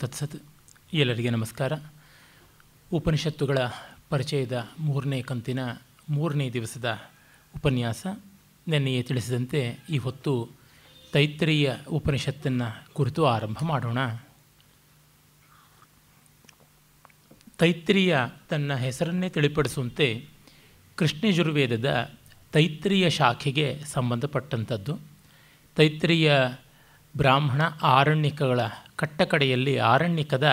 ತತ್ಸತ್ ಎಲ್ಲರಿಗೆ ನಮಸ್ಕಾರ ಉಪನಿಷತ್ತುಗಳ ಪರಿಚಯದ ಮೂರನೇ ಕಂತಿನ ಮೂರನೇ ದಿವಸದ ಉಪನ್ಯಾಸ ನಿನ್ನೆಯೇ ತಿಳಿಸಿದಂತೆ ಈ ಹೊತ್ತು ತೈತ್ರಿಯ ಉಪನಿಷತ್ತನ್ನು ಕುರಿತು ಆರಂಭ ಮಾಡೋಣ ತೈತ್ರಿಯ ತನ್ನ ಹೆಸರನ್ನೇ ತಿಳಿಪಡಿಸುವಂತೆ ಕೃಷ್ಣಯಜುರ್ವೇದದ ತೈತ್ರಿಯ ಶಾಖೆಗೆ ಸಂಬಂಧಪಟ್ಟಂಥದ್ದು ತೈತ್ರಿಯ ಬ್ರಾಹ್ಮಣ ಆರಣ್ಯಕಗಳ ಕಟ್ಟಕಡೆಯಲ್ಲಿ ಆರಣ್ಯಕದ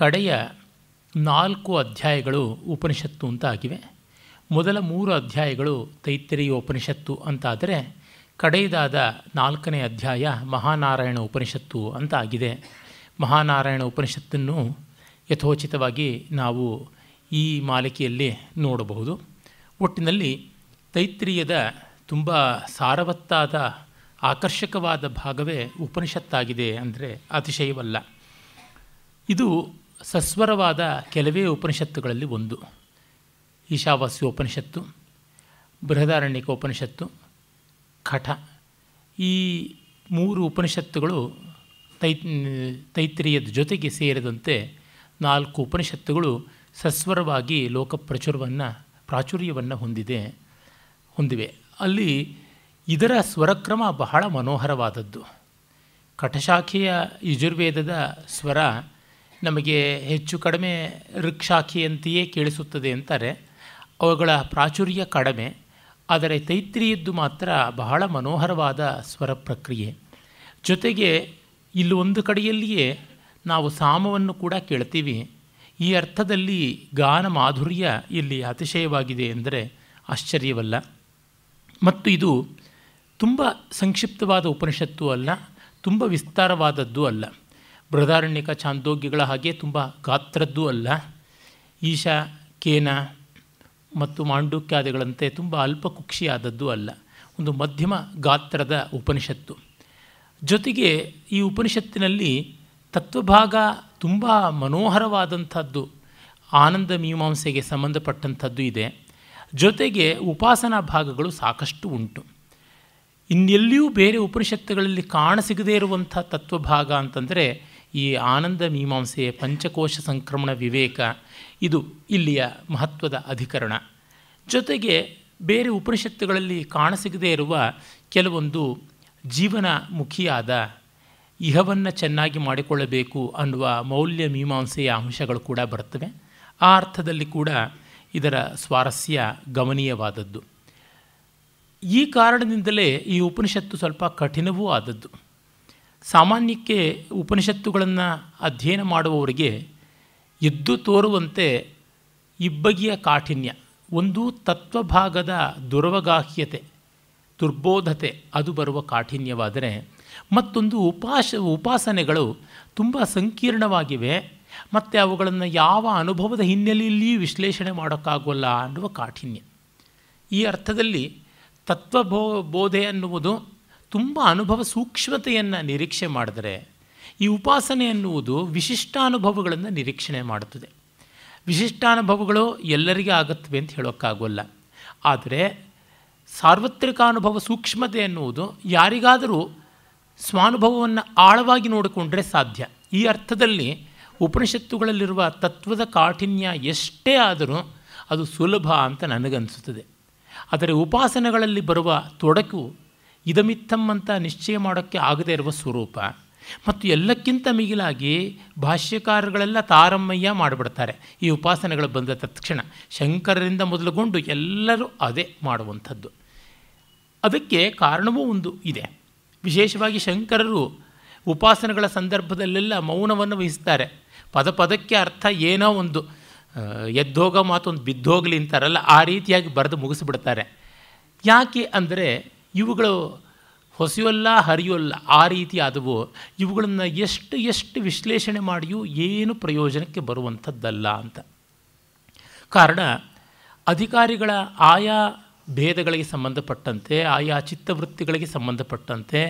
ಕಡೆಯ ನಾಲ್ಕು ಅಧ್ಯಾಯಗಳು ಉಪನಿಷತ್ತು ಅಂತ ಆಗಿವೆ ಮೊದಲ ಮೂರು ಅಧ್ಯಾಯಗಳು ತೈತ್ತರಿಯ ಉಪನಿಷತ್ತು ಅಂತಾದರೆ ಕಡೆಯದಾದ ನಾಲ್ಕನೇ ಅಧ್ಯಾಯ ಮಹಾನಾರಾಯಣ ಉಪನಿಷತ್ತು ಅಂತ ಆಗಿದೆ ಮಹಾನಾರಾಯಣ ಉಪನಿಷತ್ತನ್ನು ಯಥೋಚಿತವಾಗಿ ನಾವು ಈ ಮಾಲಿಕೆಯಲ್ಲಿ ನೋಡಬಹುದು ಒಟ್ಟಿನಲ್ಲಿ ತೈತ್ರಿಯದ ತುಂಬ ಸಾರವತ್ತಾದ ಆಕರ್ಷಕವಾದ ಭಾಗವೇ ಉಪನಿಷತ್ತಾಗಿದೆ ಅಂದರೆ ಅತಿಶಯವಲ್ಲ ಇದು ಸಸ್ವರವಾದ ಕೆಲವೇ ಉಪನಿಷತ್ತುಗಳಲ್ಲಿ ಒಂದು ಈಶಾವಾಸ್ಯ ಉಪನಿಷತ್ತು ಬೃಹದಾರಣ್ಯಕ ಉಪನಿಷತ್ತು ಕಠ ಈ ಮೂರು ಉಪನಿಷತ್ತುಗಳು ತೈ ತೈತ್ರಿಯದ ಜೊತೆಗೆ ಸೇರಿದಂತೆ ನಾಲ್ಕು ಉಪನಿಷತ್ತುಗಳು ಸಸ್ವರವಾಗಿ ಲೋಕ ಪ್ರಚುರವನ್ನು ಪ್ರಾಚುರ್ಯವನ್ನು ಹೊಂದಿದೆ ಹೊಂದಿವೆ ಅಲ್ಲಿ ಇದರ ಸ್ವರಕ್ರಮ ಬಹಳ ಮನೋಹರವಾದದ್ದು ಕಠಶಾಖೆಯ ಯಜುರ್ವೇದದ ಸ್ವರ ನಮಗೆ ಹೆಚ್ಚು ಕಡಿಮೆ ಋಕ್ಶಾಖೆಯಂತೆಯೇ ಕೇಳಿಸುತ್ತದೆ ಅಂತಾರೆ ಅವುಗಳ ಪ್ರಾಚುರ್ಯ ಕಡಿಮೆ ಆದರೆ ತೈತ್ರಿಯದ್ದು ಮಾತ್ರ ಬಹಳ ಮನೋಹರವಾದ ಸ್ವರ ಪ್ರಕ್ರಿಯೆ ಜೊತೆಗೆ ಇಲ್ಲಿ ಒಂದು ಕಡೆಯಲ್ಲಿಯೇ ನಾವು ಸಾಮವನ್ನು ಕೂಡ ಕೇಳ್ತೀವಿ ಈ ಅರ್ಥದಲ್ಲಿ ಗಾನ ಮಾಧುರ್ಯ ಇಲ್ಲಿ ಅತಿಶಯವಾಗಿದೆ ಎಂದರೆ ಆಶ್ಚರ್ಯವಲ್ಲ ಮತ್ತು ಇದು ತುಂಬ ಸಂಕ್ಷಿಪ್ತವಾದ ಉಪನಿಷತ್ತು ಅಲ್ಲ ತುಂಬ ವಿಸ್ತಾರವಾದದ್ದು ಅಲ್ಲ ಬೃಹದಾರಣ್ಯಕ ಚಾಂದೋಗ್ಯಗಳ ಹಾಗೆ ತುಂಬ ಗಾತ್ರದ್ದು ಅಲ್ಲ ಈಶಾ ಕೇನ ಮತ್ತು ಮಾಂಡುಕ್ಯಾದಿಗಳಂತೆ ತುಂಬ ಅಲ್ಪ ಕುಕ್ಷಿಯಾದದ್ದು ಅಲ್ಲ ಒಂದು ಮಧ್ಯಮ ಗಾತ್ರದ ಉಪನಿಷತ್ತು ಜೊತೆಗೆ ಈ ಉಪನಿಷತ್ತಿನಲ್ಲಿ ತತ್ವಭಾಗ ತುಂಬ ಮನೋಹರವಾದಂಥದ್ದು ಆನಂದ ಮೀಮಾಂಸೆಗೆ ಸಂಬಂಧಪಟ್ಟಂಥದ್ದು ಇದೆ ಜೊತೆಗೆ ಉಪಾಸನಾ ಭಾಗಗಳು ಸಾಕಷ್ಟು ಉಂಟು ಇನ್ನೆಲ್ಲಿಯೂ ಬೇರೆ ಉಪನಿಷತ್ತುಗಳಲ್ಲಿ ಕಾಣಸಿಗದೇ ಇರುವಂಥ ತತ್ವಭಾಗ ಅಂತಂದರೆ ಈ ಆನಂದ ಮೀಮಾಂಸೆ ಪಂಚಕೋಶ ಸಂಕ್ರಮಣ ವಿವೇಕ ಇದು ಇಲ್ಲಿಯ ಮಹತ್ವದ ಅಧಿಕರಣ ಜೊತೆಗೆ ಬೇರೆ ಉಪನಿಷತ್ತುಗಳಲ್ಲಿ ಕಾಣಸಿಗದೇ ಇರುವ ಕೆಲವೊಂದು ಜೀವನ ಮುಖಿಯಾದ ಇಹವನ್ನು ಚೆನ್ನಾಗಿ ಮಾಡಿಕೊಳ್ಳಬೇಕು ಅನ್ನುವ ಮೌಲ್ಯ ಮೀಮಾಂಸೆಯ ಅಂಶಗಳು ಕೂಡ ಬರ್ತವೆ ಆ ಅರ್ಥದಲ್ಲಿ ಕೂಡ ಇದರ ಸ್ವಾರಸ್ಯ ಗಮನೀಯವಾದದ್ದು ಈ ಕಾರಣದಿಂದಲೇ ಈ ಉಪನಿಷತ್ತು ಸ್ವಲ್ಪ ಕಠಿಣವೂ ಆದದ್ದು ಸಾಮಾನ್ಯಕ್ಕೆ ಉಪನಿಷತ್ತುಗಳನ್ನು ಅಧ್ಯಯನ ಮಾಡುವವರಿಗೆ ಎದ್ದು ತೋರುವಂತೆ ಇಬ್ಬಗೆಯ ಕಾಠಿನ್ಯ ಒಂದು ತತ್ವಭಾಗದ ದುರವಗಾಹ್ಯತೆ ದುರ್ಬೋಧತೆ ಅದು ಬರುವ ಕಾಠಿನ್ಯವಾದರೆ ಮತ್ತೊಂದು ಉಪಾಸ ಉಪಾಸನೆಗಳು ತುಂಬ ಸಂಕೀರ್ಣವಾಗಿವೆ ಮತ್ತು ಅವುಗಳನ್ನು ಯಾವ ಅನುಭವದ ಹಿನ್ನೆಲೆಯಲ್ಲಿಯೂ ವಿಶ್ಲೇಷಣೆ ಮಾಡೋಕ್ಕಾಗೋಲ್ಲ ಅನ್ನುವ ಕಾಠಿನ್ಯ ಈ ಅರ್ಥದಲ್ಲಿ ತತ್ವಬೋ ಬೋಧೆ ಅನ್ನುವುದು ತುಂಬ ಅನುಭವ ಸೂಕ್ಷ್ಮತೆಯನ್ನು ನಿರೀಕ್ಷೆ ಮಾಡಿದರೆ ಈ ಉಪಾಸನೆ ಎನ್ನುವುದು ವಿಶಿಷ್ಟಾನುಭವಗಳನ್ನು ನಿರೀಕ್ಷಣೆ ಮಾಡುತ್ತದೆ ವಿಶಿಷ್ಟಾನುಭವಗಳು ಎಲ್ಲರಿಗೆ ಆಗುತ್ತವೆ ಅಂತ ಹೇಳೋಕ್ಕಾಗೋಲ್ಲ ಆದರೆ ಸಾರ್ವತ್ರಿಕ ಅನುಭವ ಸೂಕ್ಷ್ಮತೆ ಎನ್ನುವುದು ಯಾರಿಗಾದರೂ ಸ್ವಾನುಭವವನ್ನು ಆಳವಾಗಿ ನೋಡಿಕೊಂಡ್ರೆ ಸಾಧ್ಯ ಈ ಅರ್ಥದಲ್ಲಿ ಉಪನಿಷತ್ತುಗಳಲ್ಲಿರುವ ತತ್ವದ ಕಾಠಿನ್ಯ ಎಷ್ಟೇ ಆದರೂ ಅದು ಸುಲಭ ಅಂತ ನನಗನ್ನಿಸುತ್ತದೆ ಆದರೆ ಉಪಾಸನೆಗಳಲ್ಲಿ ಬರುವ ತೊಡಕು ಇದಮಿತ್ತಮ್ಮಂತ ಅಂತ ನಿಶ್ಚಯ ಮಾಡೋಕ್ಕೆ ಆಗದೇ ಇರುವ ಸ್ವರೂಪ ಮತ್ತು ಎಲ್ಲಕ್ಕಿಂತ ಮಿಗಿಲಾಗಿ ಭಾಷ್ಯಕಾರಗಳೆಲ್ಲ ತಾರಮ್ಮಯ್ಯ ಮಾಡಿಬಿಡ್ತಾರೆ ಈ ಉಪಾಸನೆಗಳು ಬಂದ ತಕ್ಷಣ ಶಂಕರರಿಂದ ಮೊದಲುಗೊಂಡು ಎಲ್ಲರೂ ಅದೇ ಮಾಡುವಂಥದ್ದು ಅದಕ್ಕೆ ಕಾರಣವೂ ಒಂದು ಇದೆ ವಿಶೇಷವಾಗಿ ಶಂಕರರು ಉಪಾಸನೆಗಳ ಸಂದರ್ಭದಲ್ಲೆಲ್ಲ ಮೌನವನ್ನು ವಹಿಸ್ತಾರೆ ಪದ ಪದಕ್ಕೆ ಅರ್ಥ ಏನೋ ಒಂದು ಎದ್ದೋಗ ಮಾತೊಂದು ಬಿದ್ದೋಗಲಿ ಅಂತಾರಲ್ಲ ಆ ರೀತಿಯಾಗಿ ಬರೆದು ಮುಗಿಸ್ಬಿಡ್ತಾರೆ ಯಾಕೆ ಅಂದರೆ ಇವುಗಳು ಹೊಸೆಯೋಲ್ಲ ಹರಿಯೋಲ್ಲ ಆ ರೀತಿ ಆದವು ಇವುಗಳನ್ನು ಎಷ್ಟು ಎಷ್ಟು ವಿಶ್ಲೇಷಣೆ ಮಾಡಿಯೂ ಏನು ಪ್ರಯೋಜನಕ್ಕೆ ಬರುವಂಥದ್ದಲ್ಲ ಅಂತ ಕಾರಣ ಅಧಿಕಾರಿಗಳ ಆಯಾ ಭೇದಗಳಿಗೆ ಸಂಬಂಧಪಟ್ಟಂತೆ ಆಯಾ ಚಿತ್ತವೃತ್ತಿಗಳಿಗೆ ಸಂಬಂಧಪಟ್ಟಂತೆ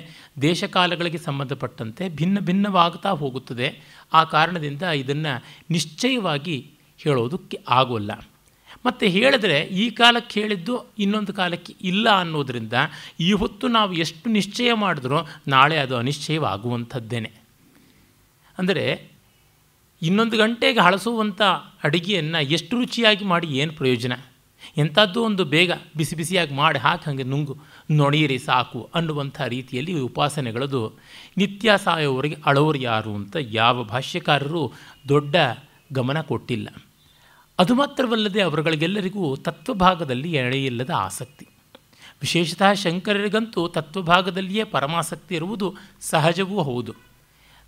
ದೇಶಕಾಲಗಳಿಗೆ ಸಂಬಂಧಪಟ್ಟಂತೆ ಭಿನ್ನ ಭಿನ್ನವಾಗ್ತಾ ಹೋಗುತ್ತದೆ ಆ ಕಾರಣದಿಂದ ಇದನ್ನು ನಿಶ್ಚಯವಾಗಿ ಹೇಳೋದಕ್ಕೆ ಆಗೋಲ್ಲ ಮತ್ತು ಹೇಳಿದ್ರೆ ಈ ಕಾಲಕ್ಕೆ ಹೇಳಿದ್ದು ಇನ್ನೊಂದು ಕಾಲಕ್ಕೆ ಇಲ್ಲ ಅನ್ನೋದರಿಂದ ಈ ಹೊತ್ತು ನಾವು ಎಷ್ಟು ನಿಶ್ಚಯ ಮಾಡಿದ್ರೂ ನಾಳೆ ಅದು ಅನಿಶ್ಚಯವಾಗುವಂಥದ್ದೇನೆ ಅಂದರೆ ಇನ್ನೊಂದು ಗಂಟೆಗೆ ಹಳಸುವಂಥ ಅಡುಗೆಯನ್ನು ಎಷ್ಟು ರುಚಿಯಾಗಿ ಮಾಡಿ ಏನು ಪ್ರಯೋಜನ ಎಂಥದ್ದು ಒಂದು ಬೇಗ ಬಿಸಿ ಬಿಸಿಯಾಗಿ ಮಾಡಿ ಹಾಕಿ ಹಾಗೆ ನುಂಗು ನೊಣೀರಿ ಸಾಕು ಅನ್ನುವಂಥ ರೀತಿಯಲ್ಲಿ ಉಪಾಸನೆಗಳದು ನಿತ್ಯ ಸಾಯೋವರೆಗೆ ಅಳವರು ಯಾರು ಅಂತ ಯಾವ ಭಾಷ್ಯಕಾರರು ದೊಡ್ಡ ಗಮನ ಕೊಟ್ಟಿಲ್ಲ ಅದು ಮಾತ್ರವಲ್ಲದೆ ಅವರುಗಳಿಗೆಲ್ಲರಿಗೂ ತತ್ವಭಾಗದಲ್ಲಿ ಎಳೆಯಿಲ್ಲದ ಆಸಕ್ತಿ ವಿಶೇಷತಃ ಶಂಕರರಿಗಂತೂ ತತ್ವಭಾಗದಲ್ಲಿಯೇ ಪರಮಾಸಕ್ತಿ ಇರುವುದು ಸಹಜವೂ ಹೌದು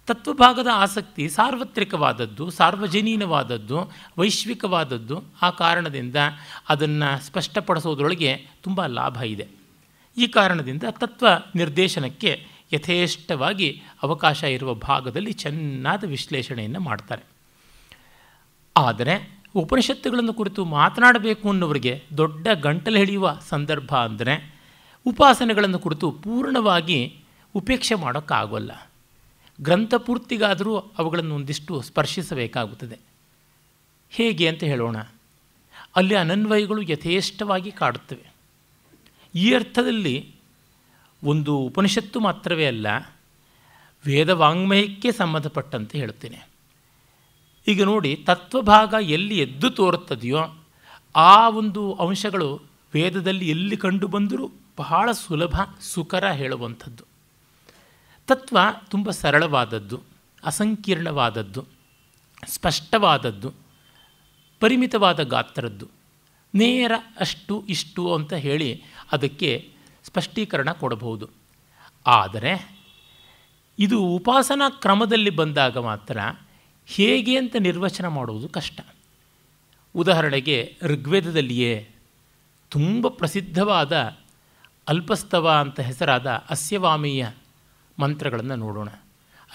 ತತ್ವಭಾಗದ ಆಸಕ್ತಿ ಸಾರ್ವತ್ರಿಕವಾದದ್ದು ಸಾರ್ವಜನೀನವಾದದ್ದು ವೈಶ್ವಿಕವಾದದ್ದು ಆ ಕಾರಣದಿಂದ ಅದನ್ನು ಸ್ಪಷ್ಟಪಡಿಸೋದ್ರೊಳಗೆ ತುಂಬ ಲಾಭ ಇದೆ ಈ ಕಾರಣದಿಂದ ತತ್ವ ನಿರ್ದೇಶನಕ್ಕೆ ಯಥೇಷ್ಟವಾಗಿ ಅವಕಾಶ ಇರುವ ಭಾಗದಲ್ಲಿ ಚೆನ್ನಾದ ವಿಶ್ಲೇಷಣೆಯನ್ನು ಮಾಡ್ತಾರೆ ಆದರೆ ಉಪನಿಷತ್ತುಗಳನ್ನು ಕುರಿತು ಮಾತನಾಡಬೇಕು ಅನ್ನೋರಿಗೆ ದೊಡ್ಡ ಗಂಟಲು ಹಿಡಿಯುವ ಸಂದರ್ಭ ಅಂದರೆ ಉಪಾಸನೆಗಳನ್ನು ಕುರಿತು ಪೂರ್ಣವಾಗಿ ಉಪೇಕ್ಷೆ ಮಾಡೋಕ್ಕಾಗೋಲ್ಲ ಗ್ರಂಥ ಪೂರ್ತಿಗಾದರೂ ಅವುಗಳನ್ನು ಒಂದಿಷ್ಟು ಸ್ಪರ್ಶಿಸಬೇಕಾಗುತ್ತದೆ ಹೇಗೆ ಅಂತ ಹೇಳೋಣ ಅಲ್ಲಿ ಅನನ್ವಯಗಳು ಯಥೇಷ್ಟವಾಗಿ ಕಾಡುತ್ತವೆ ಈ ಅರ್ಥದಲ್ಲಿ ಒಂದು ಉಪನಿಷತ್ತು ಮಾತ್ರವೇ ಅಲ್ಲ ವೇದ ವಾಂಗ್ಮಯಕ್ಕೆ ಸಂಬಂಧಪಟ್ಟಂತೆ ಹೇಳುತ್ತೇನೆ ಈಗ ನೋಡಿ ತತ್ವಭಾಗ ಎಲ್ಲಿ ಎದ್ದು ತೋರುತ್ತದೆಯೋ ಆ ಒಂದು ಅಂಶಗಳು ವೇದದಲ್ಲಿ ಎಲ್ಲಿ ಕಂಡು ಬಂದರೂ ಬಹಳ ಸುಲಭ ಸುಕರ ಹೇಳುವಂಥದ್ದು ತತ್ವ ತುಂಬ ಸರಳವಾದದ್ದು ಅಸಂಕೀರ್ಣವಾದದ್ದು ಸ್ಪಷ್ಟವಾದದ್ದು ಪರಿಮಿತವಾದ ಗಾತ್ರದ್ದು ನೇರ ಅಷ್ಟು ಇಷ್ಟು ಅಂತ ಹೇಳಿ ಅದಕ್ಕೆ ಸ್ಪಷ್ಟೀಕರಣ ಕೊಡಬಹುದು ಆದರೆ ಇದು ಉಪಾಸನಾ ಕ್ರಮದಲ್ಲಿ ಬಂದಾಗ ಮಾತ್ರ ಹೇಗೆ ಅಂತ ನಿರ್ವಚನ ಮಾಡುವುದು ಕಷ್ಟ ಉದಾಹರಣೆಗೆ ಋಗ್ವೇದದಲ್ಲಿಯೇ ತುಂಬ ಪ್ರಸಿದ್ಧವಾದ ಅಲ್ಪಸ್ತವ ಅಂತ ಹೆಸರಾದ ಅಸ್ಯವಾಮಿಯ ಮಂತ್ರಗಳನ್ನು ನೋಡೋಣ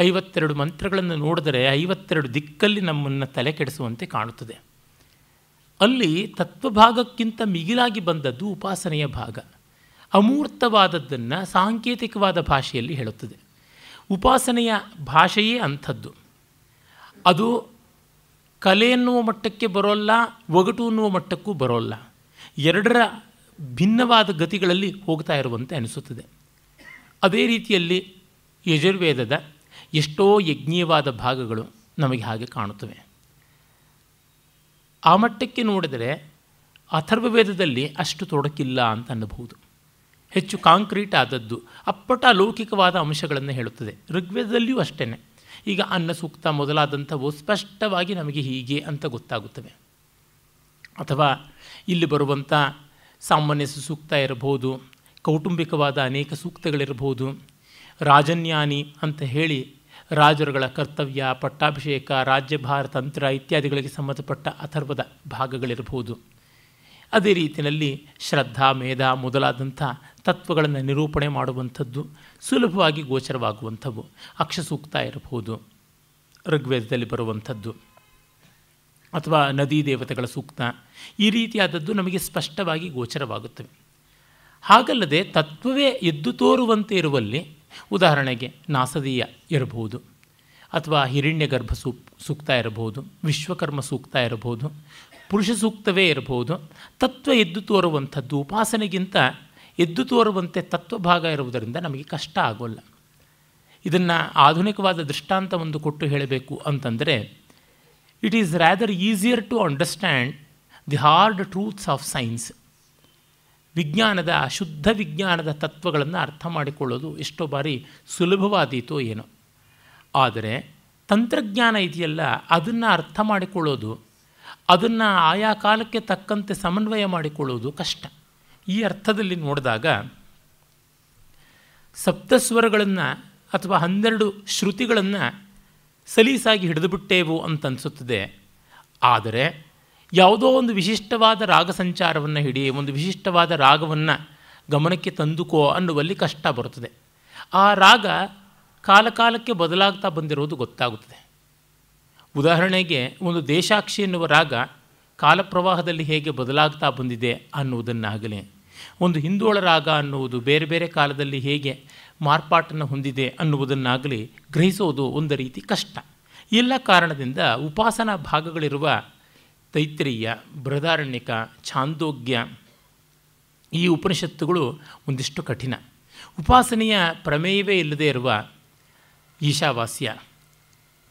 ಐವತ್ತೆರಡು ಮಂತ್ರಗಳನ್ನು ನೋಡಿದರೆ ಐವತ್ತೆರಡು ದಿಕ್ಕಲ್ಲಿ ನಮ್ಮನ್ನು ತಲೆ ಕೆಡಿಸುವಂತೆ ಕಾಣುತ್ತದೆ ಅಲ್ಲಿ ತತ್ವಭಾಗಕ್ಕಿಂತ ಮಿಗಿಲಾಗಿ ಬಂದದ್ದು ಉಪಾಸನೆಯ ಭಾಗ ಅಮೂರ್ತವಾದದ್ದನ್ನು ಸಾಂಕೇತಿಕವಾದ ಭಾಷೆಯಲ್ಲಿ ಹೇಳುತ್ತದೆ ಉಪಾಸನೆಯ ಭಾಷೆಯೇ ಅಂಥದ್ದು ಅದು ಕಲೆ ಎನ್ನುವ ಮಟ್ಟಕ್ಕೆ ಬರೋಲ್ಲ ಒಗಟು ಅನ್ನುವ ಮಟ್ಟಕ್ಕೂ ಬರೋಲ್ಲ ಎರಡರ ಭಿನ್ನವಾದ ಗತಿಗಳಲ್ಲಿ ಹೋಗ್ತಾ ಇರುವಂತೆ ಅನಿಸುತ್ತದೆ ಅದೇ ರೀತಿಯಲ್ಲಿ ಯಜುರ್ವೇದದ ಎಷ್ಟೋ ಯಜ್ಞೀಯವಾದ ಭಾಗಗಳು ನಮಗೆ ಹಾಗೆ ಕಾಣುತ್ತವೆ ಆ ಮಟ್ಟಕ್ಕೆ ನೋಡಿದರೆ ಅಥರ್ವವೇದದಲ್ಲಿ ಅಷ್ಟು ತೊಡಕಿಲ್ಲ ಅಂತ ಅನ್ನಬಹುದು ಹೆಚ್ಚು ಕಾಂಕ್ರೀಟ್ ಆದದ್ದು ಅಪ್ಪಟ ಲೌಕಿಕವಾದ ಅಂಶಗಳನ್ನು ಹೇಳುತ್ತದೆ ಋಗ್ವೇದದಲ್ಲಿಯೂ ಅಷ್ಟೇ ಈಗ ಅನ್ನ ಸೂಕ್ತ ಮೊದಲಾದಂಥವು ಸ್ಪಷ್ಟವಾಗಿ ನಮಗೆ ಹೀಗೆ ಅಂತ ಗೊತ್ತಾಗುತ್ತವೆ ಅಥವಾ ಇಲ್ಲಿ ಬರುವಂಥ ಸಾಮಾನ್ಯ ಸೂಕ್ತ ಇರಬಹುದು ಕೌಟುಂಬಿಕವಾದ ಅನೇಕ ಸೂಕ್ತಗಳಿರಬಹುದು ರಾಜನ್ಯಾನಿ ಅಂತ ಹೇಳಿ ರಾಜರುಗಳ ಕರ್ತವ್ಯ ಪಟ್ಟಾಭಿಷೇಕ ರಾಜ್ಯಭಾರ ತಂತ್ರ ಇತ್ಯಾದಿಗಳಿಗೆ ಸಂಬಂಧಪಟ್ಟ ಅಥರ್ವದ ಭಾಗಗಳಿರಬಹುದು ಅದೇ ರೀತಿಯಲ್ಲಿ ಶ್ರದ್ಧಾ ಮೇಧ ಮೊದಲಾದಂಥ ತತ್ವಗಳನ್ನು ನಿರೂಪಣೆ ಮಾಡುವಂಥದ್ದು ಸುಲಭವಾಗಿ ಗೋಚರವಾಗುವಂಥವು ಅಕ್ಷಸೂಕ್ತ ಇರಬಹುದು ಋಗ್ವೇದದಲ್ಲಿ ಬರುವಂಥದ್ದು ಅಥವಾ ನದಿ ದೇವತೆಗಳ ಸೂಕ್ತ ಈ ರೀತಿಯಾದದ್ದು ನಮಗೆ ಸ್ಪಷ್ಟವಾಗಿ ಗೋಚರವಾಗುತ್ತವೆ ಹಾಗಲ್ಲದೆ ತತ್ವವೇ ಎದ್ದು ತೋರುವಂತೆ ಇರುವಲ್ಲಿ ಉದಾಹರಣೆಗೆ ನಾಸದೀಯ ಇರಬಹುದು ಅಥವಾ ಹಿರಣ್ಯ ಗರ್ಭ ಸೂಕ್ ಸೂಕ್ತ ಇರಬಹುದು ವಿಶ್ವಕರ್ಮ ಸೂಕ್ತ ಇರಬಹುದು ಪುರುಷ ಸೂಕ್ತವೇ ಇರಬಹುದು ತತ್ವ ಎದ್ದು ತೋರುವಂಥದ್ದು ಉಪಾಸನೆಗಿಂತ ಎದ್ದು ತೋರುವಂತೆ ತತ್ವಭಾಗ ಇರುವುದರಿಂದ ನಮಗೆ ಕಷ್ಟ ಆಗೋಲ್ಲ ಇದನ್ನು ಆಧುನಿಕವಾದ ದೃಷ್ಟಾಂತ ಒಂದು ಕೊಟ್ಟು ಹೇಳಬೇಕು ಅಂತಂದರೆ it is rather easier to understand the hard truths of science ವಿಜ್ಞಾನದ ಶುದ್ಧ ವಿಜ್ಞಾನದ ತತ್ವಗಳನ್ನು ಅರ್ಥ ಮಾಡಿಕೊಳ್ಳೋದು ಎಷ್ಟೋ ಬಾರಿ ಸುಲಭವಾದೀತೋ ಏನೋ ಆದರೆ ತಂತ್ರಜ್ಞಾನ ಇದೆಯಲ್ಲ ಅದನ್ನು ಅರ್ಥ ಮಾಡಿಕೊಳ್ಳೋದು ಅದನ್ನು ಆಯಾ ಕಾಲಕ್ಕೆ ತಕ್ಕಂತೆ ಸಮನ್ವಯ ಮಾಡಿಕೊಳ್ಳೋದು ಕಷ್ಟ ಈ ಅರ್ಥದಲ್ಲಿ ನೋಡಿದಾಗ ಸಪ್ತಸ್ವರಗಳನ್ನು ಅಥವಾ ಹನ್ನೆರಡು ಶ್ರುತಿಗಳನ್ನು ಸಲೀಸಾಗಿ ಹಿಡಿದುಬಿಟ್ಟೇವು ಅನ್ನಿಸುತ್ತದೆ ಆದರೆ ಯಾವುದೋ ಒಂದು ವಿಶಿಷ್ಟವಾದ ರಾಗ ಸಂಚಾರವನ್ನು ಹಿಡಿ ಒಂದು ವಿಶಿಷ್ಟವಾದ ರಾಗವನ್ನು ಗಮನಕ್ಕೆ ತಂದುಕೋ ಅನ್ನುವಲ್ಲಿ ಕಷ್ಟ ಬರುತ್ತದೆ ಆ ರಾಗ ಕಾಲಕಾಲಕ್ಕೆ ಬದಲಾಗ್ತಾ ಬಂದಿರೋದು ಗೊತ್ತಾಗುತ್ತದೆ ಉದಾಹರಣೆಗೆ ಒಂದು ದೇಶಾಕ್ಷಿ ಎನ್ನುವ ರಾಗ ಕಾಲಪ್ರವಾಹದಲ್ಲಿ ಹೇಗೆ ಬದಲಾಗ್ತಾ ಬಂದಿದೆ ಅನ್ನುವುದನ್ನಾಗಲಿ ಒಂದು ಹಿಂದೂಳ ರಾಗ ಅನ್ನುವುದು ಬೇರೆ ಬೇರೆ ಕಾಲದಲ್ಲಿ ಹೇಗೆ ಮಾರ್ಪಾಟನ್ನು ಹೊಂದಿದೆ ಅನ್ನುವುದನ್ನಾಗಲಿ ಗ್ರಹಿಸೋದು ಒಂದು ರೀತಿ ಕಷ್ಟ ಎಲ್ಲ ಕಾರಣದಿಂದ ಉಪಾಸನಾ ಭಾಗಗಳಿರುವ ತೈತ್ರಿಯ ಬೃಹದಾರಣ್ಯಕ ಛಾಂದೋಗ್ಯ ಈ ಉಪನಿಷತ್ತುಗಳು ಒಂದಿಷ್ಟು ಕಠಿಣ ಉಪಾಸನೆಯ ಪ್ರಮೇಯವೇ ಇಲ್ಲದೇ ಇರುವ ಈಶಾವಾಸ್ಯ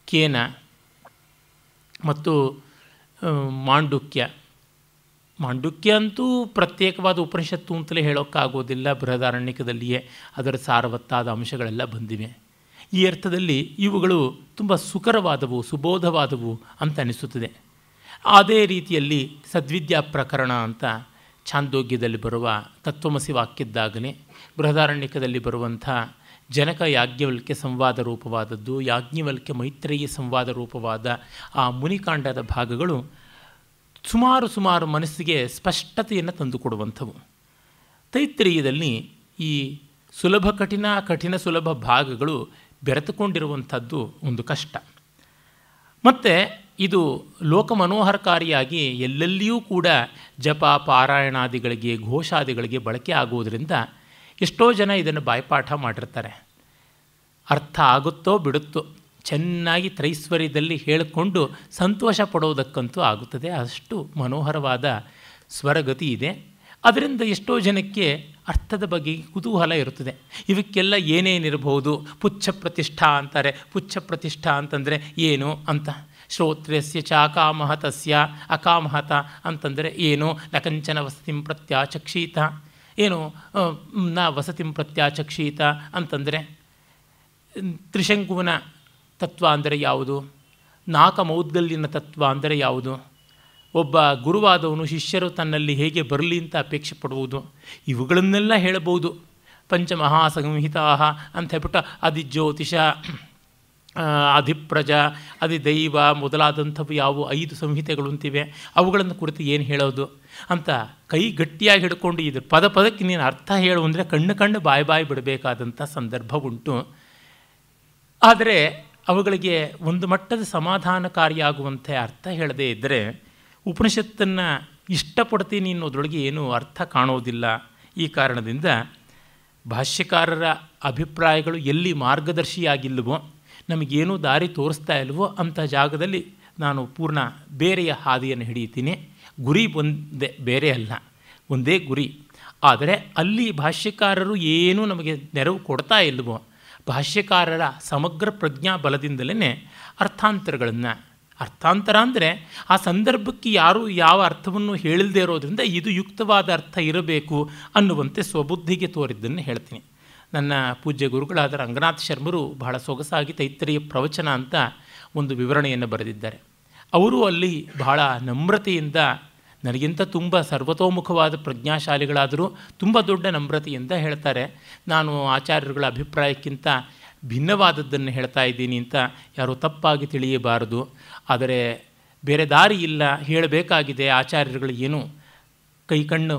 ಕೇನ ಮತ್ತು ಮಾಂಡುಕ್ಯ ಮಾಂಡುಕ್ಯ ಅಂತೂ ಪ್ರತ್ಯೇಕವಾದ ಉಪನಿಷತ್ತು ಅಂತಲೇ ಹೇಳೋಕ್ಕಾಗೋದಿಲ್ಲ ಬೃಹದಾರಣ್ಯಕದಲ್ಲಿಯೇ ಅದರ ಸಾರವತ್ತಾದ ಅಂಶಗಳೆಲ್ಲ ಬಂದಿವೆ ಈ ಅರ್ಥದಲ್ಲಿ ಇವುಗಳು ತುಂಬ ಸುಖರವಾದವು ಸುಬೋಧವಾದವು ಅಂತ ಅನಿಸುತ್ತದೆ ಅದೇ ರೀತಿಯಲ್ಲಿ ಸದ್ವಿದ್ಯಾ ಪ್ರಕರಣ ಅಂತ ಛಾಂದೋಗ್ಯದಲ್ಲಿ ಬರುವ ತತ್ವಮಸಿ ವಾಕ್ಯದ್ದಾಗಲೇ ಬೃಹದಾರಣ್ಯಕದಲ್ಲಿ ಬರುವಂಥ ಜನಕ ಯಾಜ್ಞವಲ್ಕೆ ಸಂವಾದ ರೂಪವಾದದ್ದು ಯಾಜ್ಞವಲ್ಕೆ ಮೈತ್ರೇಯಿ ಸಂವಾದ ರೂಪವಾದ ಆ ಮುನಿಕಾಂಡದ ಭಾಗಗಳು ಸುಮಾರು ಸುಮಾರು ಮನಸ್ಸಿಗೆ ಸ್ಪಷ್ಟತೆಯನ್ನು ತಂದುಕೊಡುವಂಥವು ತೈತ್ರಿಯದಲ್ಲಿ ಈ ಸುಲಭ ಕಠಿಣ ಕಠಿಣ ಸುಲಭ ಭಾಗಗಳು ಬೆರೆತುಕೊಂಡಿರುವಂಥದ್ದು ಒಂದು ಕಷ್ಟ ಮತ್ತು ಇದು ಲೋಕಮನೋಹರಕಾರಿಯಾಗಿ ಎಲ್ಲೆಲ್ಲಿಯೂ ಕೂಡ ಜಪ ಪಾರಾಯಣಾದಿಗಳಿಗೆ ಘೋಷಾದಿಗಳಿಗೆ ಬಳಕೆ ಆಗುವುದರಿಂದ ಎಷ್ಟೋ ಜನ ಇದನ್ನು ಬಾಯ್ಪಾಠ ಮಾಡಿರ್ತಾರೆ ಅರ್ಥ ಆಗುತ್ತೋ ಬಿಡುತ್ತೋ ಚೆನ್ನಾಗಿ ತ್ರೈಸ್ವರ್ಯದಲ್ಲಿ ಹೇಳಿಕೊಂಡು ಸಂತೋಷ ಪಡೋದಕ್ಕಂತೂ ಆಗುತ್ತದೆ ಅಷ್ಟು ಮನೋಹರವಾದ ಸ್ವರಗತಿ ಇದೆ ಅದರಿಂದ ಎಷ್ಟೋ ಜನಕ್ಕೆ ಅರ್ಥದ ಬಗ್ಗೆ ಕುತೂಹಲ ಇರುತ್ತದೆ ಇವಕ್ಕೆಲ್ಲ ಏನೇನಿರಬಹುದು ಪುಚ್ಛ ಪ್ರತಿಷ್ಠಾ ಅಂತಾರೆ ಪುಚ್ಛ ಪ್ರತಿಷ್ಠಾ ಅಂತಂದರೆ ಏನು ಅಂತ ಶ್ರೋತ್ರಸ್ಯ ಚ ಅಕಾಮಹತಸ್ಯ ಅಕಾಮಹತ ಅಂತಂದರೆ ಏನು ನಕಂಚನ ವಸತಿಂ ಪ್ರತ್ಯಾಚಕ್ಷೀತ ಏನು ನ ವಸತಿಂ ಪ್ರತ್ಯಾಚಕ್ಷೀತ ಅಂತಂದರೆ ತ್ರಿಶಂಕುವನ ತತ್ವ ಅಂದರೆ ಯಾವುದು ಮೌದ್ಗಲ್ಲಿನ ತತ್ವ ಅಂದರೆ ಯಾವುದು ಒಬ್ಬ ಗುರುವಾದವನು ಶಿಷ್ಯರು ತನ್ನಲ್ಲಿ ಹೇಗೆ ಬರಲಿ ಅಂತ ಅಪೇಕ್ಷೆ ಪಡುವುದು ಇವುಗಳನ್ನೆಲ್ಲ ಹೇಳಬಹುದು ಪಂಚಮಹಾಸಂಹಿತಾ ಅಂತ ಹೇಳ್ಬಿಟ್ಟು ಅದಿ ಜ್ಯೋತಿಷ ಅಧಿಪ್ರಜ ಅದಿ ದೈವ ಮೊದಲಾದಂಥವು ಯಾವ ಐದು ಸಂಹಿತೆಗಳು ಅಂತಿವೆ ಅವುಗಳನ್ನು ಕುರಿತು ಏನು ಹೇಳೋದು ಅಂತ ಕೈ ಗಟ್ಟಿಯಾಗಿ ಹಿಡ್ಕೊಂಡು ಇದ್ರ ಪದ ಪದಕ್ಕೆ ನೀನು ಅರ್ಥ ಹೇಳು ಅಂದರೆ ಕಣ್ಣು ಕಣ್ಣು ಬಾಯಿ ಬಾಯಿ ಬಿಡಬೇಕಾದಂಥ ಸಂದರ್ಭ ಉಂಟು ಆದರೆ ಅವುಗಳಿಗೆ ಒಂದು ಮಟ್ಟದ ಸಮಾಧಾನಕಾರಿಯಾಗುವಂತೆ ಅರ್ಥ ಹೇಳದೇ ಇದ್ದರೆ ಉಪನಿಷತ್ತನ್ನು ಇಷ್ಟಪಡ್ತೀನಿ ಅನ್ನೋದ್ರೊಳಗೆ ಏನೂ ಅರ್ಥ ಕಾಣೋದಿಲ್ಲ ಈ ಕಾರಣದಿಂದ ಭಾಷ್ಯಕಾರರ ಅಭಿಪ್ರಾಯಗಳು ಎಲ್ಲಿ ಮಾರ್ಗದರ್ಶಿಯಾಗಿಲ್ವೋ ನಮಗೇನೂ ದಾರಿ ತೋರಿಸ್ತಾ ಇಲ್ವೋ ಅಂಥ ಜಾಗದಲ್ಲಿ ನಾನು ಪೂರ್ಣ ಬೇರೆಯ ಹಾದಿಯನ್ನು ಹಿಡಿಯುತ್ತೀನಿ ಗುರಿ ಒಂದೇ ಬೇರೆ ಅಲ್ಲ ಒಂದೇ ಗುರಿ ಆದರೆ ಅಲ್ಲಿ ಭಾಷ್ಯಕಾರರು ಏನೂ ನಮಗೆ ನೆರವು ಕೊಡ್ತಾ ಇಲ್ವೋ ಭಾಷ್ಯಕಾರರ ಸಮಗ್ರ ಪ್ರಜ್ಞಾ ಬಲದಿಂದಲೇ ಅರ್ಥಾಂತರಗಳನ್ನು ಅರ್ಥಾಂತರ ಅಂದರೆ ಆ ಸಂದರ್ಭಕ್ಕೆ ಯಾರೂ ಯಾವ ಅರ್ಥವನ್ನು ಹೇಳಿಲ್ಲದೆ ಇರೋದರಿಂದ ಇದು ಯುಕ್ತವಾದ ಅರ್ಥ ಇರಬೇಕು ಅನ್ನುವಂತೆ ಸ್ವಬುದ್ಧಿಗೆ ತೋರಿದ್ದನ್ನು ಹೇಳ್ತೀನಿ ನನ್ನ ಪೂಜ್ಯ ಗುರುಗಳಾದ ರಂಗನಾಥ್ ಶರ್ಮರು ಬಹಳ ಸೊಗಸಾಗಿ ತೈತ್ರಿಯ ಪ್ರವಚನ ಅಂತ ಒಂದು ವಿವರಣೆಯನ್ನು ಬರೆದಿದ್ದಾರೆ ಅವರು ಅಲ್ಲಿ ಬಹಳ ನಮ್ರತೆಯಿಂದ ನನಗಿಂತ ತುಂಬ ಸರ್ವತೋಮುಖವಾದ ಪ್ರಜ್ಞಾಶಾಲಿಗಳಾದರೂ ತುಂಬ ದೊಡ್ಡ ನಮ್ರತೆಯಿಂದ ಹೇಳ್ತಾರೆ ನಾನು ಆಚಾರ್ಯರುಗಳ ಅಭಿಪ್ರಾಯಕ್ಕಿಂತ ಭಿನ್ನವಾದದ್ದನ್ನು ಹೇಳ್ತಾ ಇದ್ದೀನಿ ಅಂತ ಯಾರೂ ತಪ್ಪಾಗಿ ತಿಳಿಯಬಾರದು ಆದರೆ ಬೇರೆ ದಾರಿ ಇಲ್ಲ ಹೇಳಬೇಕಾಗಿದೆ ಆಚಾರ್ಯರುಗಳು ಏನು ಕಣ್ಣು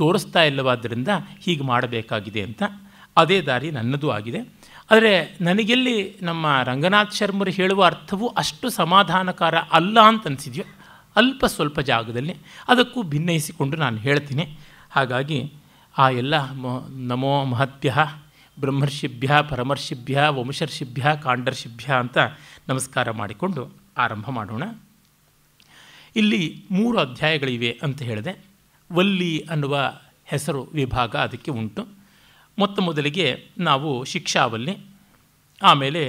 ತೋರಿಸ್ತಾ ಇಲ್ಲವಾದ್ದರಿಂದ ಹೀಗೆ ಮಾಡಬೇಕಾಗಿದೆ ಅಂತ ಅದೇ ದಾರಿ ನನ್ನದು ಆಗಿದೆ ಆದರೆ ನನಗೆಲ್ಲಿ ನಮ್ಮ ರಂಗನಾಥ್ ಶರ್ಮರು ಹೇಳುವ ಅರ್ಥವೂ ಅಷ್ಟು ಸಮಾಧಾನಕಾರ ಅಲ್ಲ ಅಂತ ಅನಿಸಿದ್ಯೋ ಅಲ್ಪ ಸ್ವಲ್ಪ ಜಾಗದಲ್ಲಿ ಅದಕ್ಕೂ ಭಿನ್ನಯಿಸಿಕೊಂಡು ನಾನು ಹೇಳ್ತೀನಿ ಹಾಗಾಗಿ ಆ ಎಲ್ಲ ಮ ನಮೋ ಮಹತ್ಯ ಬ್ರಹ್ಮರ್ಷಿಭ್ಯ ಪರಮರ್ಷಿಭ್ಯ ವಂಶರ್ಷಿಭ್ಯ ಕಾಂಡರ್ಷಿಭ್ಯ ಅಂತ ನಮಸ್ಕಾರ ಮಾಡಿಕೊಂಡು ಆರಂಭ ಮಾಡೋಣ ಇಲ್ಲಿ ಮೂರು ಅಧ್ಯಾಯಗಳಿವೆ ಅಂತ ಹೇಳಿದೆ ವಲ್ಲಿ ಅನ್ನುವ ಹೆಸರು ವಿಭಾಗ ಅದಕ್ಕೆ ಉಂಟು ಮೊತ್ತ ಮೊದಲಿಗೆ ನಾವು ಶಿಕ್ಷಾವಲ್ಲಿ ಆಮೇಲೆ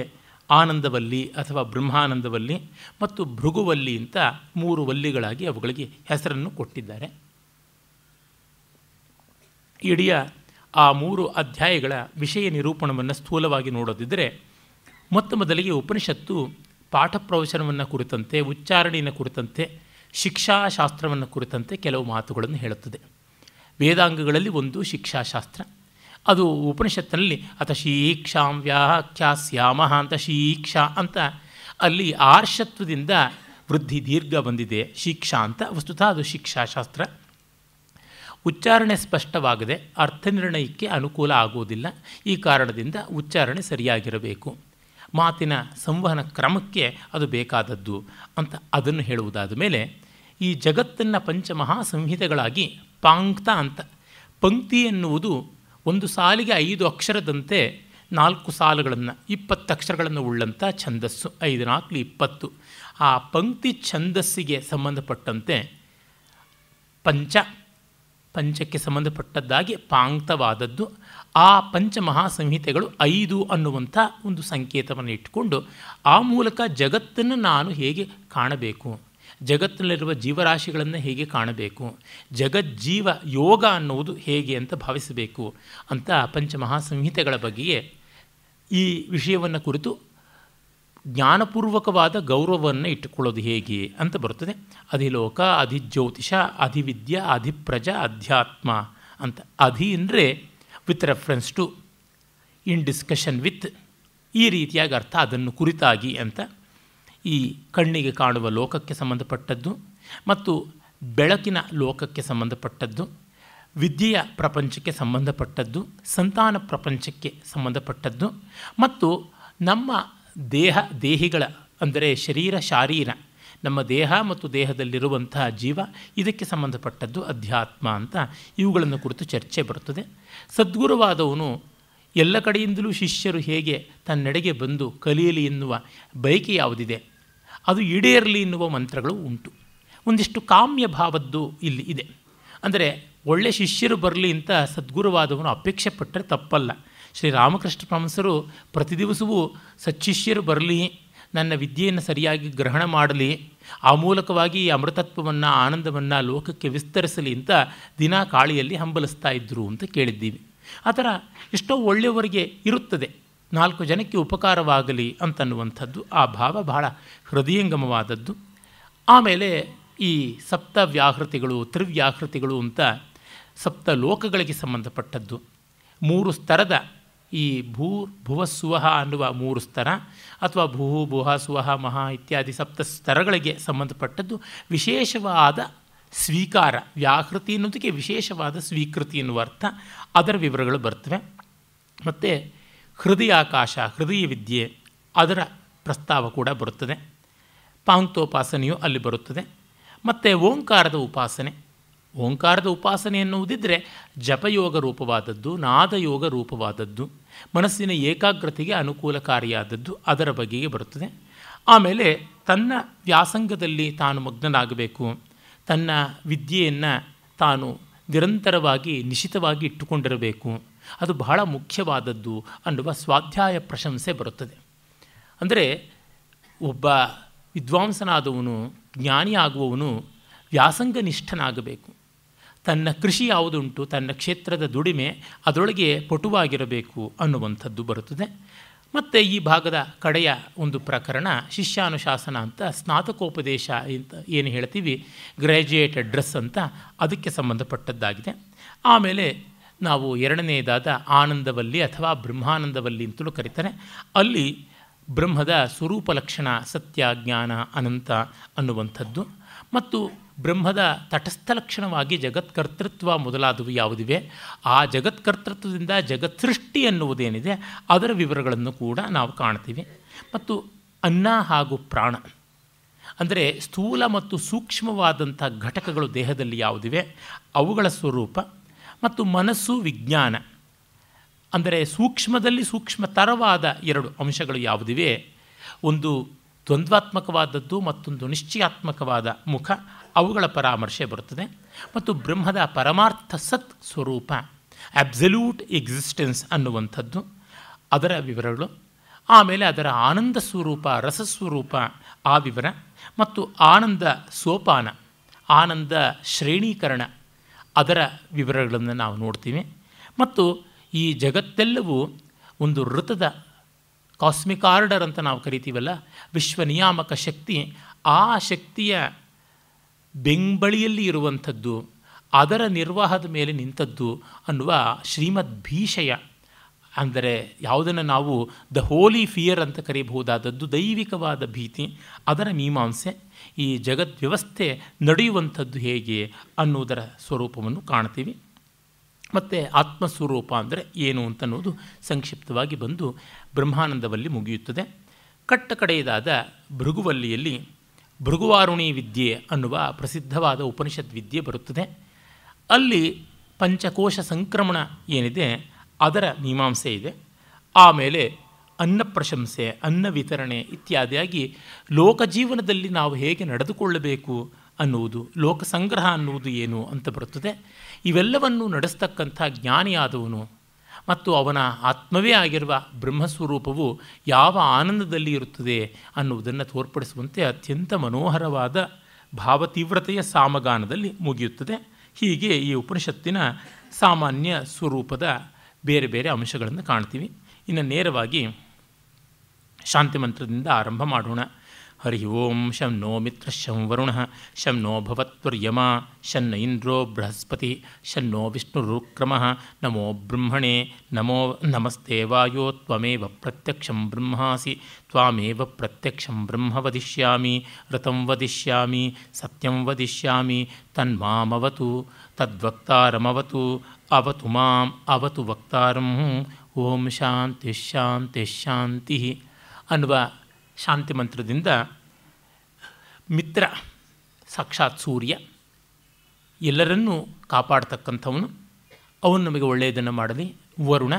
ಆನಂದವಲ್ಲಿ ಅಥವಾ ಬ್ರಹ್ಮಾನಂದವಲ್ಲಿ ಮತ್ತು ಭೃಗುವಲ್ಲಿ ಅಂತ ಮೂರು ವಲ್ಲಿಗಳಾಗಿ ಅವುಗಳಿಗೆ ಹೆಸರನ್ನು ಕೊಟ್ಟಿದ್ದಾರೆ ಇಡೀ ಆ ಮೂರು ಅಧ್ಯಾಯಗಳ ವಿಷಯ ನಿರೂಪಣವನ್ನು ಸ್ಥೂಲವಾಗಿ ನೋಡೋದಿದ್ದರೆ ಮೊತ್ತ ಮೊದಲಿಗೆ ಉಪನಿಷತ್ತು ಪಾಠ ಪ್ರವಚನವನ್ನು ಕುರಿತಂತೆ ಉಚ್ಚಾರಣೆಯ ಕುರಿತಂತೆ ಶಿಕ್ಷಾಶಾಸ್ತ್ರವನ್ನು ಕುರಿತಂತೆ ಕೆಲವು ಮಾತುಗಳನ್ನು ಹೇಳುತ್ತದೆ ವೇದಾಂಗಗಳಲ್ಲಿ ಒಂದು ಶಿಕ್ಷಾಶಾಸ್ತ್ರ ಅದು ಉಪನಿಷತ್ತಿನಲ್ಲಿ ಅತ ಶೀಕ್ಷಾಂ ವ್ಯಾಖ್ಯಾಸ್ಯಾಮ ಅಂತ ಶೀಕ್ಷಾ ಅಂತ ಅಲ್ಲಿ ಆರ್ಷತ್ವದಿಂದ ವೃದ್ಧಿ ದೀರ್ಘ ಬಂದಿದೆ ಶಿಕ್ಷಾ ಅಂತ ವಸ್ತುತಃ ಅದು ಶಿಕ್ಷಾಶಾಸ್ತ್ರ ಉಚ್ಚಾರಣೆ ಸ್ಪಷ್ಟವಾಗದೆ ಅರ್ಥ ನಿರ್ಣಯಕ್ಕೆ ಅನುಕೂಲ ಆಗುವುದಿಲ್ಲ ಈ ಕಾರಣದಿಂದ ಉಚ್ಚಾರಣೆ ಸರಿಯಾಗಿರಬೇಕು ಮಾತಿನ ಸಂವಹನ ಕ್ರಮಕ್ಕೆ ಅದು ಬೇಕಾದದ್ದು ಅಂತ ಅದನ್ನು ಹೇಳುವುದಾದ ಮೇಲೆ ಈ ಜಗತ್ತನ್ನು ಪಂಚಮಹಾ ಸಂಹಿತೆಗಳಾಗಿ ಪಾಂಕ್ತ ಅಂತ ಪಂಕ್ತಿ ಎನ್ನುವುದು ಒಂದು ಸಾಲಿಗೆ ಐದು ಅಕ್ಷರದಂತೆ ನಾಲ್ಕು ಸಾಲುಗಳನ್ನು ಇಪ್ಪತ್ತು ಅಕ್ಷರಗಳನ್ನು ಉಳ್ಳಂಥ ಛಂದಸ್ಸು ಐದು ನಾಲ್ಕು ಇಪ್ಪತ್ತು ಆ ಪಂಕ್ತಿ ಛಂದಸ್ಸಿಗೆ ಸಂಬಂಧಪಟ್ಟಂತೆ ಪಂಚ ಪಂಚಕ್ಕೆ ಸಂಬಂಧಪಟ್ಟದ್ದಾಗಿ ಪಾಂಕ್ತವಾದದ್ದು ಆ ಪಂಚಮಹಾಸಂಹಿತೆಗಳು ಐದು ಅನ್ನುವಂಥ ಒಂದು ಸಂಕೇತವನ್ನು ಇಟ್ಟುಕೊಂಡು ಆ ಮೂಲಕ ಜಗತ್ತನ್ನು ನಾನು ಹೇಗೆ ಕಾಣಬೇಕು ಜಗತ್ತಿನಲ್ಲಿರುವ ಜೀವರಾಶಿಗಳನ್ನು ಹೇಗೆ ಕಾಣಬೇಕು ಜಗಜ್ಜೀವ ಯೋಗ ಅನ್ನುವುದು ಹೇಗೆ ಅಂತ ಭಾವಿಸಬೇಕು ಅಂತ ಪಂಚಮಹಾಸಂಹಿತೆಗಳ ಬಗ್ಗೆಯೇ ಈ ವಿಷಯವನ್ನು ಕುರಿತು ಜ್ಞಾನಪೂರ್ವಕವಾದ ಗೌರವವನ್ನು ಇಟ್ಟುಕೊಳ್ಳೋದು ಹೇಗೆ ಅಂತ ಬರುತ್ತದೆ ಅಧಿಲೋಕ ಅಧಿಜ್ಯೋತಿಷ ಅಧಿವಿದ್ಯಾ ಅಧಿಪ್ರಜ ಅಧ್ಯಾತ್ಮ ಅಂತ ಅಧಿ ಅಂದರೆ with reference to in discussion with ಈ ರೀತಿಯಾಗಿ ಅರ್ಥ ಅದನ್ನು ಕುರಿತಾಗಿ ಅಂತ ಈ ಕಣ್ಣಿಗೆ ಕಾಣುವ ಲೋಕಕ್ಕೆ ಸಂಬಂಧಪಟ್ಟದ್ದು ಮತ್ತು ಬೆಳಕಿನ ಲೋಕಕ್ಕೆ ಸಂಬಂಧಪಟ್ಟದ್ದು ವಿದ್ಯೆಯ ಪ್ರಪಂಚಕ್ಕೆ ಸಂಬಂಧಪಟ್ಟದ್ದು ಸಂತಾನ ಪ್ರಪಂಚಕ್ಕೆ ಸಂಬಂಧಪಟ್ಟದ್ದು ಮತ್ತು ನಮ್ಮ ದೇಹ ದೇಹಿಗಳ ಅಂದರೆ ಶರೀರ ಶಾರೀರ ನಮ್ಮ ದೇಹ ಮತ್ತು ದೇಹದಲ್ಲಿರುವಂತಹ ಜೀವ ಇದಕ್ಕೆ ಸಂಬಂಧಪಟ್ಟದ್ದು ಅಧ್ಯಾತ್ಮ ಅಂತ ಇವುಗಳನ್ನು ಕುರಿತು ಚರ್ಚೆ ಬರುತ್ತದೆ ಸದ್ಗುರುವಾದವನು ಎಲ್ಲ ಕಡೆಯಿಂದಲೂ ಶಿಷ್ಯರು ಹೇಗೆ ತನ್ನೆಡೆಗೆ ಬಂದು ಕಲಿಯಲಿ ಎನ್ನುವ ಬಯಕೆ ಯಾವುದಿದೆ ಅದು ಈಡೇರಲಿ ಎನ್ನುವ ಮಂತ್ರಗಳು ಉಂಟು ಒಂದಿಷ್ಟು ಕಾಮ್ಯ ಭಾವದ್ದು ಇಲ್ಲಿ ಇದೆ ಅಂದರೆ ಒಳ್ಳೆಯ ಶಿಷ್ಯರು ಬರಲಿ ಅಂತ ಸದ್ಗುರುವಾದವನು ಅಪೇಕ್ಷೆ ಪಟ್ಟರೆ ತಪ್ಪಲ್ಲ ಶ್ರೀರಾಮಕೃಷ್ಣ ಪರಮಸರು ಪ್ರತಿ ದಿವಸವೂ ಸಚ್ಚಿಷ್ಯರು ಬರಲಿ ನನ್ನ ವಿದ್ಯೆಯನ್ನು ಸರಿಯಾಗಿ ಗ್ರಹಣ ಮಾಡಲಿ ಆ ಮೂಲಕವಾಗಿ ಅಮೃತತ್ವವನ್ನು ಆನಂದವನ್ನು ಲೋಕಕ್ಕೆ ವಿಸ್ತರಿಸಲಿ ಅಂತ ದಿನ ಕಾಳಿಯಲ್ಲಿ ಹಂಬಲಿಸ್ತಾ ಇದ್ದರು ಅಂತ ಕೇಳಿದ್ದೀವಿ ಆ ಥರ ಎಷ್ಟೋ ಒಳ್ಳೆಯವರಿಗೆ ಇರುತ್ತದೆ ನಾಲ್ಕು ಜನಕ್ಕೆ ಉಪಕಾರವಾಗಲಿ ಅಂತನ್ನುವಂಥದ್ದು ಆ ಭಾವ ಬಹಳ ಹೃದಯಂಗಮವಾದದ್ದು ಆಮೇಲೆ ಈ ಸಪ್ತ ವ್ಯಾಹೃತಿಗಳು ತ್ರಿವ್ಯಾಹೃತಿಗಳು ಅಂತ ಸಪ್ತ ಲೋಕಗಳಿಗೆ ಸಂಬಂಧಪಟ್ಟದ್ದು ಮೂರು ಸ್ತರದ ಈ ಭೂ ಭುವಸ್ಸುವಹ ಅನ್ನುವ ಮೂರು ಸ್ತರ ಅಥವಾ ಭೂ ಭುಹ ಸುವಹ ಮಹಾ ಇತ್ಯಾದಿ ಸಪ್ತ ಸ್ತರಗಳಿಗೆ ಸಂಬಂಧಪಟ್ಟದ್ದು ವಿಶೇಷವಾದ ಸ್ವೀಕಾರ ವ್ಯಾಹೃತಿ ಅನ್ನೋದಕ್ಕೆ ವಿಶೇಷವಾದ ಸ್ವೀಕೃತಿ ಎನ್ನುವ ಅರ್ಥ ಅದರ ವಿವರಗಳು ಬರ್ತವೆ ಮತ್ತು ಹೃದಯಾಕಾಶ ಹೃದಯ ವಿದ್ಯೆ ಅದರ ಪ್ರಸ್ತಾವ ಕೂಡ ಬರುತ್ತದೆ ಪಾಂಕ್ತೋಪಾಸನೆಯು ಅಲ್ಲಿ ಬರುತ್ತದೆ ಮತ್ತು ಓಂಕಾರದ ಉಪಾಸನೆ ಓಂಕಾರದ ಉಪಾಸನೆ ಎನ್ನುವುದಿದ್ದರೆ ಜಪಯೋಗ ರೂಪವಾದದ್ದು ನಾದಯೋಗ ರೂಪವಾದದ್ದು ಮನಸ್ಸಿನ ಏಕಾಗ್ರತೆಗೆ ಅನುಕೂಲಕಾರಿಯಾದದ್ದು ಅದರ ಬಗೆಗೆ ಬರುತ್ತದೆ ಆಮೇಲೆ ತನ್ನ ವ್ಯಾಸಂಗದಲ್ಲಿ ತಾನು ಮಗ್ನನಾಗಬೇಕು ತನ್ನ ವಿದ್ಯೆಯನ್ನು ತಾನು ನಿರಂತರವಾಗಿ ನಿಶಿತವಾಗಿ ಇಟ್ಟುಕೊಂಡಿರಬೇಕು ಅದು ಬಹಳ ಮುಖ್ಯವಾದದ್ದು ಅನ್ನುವ ಸ್ವಾಧ್ಯಾಯ ಪ್ರಶಂಸೆ ಬರುತ್ತದೆ ಅಂದರೆ ಒಬ್ಬ ವಿದ್ವಾಂಸನಾದವನು ಜ್ಞಾನಿಯಾಗುವವನು ವ್ಯಾಸಂಗನಿಷ್ಠನಾಗಬೇಕು ತನ್ನ ಕೃಷಿ ಯಾವುದುಂಟು ತನ್ನ ಕ್ಷೇತ್ರದ ದುಡಿಮೆ ಅದರೊಳಗೆ ಪಟುವಾಗಿರಬೇಕು ಅನ್ನುವಂಥದ್ದು ಬರುತ್ತದೆ ಮತ್ತು ಈ ಭಾಗದ ಕಡೆಯ ಒಂದು ಪ್ರಕರಣ ಶಿಷ್ಯಾನುಶಾಸನ ಅಂತ ಸ್ನಾತಕೋಪದೇಶ ಅಂತ ಏನು ಹೇಳ್ತೀವಿ ಗ್ರ್ಯಾಜುಯೇಟ್ ಡ್ರೆಸ್ ಅಂತ ಅದಕ್ಕೆ ಸಂಬಂಧಪಟ್ಟದ್ದಾಗಿದೆ ಆಮೇಲೆ ನಾವು ಎರಡನೆಯದಾದ ಆನಂದವಲ್ಲಿ ಅಥವಾ ಬ್ರಹ್ಮಾನಂದವಲ್ಲಿ ಅಂತಲೂ ಕರೀತಾರೆ ಅಲ್ಲಿ ಬ್ರಹ್ಮದ ಸ್ವರೂಪ ಲಕ್ಷಣ ಸತ್ಯ ಜ್ಞಾನ ಅನಂತ ಅನ್ನುವಂಥದ್ದು ಮತ್ತು ಬ್ರಹ್ಮದ ತಟಸ್ಥ ಲಕ್ಷಣವಾಗಿ ಜಗತ್ಕರ್ತೃತ್ವ ಮೊದಲಾದವು ಯಾವುದಿವೆ ಆ ಜಗತ್ಕರ್ತೃತ್ವದಿಂದ ಜಗತ್ ಸೃಷ್ಟಿ ಅನ್ನುವುದೇನಿದೆ ಅದರ ವಿವರಗಳನ್ನು ಕೂಡ ನಾವು ಕಾಣ್ತೀವಿ ಮತ್ತು ಅನ್ನ ಹಾಗೂ ಪ್ರಾಣ ಅಂದರೆ ಸ್ಥೂಲ ಮತ್ತು ಸೂಕ್ಷ್ಮವಾದಂಥ ಘಟಕಗಳು ದೇಹದಲ್ಲಿ ಯಾವುದಿವೆ ಅವುಗಳ ಸ್ವರೂಪ ಮತ್ತು ಮನಸ್ಸು ವಿಜ್ಞಾನ ಅಂದರೆ ಸೂಕ್ಷ್ಮದಲ್ಲಿ ಸೂಕ್ಷ್ಮತರವಾದ ಎರಡು ಅಂಶಗಳು ಯಾವುದಿವೆ ಒಂದು ದ್ವಂದ್ವಾತ್ಮಕವಾದದ್ದು ಮತ್ತೊಂದು ನಿಶ್ಚಯಾತ್ಮಕವಾದ ಮುಖ ಅವುಗಳ ಪರಾಮರ್ಶೆ ಬರುತ್ತದೆ ಮತ್ತು ಬ್ರಹ್ಮದ ಪರಮಾರ್ಥ ಸತ್ ಸ್ವರೂಪ ಅಬ್ಸಲ್ಯೂಟ್ ಎಕ್ಸಿಸ್ಟೆನ್ಸ್ ಅನ್ನುವಂಥದ್ದು ಅದರ ವಿವರಗಳು ಆಮೇಲೆ ಅದರ ಆನಂದ ಸ್ವರೂಪ ರಸಸ್ವರೂಪ ಆ ವಿವರ ಮತ್ತು ಆನಂದ ಸೋಪಾನ ಆನಂದ ಶ್ರೇಣೀಕರಣ ಅದರ ವಿವರಗಳನ್ನು ನಾವು ನೋಡ್ತೀವಿ ಮತ್ತು ಈ ಜಗತ್ತೆಲ್ಲವೂ ಒಂದು ಋತದ ಕಾಸ್ಮಿಕ್ ಆರ್ಡರ್ ಅಂತ ನಾವು ಕರಿತೀವಲ್ಲ ವಿಶ್ವ ನಿಯಾಮಕ ಶಕ್ತಿ ಆ ಶಕ್ತಿಯ ಬೆಂಬಳಿಯಲ್ಲಿ ಇರುವಂಥದ್ದು ಅದರ ನಿರ್ವಾಹದ ಮೇಲೆ ನಿಂತದ್ದು ಅನ್ನುವ ಶ್ರೀಮದ್ ಭೀಷಯ ಅಂದರೆ ಯಾವುದನ್ನು ನಾವು ದ ಹೋಲಿ ಫಿಯರ್ ಅಂತ ಕರೀಬಹುದಾದದ್ದು ದೈವಿಕವಾದ ಭೀತಿ ಅದರ ಮೀಮಾಂಸೆ ಈ ವ್ಯವಸ್ಥೆ ನಡೆಯುವಂಥದ್ದು ಹೇಗೆ ಅನ್ನುವುದರ ಸ್ವರೂಪವನ್ನು ಕಾಣ್ತೀವಿ ಮತ್ತು ಆತ್ಮಸ್ವರೂಪ ಅಂದರೆ ಏನು ಅಂತನ್ನುವುದು ಸಂಕ್ಷಿಪ್ತವಾಗಿ ಬಂದು ಬ್ರಹ್ಮಾನಂದವಲ್ಲಿ ಮುಗಿಯುತ್ತದೆ ಕಟ್ಟ ಕಡೆಯದಾದ ಭೃಗುವಲ್ಲಿಯಲ್ಲಿ ಭೃಗುವಾರುಣಿ ವಿದ್ಯೆ ಅನ್ನುವ ಪ್ರಸಿದ್ಧವಾದ ಉಪನಿಷತ್ ವಿದ್ಯೆ ಬರುತ್ತದೆ ಅಲ್ಲಿ ಪಂಚಕೋಶ ಸಂಕ್ರಮಣ ಏನಿದೆ ಅದರ ಮೀಮಾಂಸೆ ಇದೆ ಆಮೇಲೆ ಅನ್ನ ಪ್ರಶಂಸೆ ಅನ್ನ ವಿತರಣೆ ಇತ್ಯಾದಿಯಾಗಿ ಲೋಕ ಜೀವನದಲ್ಲಿ ನಾವು ಹೇಗೆ ನಡೆದುಕೊಳ್ಳಬೇಕು ಅನ್ನುವುದು ಲೋಕ ಸಂಗ್ರಹ ಅನ್ನುವುದು ಏನು ಅಂತ ಬರುತ್ತದೆ ಇವೆಲ್ಲವನ್ನು ನಡೆಸ್ತಕ್ಕಂಥ ಜ್ಞಾನಿಯಾದವನು ಮತ್ತು ಅವನ ಆತ್ಮವೇ ಆಗಿರುವ ಬ್ರಹ್ಮಸ್ವರೂಪವು ಯಾವ ಆನಂದದಲ್ಲಿ ಇರುತ್ತದೆ ಅನ್ನುವುದನ್ನು ತೋರ್ಪಡಿಸುವಂತೆ ಅತ್ಯಂತ ಮನೋಹರವಾದ ಭಾವತೀವ್ರತೆಯ ಸಾಮಗಾನದಲ್ಲಿ ಮುಗಿಯುತ್ತದೆ ಹೀಗೆ ಈ ಉಪನಿಷತ್ತಿನ ಸಾಮಾನ್ಯ ಸ್ವರೂಪದ ಬೇರೆ ಬೇರೆ ಅಂಶಗಳನ್ನು ಕಾಣ್ತೀವಿ ಇನ್ನು ನೇರವಾಗಿ ಶಾಂತಿ ಮಂತ್ರದಿಂದ ಆರಂಭ ಮಾಡೋಣ ಹರಿ ಓಂ ಶಂ ನೋ ಮಿತ್ರ ಶಂ ವರುಣ ಶಂ ನೋ ಭವತ್ವರ್ಯಮ ಶನ್ನ ಇಂದ್ರೋ ಬೃಹಸ್ಪತಿ ಶನ್ನೋ ವಿಷ್ಣುರುಕ್ರಮ ನಮೋ ಬ್ರಹ್ಮಣೇ ನಮೋ ನಮಸ್ತೆ ವಾಯೋ ತ್ವಮೇವ ಪ್ರತ್ಯಕ್ಷಂ ಬ್ರಹ್ಮಾಸಿ ತ್ವಾಮೇವ ಪ್ರತ್ಯಕ್ಷಂ ಬ್ರಹ್ಮ ವದಿಷ್ಯಾಮಿ ಋತಂ ವದಿಷ್ಯಾಮಿ ಸತ್ಯಂ ವದಿಷ್ಯಾಮಿ ತನ್ಮಾಮವತು ತದ್ವಕ್ತಾರಮವತು ಅವತು ಮಾಂ ಅವತು ವಕ್ತಾರಂ ಓಂ ಶಾಂತಿ ಶಾಂತಿ ಶಾಂತಿ ಅನ್ನುವ ಶಾಂತಿ ಮಂತ್ರದಿಂದ ಮಿತ್ರ ಸಾಕ್ಷಾತ್ ಸೂರ್ಯ ಎಲ್ಲರನ್ನೂ ಕಾಪಾಡ್ತಕ್ಕಂಥವನು ಅವನು ನಮಗೆ ಒಳ್ಳೆಯದನ್ನು ಮಾಡಲಿ ವರುಣ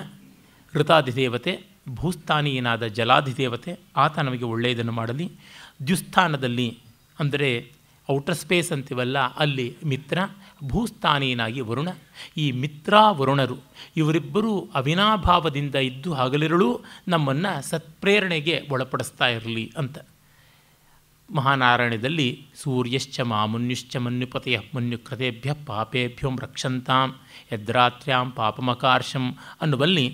ಋತಾಧಿದೇವತೆ ಭೂಸ್ಥಾನೀಯನಾದ ಜಲಾಧಿದೇವತೆ ಆತ ನಮಗೆ ಒಳ್ಳೆಯದನ್ನು ಮಾಡಲಿ ದ್ಯುಸ್ಥಾನದಲ್ಲಿ ಅಂದರೆ ಔಟರ್ ಸ್ಪೇಸ್ ಅಂತೀವಲ್ಲ ಅಲ್ಲಿ ಮಿತ್ರ ಭೂಸ್ಥಾನೀನಾಗಿ ವರುಣ ಈ ಮಿತ್ರ ವರುಣರು ಇವರಿಬ್ಬರೂ ಅವಿನಾಭಾವದಿಂದ ಇದ್ದು ಹಗಲಿರಳು ನಮ್ಮನ್ನು ಸತ್ಪ್ರೇರಣೆಗೆ ಒಳಪಡಿಸ್ತಾ ಇರಲಿ ಅಂತ ಮಹಾನಾರಾಯಣದಲ್ಲಿ ಸೂರ್ಯಶ್ಚ ಮಾಮುನ್ಯುಶ್ಚ ಮನ್ಯುಪತೆಯ ಮನ್ಯುಕೃತೆಭ್ಯ ಪಾಪೇಭ್ಯಂ ರಕ್ಷಂತಾಂ ಯದ್ರಾತ್ರ್ಯಾಂ ಪಾಪಮಕಾರ್ಷಂ ಅನ್ನುವಲ್ಲಿ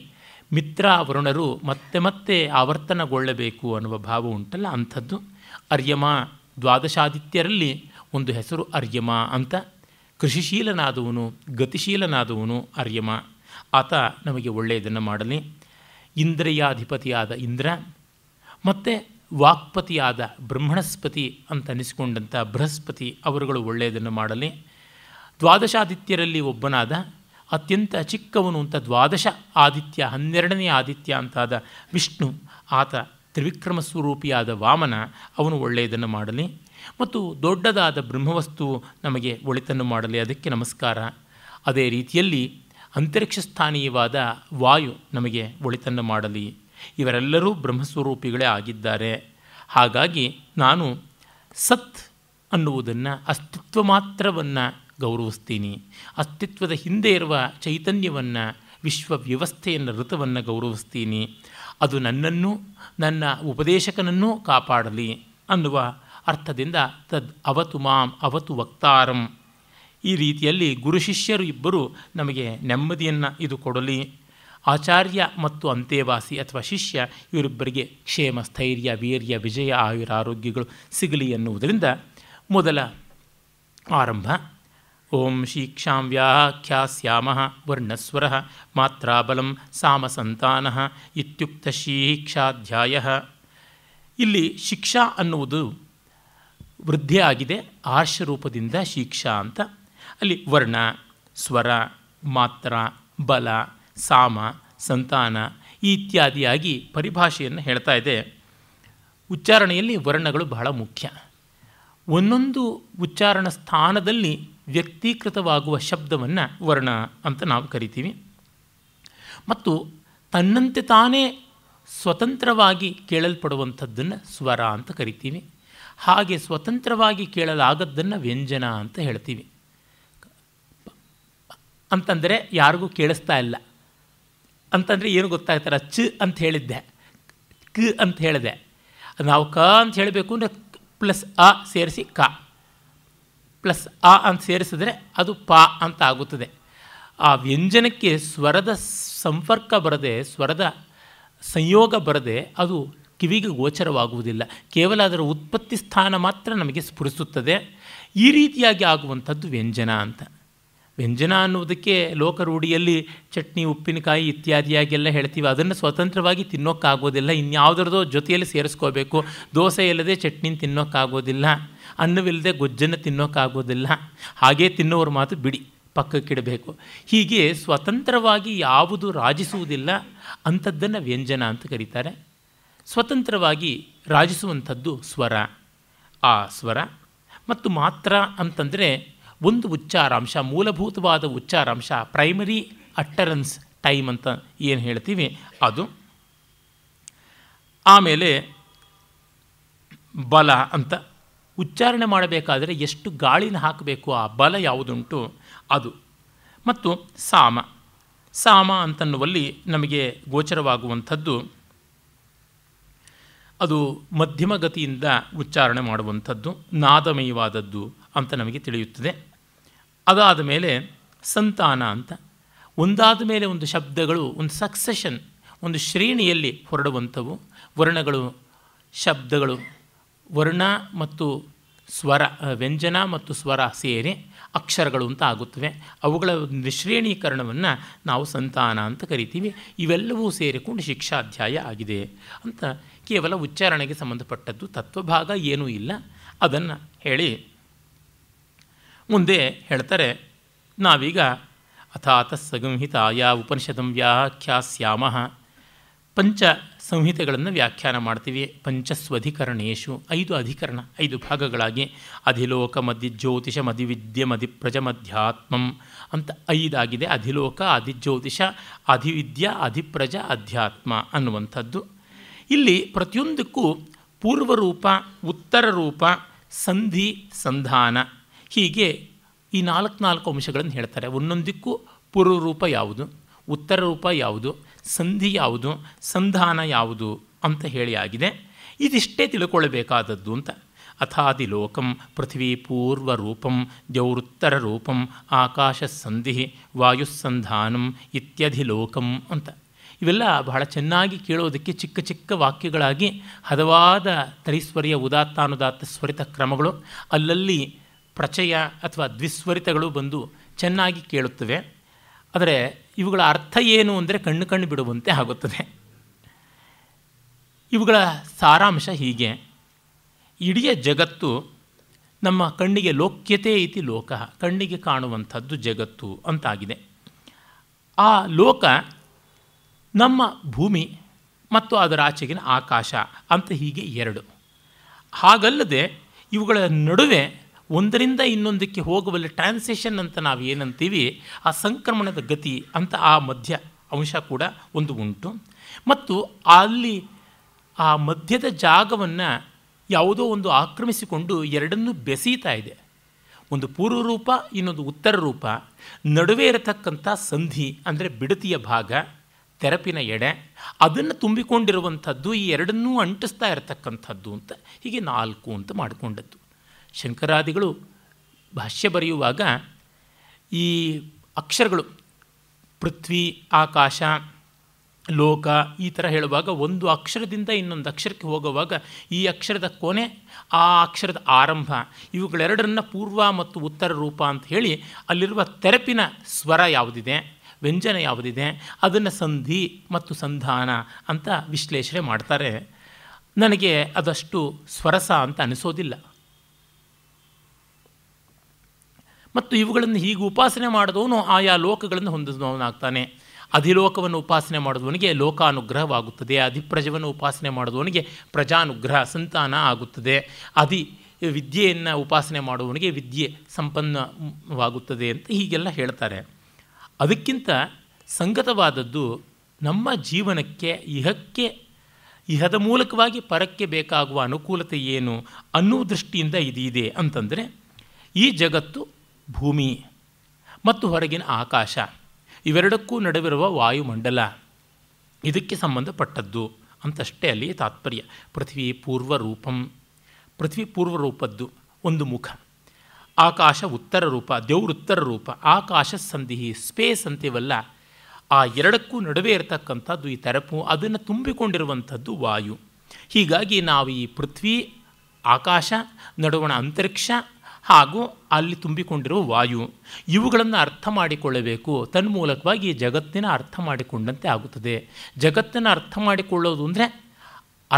ಮಿತ್ರ ವರುಣರು ಮತ್ತೆ ಮತ್ತೆ ಆವರ್ತನಗೊಳ್ಳಬೇಕು ಅನ್ನುವ ಭಾವ ಉಂಟಲ್ಲ ಅಂಥದ್ದು ಅರ್ಯಮ ದ್ವಾದಶಾದಿತ್ಯರಲ್ಲಿ ಒಂದು ಹೆಸರು ಅರ್ಯಮ ಅಂತ ಕೃಷಿಶೀಲನಾದವನು ಗತಿಶೀಲನಾದವನು ಅರ್ಯಮ ಆತ ನಮಗೆ ಒಳ್ಳೆಯದನ್ನು ಮಾಡಲಿ ಇಂದ್ರಿಯಾಧಿಪತಿಯಾದ ಇಂದ್ರ ಮತ್ತು ವಾಕ್ಪತಿಯಾದ ಬ್ರಹ್ಮಣಸ್ಪತಿ ಅಂತ ಅನಿಸಿಕೊಂಡಂಥ ಬೃಹಸ್ಪತಿ ಅವರುಗಳು ಒಳ್ಳೆಯದನ್ನು ಮಾಡಲಿ ದ್ವಾದಶಾದಿತ್ಯರಲ್ಲಿ ಒಬ್ಬನಾದ ಅತ್ಯಂತ ಚಿಕ್ಕವನು ಅಂತ ದ್ವಾದಶ ಆದಿತ್ಯ ಹನ್ನೆರಡನೇ ಆದಿತ್ಯ ಅಂತಾದ ವಿಷ್ಣು ಆತ ತ್ರಿವಿಕ್ರಮ ಸ್ವರೂಪಿಯಾದ ವಾಮನ ಅವನು ಒಳ್ಳೆಯದನ್ನು ಮಾಡಲಿ ಮತ್ತು ದೊಡ್ಡದಾದ ಬ್ರಹ್ಮವಸ್ತು ನಮಗೆ ಒಳಿತನ್ನು ಮಾಡಲಿ ಅದಕ್ಕೆ ನಮಸ್ಕಾರ ಅದೇ ರೀತಿಯಲ್ಲಿ ಅಂತರಿಕ್ಷ ಸ್ಥಾನೀಯವಾದ ವಾಯು ನಮಗೆ ಒಳಿತನ್ನು ಮಾಡಲಿ ಇವರೆಲ್ಲರೂ ಬ್ರಹ್ಮಸ್ವರೂಪಿಗಳೇ ಆಗಿದ್ದಾರೆ ಹಾಗಾಗಿ ನಾನು ಸತ್ ಅನ್ನುವುದನ್ನು ಅಸ್ತಿತ್ವ ಮಾತ್ರವನ್ನು ಗೌರವಿಸ್ತೀನಿ ಅಸ್ತಿತ್ವದ ಹಿಂದೆ ಇರುವ ಚೈತನ್ಯವನ್ನು ವಿಶ್ವ ವ್ಯವಸ್ಥೆಯನ್ನು ಋತವನ್ನು ಗೌರವಿಸ್ತೀನಿ ಅದು ನನ್ನನ್ನು ನನ್ನ ಉಪದೇಶಕನನ್ನೂ ಕಾಪಾಡಲಿ ಅನ್ನುವ ಅರ್ಥದಿಂದ ತದ್ ಅವತು ಮಾಂ ಅವತು ವಕ್ತಾರಂ ಈ ರೀತಿಯಲ್ಲಿ ಗುರು ಶಿಷ್ಯರು ಇಬ್ಬರು ನಮಗೆ ನೆಮ್ಮದಿಯನ್ನು ಇದು ಕೊಡಲಿ ಆಚಾರ್ಯ ಮತ್ತು ಅಂತೇವಾಸಿ ಅಥವಾ ಶಿಷ್ಯ ಇವರಿಬ್ಬರಿಗೆ ಕ್ಷೇಮ ಸ್ಥೈರ್ಯ ವೀರ್ಯ ವಿಜಯ ಆಯುರ ಆರೋಗ್ಯಗಳು ಸಿಗಲಿ ಎನ್ನುವುದರಿಂದ ಮೊದಲ ಆರಂಭ ಓಂ ಶೀಕ್ಷಾಂ ವ್ಯಾಖ್ಯಾಸ್ಯಾಮಃ ವರ್ಣಸ್ವರಃ ಮಾತ್ರಾಬಲಂ ಸಾಮಸಂತಾನಃ ಇತ್ಯುಕ್ತ ಶೀಕ್ಷಾಧ್ಯಾಯ ಇಲ್ಲಿ ಶಿಕ್ಷಾ ಅನ್ನುವುದು ವೃದ್ಧಿ ಆಗಿದೆ ರೂಪದಿಂದ ಶಿಕ್ಷಾ ಅಂತ ಅಲ್ಲಿ ವರ್ಣ ಸ್ವರ ಮಾತ್ರ ಬಲ ಸಾಮ ಸಂತಾನ ಇತ್ಯಾದಿಯಾಗಿ ಪರಿಭಾಷೆಯನ್ನು ಹೇಳ್ತಾ ಇದೆ ಉಚ್ಚಾರಣೆಯಲ್ಲಿ ವರ್ಣಗಳು ಬಹಳ ಮುಖ್ಯ ಒಂದೊಂದು ಉಚ್ಚಾರಣ ಸ್ಥಾನದಲ್ಲಿ ವ್ಯಕ್ತೀಕೃತವಾಗುವ ಶಬ್ದವನ್ನು ವರ್ಣ ಅಂತ ನಾವು ಕರಿತೀವಿ ಮತ್ತು ತನ್ನಂತೆ ತಾನೇ ಸ್ವತಂತ್ರವಾಗಿ ಕೇಳಲ್ಪಡುವಂಥದ್ದನ್ನು ಸ್ವರ ಅಂತ ಕರಿತೀವಿ ಹಾಗೆ ಸ್ವತಂತ್ರವಾಗಿ ಕೇಳಲಾಗದ್ದನ್ನು ವ್ಯಂಜನ ಅಂತ ಹೇಳ್ತೀವಿ ಅಂತಂದರೆ ಯಾರಿಗೂ ಕೇಳಿಸ್ತಾ ಇಲ್ಲ ಅಂತಂದರೆ ಏನು ಗೊತ್ತಾಗ್ತಾರೆ ಚ ಅಂತ ಹೇಳಿದ್ದೆ ಕ ಅಂತ ಹೇಳಿದೆ ನಾವು ಕ ಅಂತ ಹೇಳಬೇಕು ಅಂದರೆ ಪ್ಲಸ್ ಅ ಸೇರಿಸಿ ಕ ಪ್ಲಸ್ ಆ ಅಂತ ಸೇರಿಸಿದ್ರೆ ಅದು ಪ ಅಂತ ಆಗುತ್ತದೆ ಆ ವ್ಯಂಜನಕ್ಕೆ ಸ್ವರದ ಸಂಪರ್ಕ ಬರದೆ ಸ್ವರದ ಸಂಯೋಗ ಬರದೆ ಅದು ಕಿವಿಗೆ ಗೋಚರವಾಗುವುದಿಲ್ಲ ಕೇವಲ ಅದರ ಉತ್ಪತ್ತಿ ಸ್ಥಾನ ಮಾತ್ರ ನಮಗೆ ಸ್ಫುರಿಸುತ್ತದೆ ಈ ರೀತಿಯಾಗಿ ಆಗುವಂಥದ್ದು ವ್ಯಂಜನ ಅಂತ ವ್ಯಂಜನ ಅನ್ನುವುದಕ್ಕೆ ಲೋಕರೂಢಿಯಲ್ಲಿ ಚಟ್ನಿ ಉಪ್ಪಿನಕಾಯಿ ಇತ್ಯಾದಿಯಾಗೆಲ್ಲ ಹೇಳ್ತೀವಿ ಅದನ್ನು ಸ್ವತಂತ್ರವಾಗಿ ತಿನ್ನೋಕ್ಕಾಗೋದಿಲ್ಲ ಇನ್ಯಾವುದರದೋ ಜೊತೆಯಲ್ಲಿ ಸೇರಿಸ್ಕೋಬೇಕು ದೋಸೆ ಇಲ್ಲದೆ ಚಟ್ನಿ ತಿನ್ನೋಕ್ಕಾಗೋದಿಲ್ಲ ಅನ್ನವಿಲ್ಲದೆ ಗೊಜ್ಜನ್ನು ತಿನ್ನೋಕ್ಕಾಗೋದಿಲ್ಲ ಹಾಗೇ ತಿನ್ನೋರು ಮಾತು ಬಿಡಿ ಪಕ್ಕಕ್ಕಿಡಬೇಕು ಹೀಗೆ ಸ್ವತಂತ್ರವಾಗಿ ಯಾವುದು ರಾಜಿಸುವುದಿಲ್ಲ ಅಂಥದ್ದನ್ನು ವ್ಯಂಜನ ಅಂತ ಕರೀತಾರೆ ಸ್ವತಂತ್ರವಾಗಿ ರಾಜಿಸುವಂಥದ್ದು ಸ್ವರ ಆ ಸ್ವರ ಮತ್ತು ಮಾತ್ರ ಅಂತಂದರೆ ಒಂದು ಉಚ್ಚಾರಾಂಶ ಮೂಲಭೂತವಾದ ಉಚ್ಚಾರಾಂಶ ಪ್ರೈಮರಿ ಅಟ್ಟರೆನ್ಸ್ ಟೈಮ್ ಅಂತ ಏನು ಹೇಳ್ತೀವಿ ಅದು ಆಮೇಲೆ ಬಲ ಅಂತ ಉಚ್ಚಾರಣೆ ಮಾಡಬೇಕಾದರೆ ಎಷ್ಟು ಗಾಳಿನ ಹಾಕಬೇಕು ಆ ಬಲ ಯಾವುದುಂಟು ಅದು ಮತ್ತು ಸಾಮ ಸಾಮ ಅಂತನ್ನುವಲ್ಲಿ ನಮಗೆ ಗೋಚರವಾಗುವಂಥದ್ದು ಅದು ಮಧ್ಯಮಗತಿಯಿಂದ ಉಚ್ಚಾರಣೆ ಮಾಡುವಂಥದ್ದು ನಾದಮಯವಾದದ್ದು ಅಂತ ನಮಗೆ ತಿಳಿಯುತ್ತದೆ ಅದಾದ ಮೇಲೆ ಸಂತಾನ ಅಂತ ಒಂದಾದ ಮೇಲೆ ಒಂದು ಶಬ್ದಗಳು ಒಂದು ಸಕ್ಸೆಷನ್ ಒಂದು ಶ್ರೇಣಿಯಲ್ಲಿ ಹೊರಡುವಂಥವು ವರ್ಣಗಳು ಶಬ್ದಗಳು ವರ್ಣ ಮತ್ತು ಸ್ವರ ವ್ಯಂಜನ ಮತ್ತು ಸ್ವರ ಸೇರಿ ಅಕ್ಷರಗಳು ಅಂತ ಆಗುತ್ತವೆ ಅವುಗಳ ನಿಶ್ರೇಣೀಕರಣವನ್ನು ನಾವು ಸಂತಾನ ಅಂತ ಕರಿತೀವಿ ಇವೆಲ್ಲವೂ ಸೇರಿಕೊಂಡು ಶಿಕ್ಷಾಧ್ಯಾಯ ಆಗಿದೆ ಅಂತ ಕೇವಲ ಉಚ್ಚಾರಣೆಗೆ ಸಂಬಂಧಪಟ್ಟದ್ದು ತತ್ವಭಾಗ ಏನೂ ಇಲ್ಲ ಅದನ್ನು ಹೇಳಿ ಮುಂದೆ ಹೇಳ್ತಾರೆ ನಾವೀಗ ಅಥಾತ ಸಗಂಹಿತಾಯ ಉಪನಿಷದಂ ವ್ಯಾಖ್ಯಾಸ್ಯಾಮಃ ಪಂಚ ಸಂಹಿತೆಗಳನ್ನು ವ್ಯಾಖ್ಯಾನ ಮಾಡ್ತೀವಿ ಪಂಚಸ್ವಧಿಕರಣೇಶು ಐದು ಅಧಿಕರಣ ಐದು ಭಾಗಗಳಾಗಿ ಅಧಿಲೋಕ ಮಧ್ಯ ಜ್ಯೋತಿಷ ಮಧಿವಿದ್ಯೆ ಮಧಿಪ್ರಜ ಮಧ್ಯಾತ್ಮಂ ಅಂತ ಐದಾಗಿದೆ ಅಧಿಲೋಕ ಅಧಿಜ್ಯೋತಿಷ ಅಧಿವಿದ್ಯ ಅಧಿಪ್ರಜ ಅಧ್ಯಾತ್ಮ ಅನ್ನುವಂಥದ್ದು ಇಲ್ಲಿ ಪ್ರತಿಯೊಂದಕ್ಕೂ ಪೂರ್ವರೂಪ ಉತ್ತರ ರೂಪ ಸಂಧಿ ಸಂಧಾನ ಹೀಗೆ ಈ ನಾಲ್ಕು ನಾಲ್ಕು ಅಂಶಗಳನ್ನು ಹೇಳ್ತಾರೆ ಒಂದೊಂದಕ್ಕೂ ಪೂರ್ವರೂಪ ಯಾವುದು ಉತ್ತರ ರೂಪ ಯಾವುದು ಸಂಧಿ ಯಾವುದು ಸಂಧಾನ ಯಾವುದು ಅಂತ ಹೇಳಿ ಆಗಿದೆ ಇದಿಷ್ಟೇ ತಿಳ್ಕೊಳ್ಬೇಕಾದದ್ದು ಅಂತ ಅಥಾದಿಲೋಕಂ ಪೃಥ್ವೀ ಪೂರ್ವರೂಪಂ ಪೂರ್ವ ರೂಪಂ ಆಕಾಶ ಸಂಧಿ ವಾಯುಸ್ಸಂಧಾನಂ ಲೋಕಂ ಅಂತ ಇವೆಲ್ಲ ಬಹಳ ಚೆನ್ನಾಗಿ ಕೇಳೋದಕ್ಕೆ ಚಿಕ್ಕ ಚಿಕ್ಕ ವಾಕ್ಯಗಳಾಗಿ ಹದವಾದ ತರಿಸ್ವರಿಯ ಉದಾತ್ತಾನುದಾತ್ತ ಸ್ವರಿತ ಕ್ರಮಗಳು ಅಲ್ಲಲ್ಲಿ ಪ್ರಚಯ ಅಥವಾ ದ್ವಿಸ್ವರಿತಗಳು ಬಂದು ಚೆನ್ನಾಗಿ ಕೇಳುತ್ತವೆ ಆದರೆ ಇವುಗಳ ಅರ್ಥ ಏನು ಅಂದರೆ ಕಣ್ಣು ಕಣ್ಣು ಬಿಡುವಂತೆ ಆಗುತ್ತದೆ ಇವುಗಳ ಸಾರಾಂಶ ಹೀಗೆ ಇಡೀ ಜಗತ್ತು ನಮ್ಮ ಕಣ್ಣಿಗೆ ಲೋಕ್ಯತೆ ಇತಿ ಲೋಕ ಕಣ್ಣಿಗೆ ಕಾಣುವಂಥದ್ದು ಜಗತ್ತು ಅಂತಾಗಿದೆ ಆ ಲೋಕ ನಮ್ಮ ಭೂಮಿ ಮತ್ತು ಅದರ ಆಚೆಗಿನ ಆಕಾಶ ಅಂತ ಹೀಗೆ ಎರಡು ಹಾಗಲ್ಲದೆ ಇವುಗಳ ನಡುವೆ ಒಂದರಿಂದ ಇನ್ನೊಂದಕ್ಕೆ ಹೋಗುವಲ್ಲಿ ಟ್ರಾನ್ಸೇಷನ್ ಅಂತ ನಾವು ಏನಂತೀವಿ ಆ ಸಂಕ್ರಮಣದ ಗತಿ ಅಂತ ಆ ಮಧ್ಯ ಅಂಶ ಕೂಡ ಒಂದು ಉಂಟು ಮತ್ತು ಅಲ್ಲಿ ಆ ಮಧ್ಯದ ಜಾಗವನ್ನು ಯಾವುದೋ ಒಂದು ಆಕ್ರಮಿಸಿಕೊಂಡು ಎರಡನ್ನೂ ಬೆಸೀತಾ ಇದೆ ಒಂದು ಪೂರ್ವ ರೂಪ ಇನ್ನೊಂದು ಉತ್ತರ ರೂಪ ನಡುವೆ ಇರತಕ್ಕಂಥ ಸಂಧಿ ಅಂದರೆ ಬಿಡತಿಯ ಭಾಗ ತೆರಪಿನ ಎಡೆ ಅದನ್ನು ತುಂಬಿಕೊಂಡಿರುವಂಥದ್ದು ಈ ಎರಡನ್ನೂ ಅಂಟಿಸ್ತಾ ಇರತಕ್ಕಂಥದ್ದು ಅಂತ ಹೀಗೆ ನಾಲ್ಕು ಅಂತ ಮಾಡಿಕೊಂಡದ್ದು ಶಂಕರಾದಿಗಳು ಭಾಷ್ಯ ಬರೆಯುವಾಗ ಈ ಅಕ್ಷರಗಳು ಪೃಥ್ವಿ ಆಕಾಶ ಲೋಕ ಈ ಥರ ಹೇಳುವಾಗ ಒಂದು ಅಕ್ಷರದಿಂದ ಇನ್ನೊಂದು ಅಕ್ಷರಕ್ಕೆ ಹೋಗುವಾಗ ಈ ಅಕ್ಷರದ ಕೊನೆ ಆ ಅಕ್ಷರದ ಆರಂಭ ಇವುಗಳೆರಡರನ್ನು ಪೂರ್ವ ಮತ್ತು ಉತ್ತರ ರೂಪ ಅಂತ ಹೇಳಿ ಅಲ್ಲಿರುವ ತೆರಪಿನ ಸ್ವರ ಯಾವುದಿದೆ ವ್ಯಂಜನ ಯಾವುದಿದೆ ಅದನ್ನು ಸಂಧಿ ಮತ್ತು ಸಂಧಾನ ಅಂತ ವಿಶ್ಲೇಷಣೆ ಮಾಡ್ತಾರೆ ನನಗೆ ಅದಷ್ಟು ಸ್ವರಸ ಅಂತ ಅನಿಸೋದಿಲ್ಲ ಮತ್ತು ಇವುಗಳನ್ನು ಹೀಗೆ ಉಪಾಸನೆ ಮಾಡಿದವನು ಆಯಾ ಲೋಕಗಳನ್ನು ಹೊಂದಿದವನಾಗ್ತಾನೆ ಅಧಿಲೋಕವನ್ನು ಉಪಾಸನೆ ಮಾಡಿದವನಿಗೆ ಲೋಕಾನುಗ್ರಹವಾಗುತ್ತದೆ ಅಧಿಪ್ರಜವನ್ನು ಉಪಾಸನೆ ಮಾಡಿದವನಿಗೆ ಪ್ರಜಾನುಗ್ರಹ ಸಂತಾನ ಆಗುತ್ತದೆ ಅಧಿ ವಿದ್ಯೆಯನ್ನು ಉಪಾಸನೆ ಮಾಡುವವನಿಗೆ ವಿದ್ಯೆ ಸಂಪನ್ನವಾಗುತ್ತದೆ ಅಂತ ಹೀಗೆಲ್ಲ ಹೇಳ್ತಾರೆ ಅದಕ್ಕಿಂತ ಸಂಗತವಾದದ್ದು ನಮ್ಮ ಜೀವನಕ್ಕೆ ಇಹಕ್ಕೆ ಇಹದ ಮೂಲಕವಾಗಿ ಪರಕ್ಕೆ ಬೇಕಾಗುವ ಅನುಕೂಲತೆ ಏನು ಅನ್ನೋ ದೃಷ್ಟಿಯಿಂದ ಇದಿದೆ ಅಂತಂದರೆ ಈ ಜಗತ್ತು ಭೂಮಿ ಮತ್ತು ಹೊರಗಿನ ಆಕಾಶ ಇವೆರಡಕ್ಕೂ ನಡುವಿರುವ ವಾಯುಮಂಡಲ ಇದಕ್ಕೆ ಸಂಬಂಧಪಟ್ಟದ್ದು ಅಂತಷ್ಟೇ ಅಲ್ಲಿ ತಾತ್ಪರ್ಯ ಪೃಥ್ವಿ ಪೂರ್ವರೂಪಂ ಪೃಥ್ವಿ ಪೂರ್ವರೂಪದ್ದು ಒಂದು ಮುಖ ಆಕಾಶ ಉತ್ತರ ರೂಪ ಉತ್ತರ ರೂಪ ಆಕಾಶ ಸಂಧಿ ಸ್ಪೇಸ್ ಅಂತೀವಲ್ಲ ಆ ಎರಡಕ್ಕೂ ನಡುವೆ ಇರತಕ್ಕಂಥದ್ದು ಈ ತೆರಪು ಅದನ್ನು ತುಂಬಿಕೊಂಡಿರುವಂಥದ್ದು ವಾಯು ಹೀಗಾಗಿ ನಾವು ಈ ಪೃಥ್ವಿ ಆಕಾಶ ನಡುವಣ ಅಂತರಿಕ್ಷ ಹಾಗೂ ಅಲ್ಲಿ ತುಂಬಿಕೊಂಡಿರುವ ವಾಯು ಇವುಗಳನ್ನು ಅರ್ಥ ಮಾಡಿಕೊಳ್ಳಬೇಕು ತನ್ಮೂಲಕವಾಗಿ ಜಗತ್ತಿನ ಅರ್ಥ ಮಾಡಿಕೊಂಡಂತೆ ಆಗುತ್ತದೆ ಜಗತ್ತನ್ನು ಅರ್ಥ ಮಾಡಿಕೊಳ್ಳೋದು ಅಂದರೆ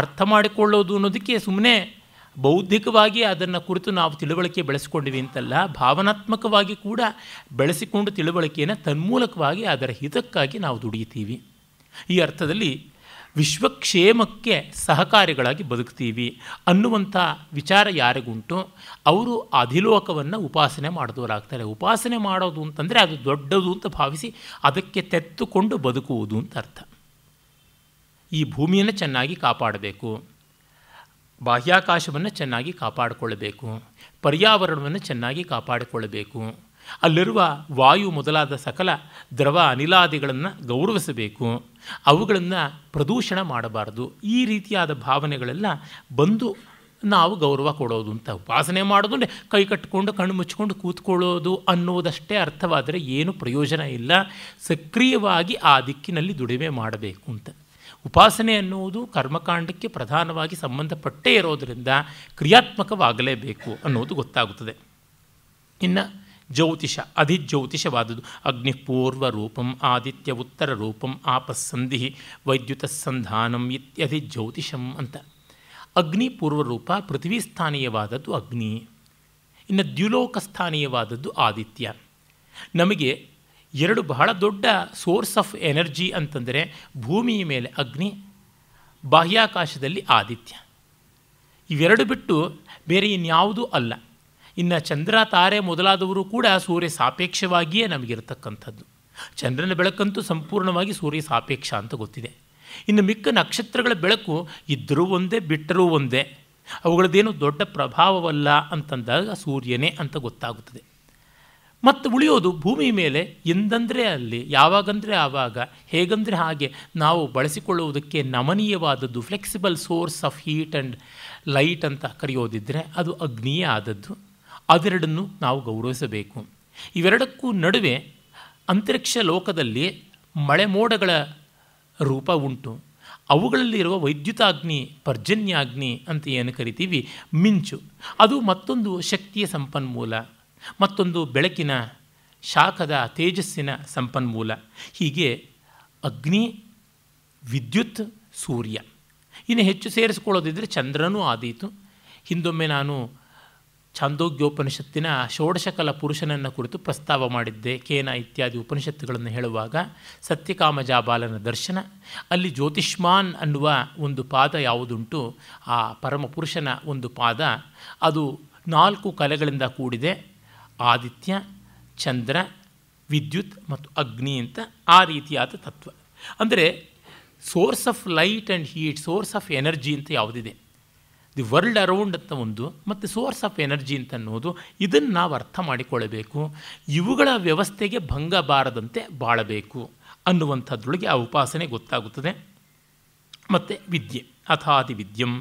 ಅರ್ಥ ಮಾಡಿಕೊಳ್ಳೋದು ಅನ್ನೋದಕ್ಕೆ ಸುಮ್ಮನೆ ಬೌದ್ಧಿಕವಾಗಿ ಅದನ್ನು ಕುರಿತು ನಾವು ತಿಳುವಳಿಕೆ ಬೆಳೆಸಿಕೊಂಡಿವಿ ಅಂತಲ್ಲ ಭಾವನಾತ್ಮಕವಾಗಿ ಕೂಡ ಬೆಳೆಸಿಕೊಂಡು ತಿಳುವಳಿಕೆಯನ್ನು ತನ್ಮೂಲಕವಾಗಿ ಅದರ ಹಿತಕ್ಕಾಗಿ ನಾವು ದುಡಿಯುತ್ತೀವಿ ಈ ಅರ್ಥದಲ್ಲಿ ವಿಶ್ವಕ್ಷೇಮಕ್ಕೆ ಸಹಕಾರಿಗಳಾಗಿ ಬದುಕ್ತೀವಿ ಅನ್ನುವಂಥ ವಿಚಾರ ಯಾರಿಗುಂಟು ಅವರು ಅಧಿಲೋಕವನ್ನು ಉಪಾಸನೆ ಮಾಡಿದವರಾಗ್ತಾರೆ ಉಪಾಸನೆ ಮಾಡೋದು ಅಂತಂದರೆ ಅದು ದೊಡ್ಡದು ಅಂತ ಭಾವಿಸಿ ಅದಕ್ಕೆ ತೆತ್ತುಕೊಂಡು ಬದುಕುವುದು ಅಂತ ಅರ್ಥ ಈ ಭೂಮಿಯನ್ನು ಚೆನ್ನಾಗಿ ಕಾಪಾಡಬೇಕು ಬಾಹ್ಯಾಕಾಶವನ್ನು ಚೆನ್ನಾಗಿ ಕಾಪಾಡಿಕೊಳ್ಳಬೇಕು ಪರ್ಯಾವರಣವನ್ನು ಚೆನ್ನಾಗಿ ಕಾಪಾಡಿಕೊಳ್ಳಬೇಕು ಅಲ್ಲಿರುವ ವಾಯು ಮೊದಲಾದ ಸಕಲ ದ್ರವ ಅನಿಲಾದಿಗಳನ್ನು ಗೌರವಿಸಬೇಕು ಅವುಗಳನ್ನು ಪ್ರದೂಷಣ ಮಾಡಬಾರ್ದು ಈ ರೀತಿಯಾದ ಭಾವನೆಗಳೆಲ್ಲ ಬಂದು ನಾವು ಗೌರವ ಕೊಡೋದು ಅಂತ ಉಪಾಸನೆ ಮಾಡೋದು ಅಂದರೆ ಕೈ ಕಟ್ಟಿಕೊಂಡು ಕಣ್ಣು ಮುಚ್ಚಿಕೊಂಡು ಕೂತ್ಕೊಳ್ಳೋದು ಅನ್ನೋದಷ್ಟೇ ಅರ್ಥವಾದರೆ ಏನು ಪ್ರಯೋಜನ ಇಲ್ಲ ಸಕ್ರಿಯವಾಗಿ ಆ ದಿಕ್ಕಿನಲ್ಲಿ ದುಡಿಮೆ ಮಾಡಬೇಕು ಅಂತ ಉಪಾಸನೆ ಅನ್ನುವುದು ಕರ್ಮಕಾಂಡಕ್ಕೆ ಪ್ರಧಾನವಾಗಿ ಸಂಬಂಧಪಟ್ಟೇ ಇರೋದರಿಂದ ಕ್ರಿಯಾತ್ಮಕವಾಗಲೇಬೇಕು ಅನ್ನೋದು ಗೊತ್ತಾಗುತ್ತದೆ ಇನ್ನು ಜ್ಯೋತಿಷ ಅಧಿಜ್ಯೋತಿಷವಾದದ್ದು ಅಗ್ನಿಪೂರ್ವ ರೂಪಂ ಆದಿತ್ಯ ಉತ್ತರ ರೂಪಂ ಆಪಸ್ಸಂಧಿ ವೈದ್ಯುತ ಸಂಧಾನಂ ಇತ್ಯಧಿ ಜ್ಯೋತಿಷಂ ಅಂತ ಅಗ್ನಿ ಪೂರ್ವರೂಪ ಪೃಥ್ವಿ ಸ್ಥಾನೀಯವಾದದ್ದು ಅಗ್ನಿ ಇನ್ನು ದ್ಯುಲೋಕ ಸ್ಥಾನೀಯವಾದದ್ದು ಆದಿತ್ಯ ನಮಗೆ ಎರಡು ಬಹಳ ದೊಡ್ಡ ಸೋರ್ಸ್ ಆಫ್ ಎನರ್ಜಿ ಅಂತಂದರೆ ಭೂಮಿಯ ಮೇಲೆ ಅಗ್ನಿ ಬಾಹ್ಯಾಕಾಶದಲ್ಲಿ ಆದಿತ್ಯ ಇವೆರಡು ಬಿಟ್ಟು ಬೇರೆ ಇನ್ಯಾವುದೂ ಅಲ್ಲ ಇನ್ನು ಚಂದ್ರ ತಾರೆ ಮೊದಲಾದವರು ಕೂಡ ಸೂರ್ಯ ಸಾಪೇಕ್ಷವಾಗಿಯೇ ನಮಗಿರತಕ್ಕಂಥದ್ದು ಚಂದ್ರನ ಬೆಳಕಂತೂ ಸಂಪೂರ್ಣವಾಗಿ ಸೂರ್ಯ ಸಾಪೇಕ್ಷ ಅಂತ ಗೊತ್ತಿದೆ ಇನ್ನು ಮಿಕ್ಕ ನಕ್ಷತ್ರಗಳ ಬೆಳಕು ಇದ್ದರೂ ಒಂದೇ ಬಿಟ್ಟರೂ ಒಂದೇ ಅವುಗಳದ್ದೇನು ದೊಡ್ಡ ಪ್ರಭಾವವಲ್ಲ ಅಂತಂದಾಗ ಸೂರ್ಯನೇ ಅಂತ ಗೊತ್ತಾಗುತ್ತದೆ ಮತ್ತು ಉಳಿಯೋದು ಭೂಮಿ ಮೇಲೆ ಎಂದಂದರೆ ಅಲ್ಲಿ ಯಾವಾಗಂದರೆ ಆವಾಗ ಹೇಗಂದರೆ ಹಾಗೆ ನಾವು ಬಳಸಿಕೊಳ್ಳುವುದಕ್ಕೆ ನಮನೀಯವಾದದ್ದು flexible source of heat and light ಅಂತ ಕರೆಯೋದಿದ್ದರೆ ಅದು ಅಗ್ನಿಯೇ ಆದದ್ದು ಅದೆರಡನ್ನು ನಾವು ಗೌರವಿಸಬೇಕು ಇವೆರಡಕ್ಕೂ ನಡುವೆ ಅಂತರಿಕ್ಷ ಲೋಕದಲ್ಲಿ ಮಳೆ ಮೋಡಗಳ ರೂಪ ಉಂಟು ಅವುಗಳಲ್ಲಿರುವ ವೈದ್ಯುತಾಗ್ನಿ ಪರ್ಜನ್ಯಾಗ್ನಿ ಅಂತ ಏನು ಕರಿತೀವಿ ಮಿಂಚು ಅದು ಮತ್ತೊಂದು ಶಕ್ತಿಯ ಸಂಪನ್ಮೂಲ ಮತ್ತೊಂದು ಬೆಳಕಿನ ಶಾಖದ ತೇಜಸ್ಸಿನ ಸಂಪನ್ಮೂಲ ಹೀಗೆ ಅಗ್ನಿ ವಿದ್ಯುತ್ ಸೂರ್ಯ ಇನ್ನು ಹೆಚ್ಚು ಸೇರಿಸ್ಕೊಳ್ಳೋದಿದ್ದರೆ ಚಂದ್ರನೂ ಆದೀತು ಹಿಂದೊಮ್ಮೆ ನಾನು ಛಾಂದೋಗ್ಯೋಪನಿಷತ್ತಿನ ಷೋಡಶಕಲ ಪುರುಷನನ್ನು ಕುರಿತು ಪ್ರಸ್ತಾವ ಮಾಡಿದ್ದೆ ಕೇನ ಇತ್ಯಾದಿ ಉಪನಿಷತ್ತುಗಳನ್ನು ಹೇಳುವಾಗ ಸತ್ಯಕಾಮಜಾಬಾಲನ ದರ್ಶನ ಅಲ್ಲಿ ಜ್ಯೋತಿಷ್ಮಾನ್ ಅನ್ನುವ ಒಂದು ಪಾದ ಯಾವುದುಂಟು ಆ ಪರಮಪುರುಷನ ಒಂದು ಪಾದ ಅದು ನಾಲ್ಕು ಕಲೆಗಳಿಂದ ಕೂಡಿದೆ ಆದಿತ್ಯ ಚಂದ್ರ ವಿದ್ಯುತ್ ಮತ್ತು ಅಗ್ನಿ ಅಂತ ಆ ರೀತಿಯಾದ ತತ್ವ ಅಂದರೆ source of light and heat source of energy ಅಂತ ಯಾವುದಿದೆ ದಿ ವರ್ಲ್ಡ್ ಅರೌಂಡ್ ಅಂತ ಒಂದು ಮತ್ತು ಸೋರ್ಸ್ ಆಫ್ ಎನರ್ಜಿ ಅಂತ ಅನ್ನೋದು ಇದನ್ನು ನಾವು ಅರ್ಥ ಮಾಡಿಕೊಳ್ಳಬೇಕು ಇವುಗಳ ವ್ಯವಸ್ಥೆಗೆ ಭಂಗ ಬಾರದಂತೆ ಬಾಳಬೇಕು ಅನ್ನುವಂಥದ್ರೊಳಗೆ ಆ ಉಪಾಸನೆ ಗೊತ್ತಾಗುತ್ತದೆ ಮತ್ತು ವಿದ್ಯೆ ಅಥಾದಿ ವಿದ್ಯಂ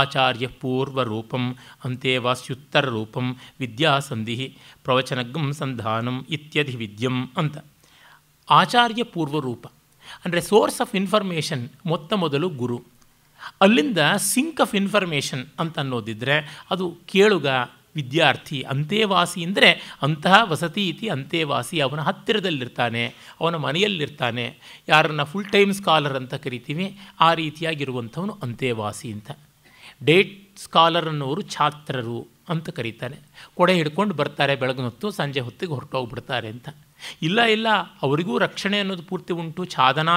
ಆಚಾರ್ಯ ರೂಪಂ ಅಂತೆ ವಾಸ್ಯುತ್ತರ ರೂಪಂ ವಿದ್ಯಾಸಂಧಿ ಪ್ರವಚನಗಂ ಸಂಧಾನಂ ಇತ್ಯಾದಿ ವಿದ್ಯಂ ಅಂತ ಆಚಾರ್ಯ ರೂಪ ಅಂದರೆ ಸೋರ್ಸ್ ಆಫ್ ಇನ್ಫಾರ್ಮೇಷನ್ ಮೊತ್ತ ಮೊದಲು ಗುರು ಅಲ್ಲಿಂದ ಸಿಂಕ್ ಆಫ್ ಇನ್ಫಾರ್ಮೇಷನ್ ಅಂತ ಅನ್ನೋದಿದ್ದರೆ ಅದು ಕೇಳುಗ ವಿದ್ಯಾರ್ಥಿ ಅಂತೇವಾಸಿ ಅಂದರೆ ಅಂತಹ ವಸತಿ ಇತಿ ಅಂತೆವಾಸಿ ಅವನ ಹತ್ತಿರದಲ್ಲಿರ್ತಾನೆ ಅವನ ಮನೆಯಲ್ಲಿರ್ತಾನೆ ಯಾರನ್ನ ಫುಲ್ ಟೈಮ್ ಸ್ಕಾಲರ್ ಅಂತ ಕರಿತೀವಿ ಆ ರೀತಿಯಾಗಿರುವಂಥವನು ಅಂತೆವಾಸಿ ಅಂತ ಡೇಟ್ ಸ್ಕಾಲರ್ ಅನ್ನೋರು ಛಾತ್ರರು ಅಂತ ಕರೀತಾನೆ ಕೊಡೆ ಹಿಡ್ಕೊಂಡು ಬರ್ತಾರೆ ಬೆಳಗಿನ ಹೊತ್ತು ಸಂಜೆ ಹೊತ್ತಿಗೆ ಹೊರಟೋಗ್ಬಿಡ್ತಾರೆ ಅಂತ ಇಲ್ಲ ಇಲ್ಲ ಅವರಿಗೂ ರಕ್ಷಣೆ ಅನ್ನೋದು ಪೂರ್ತಿ ಉಂಟು ಛಾದನಾ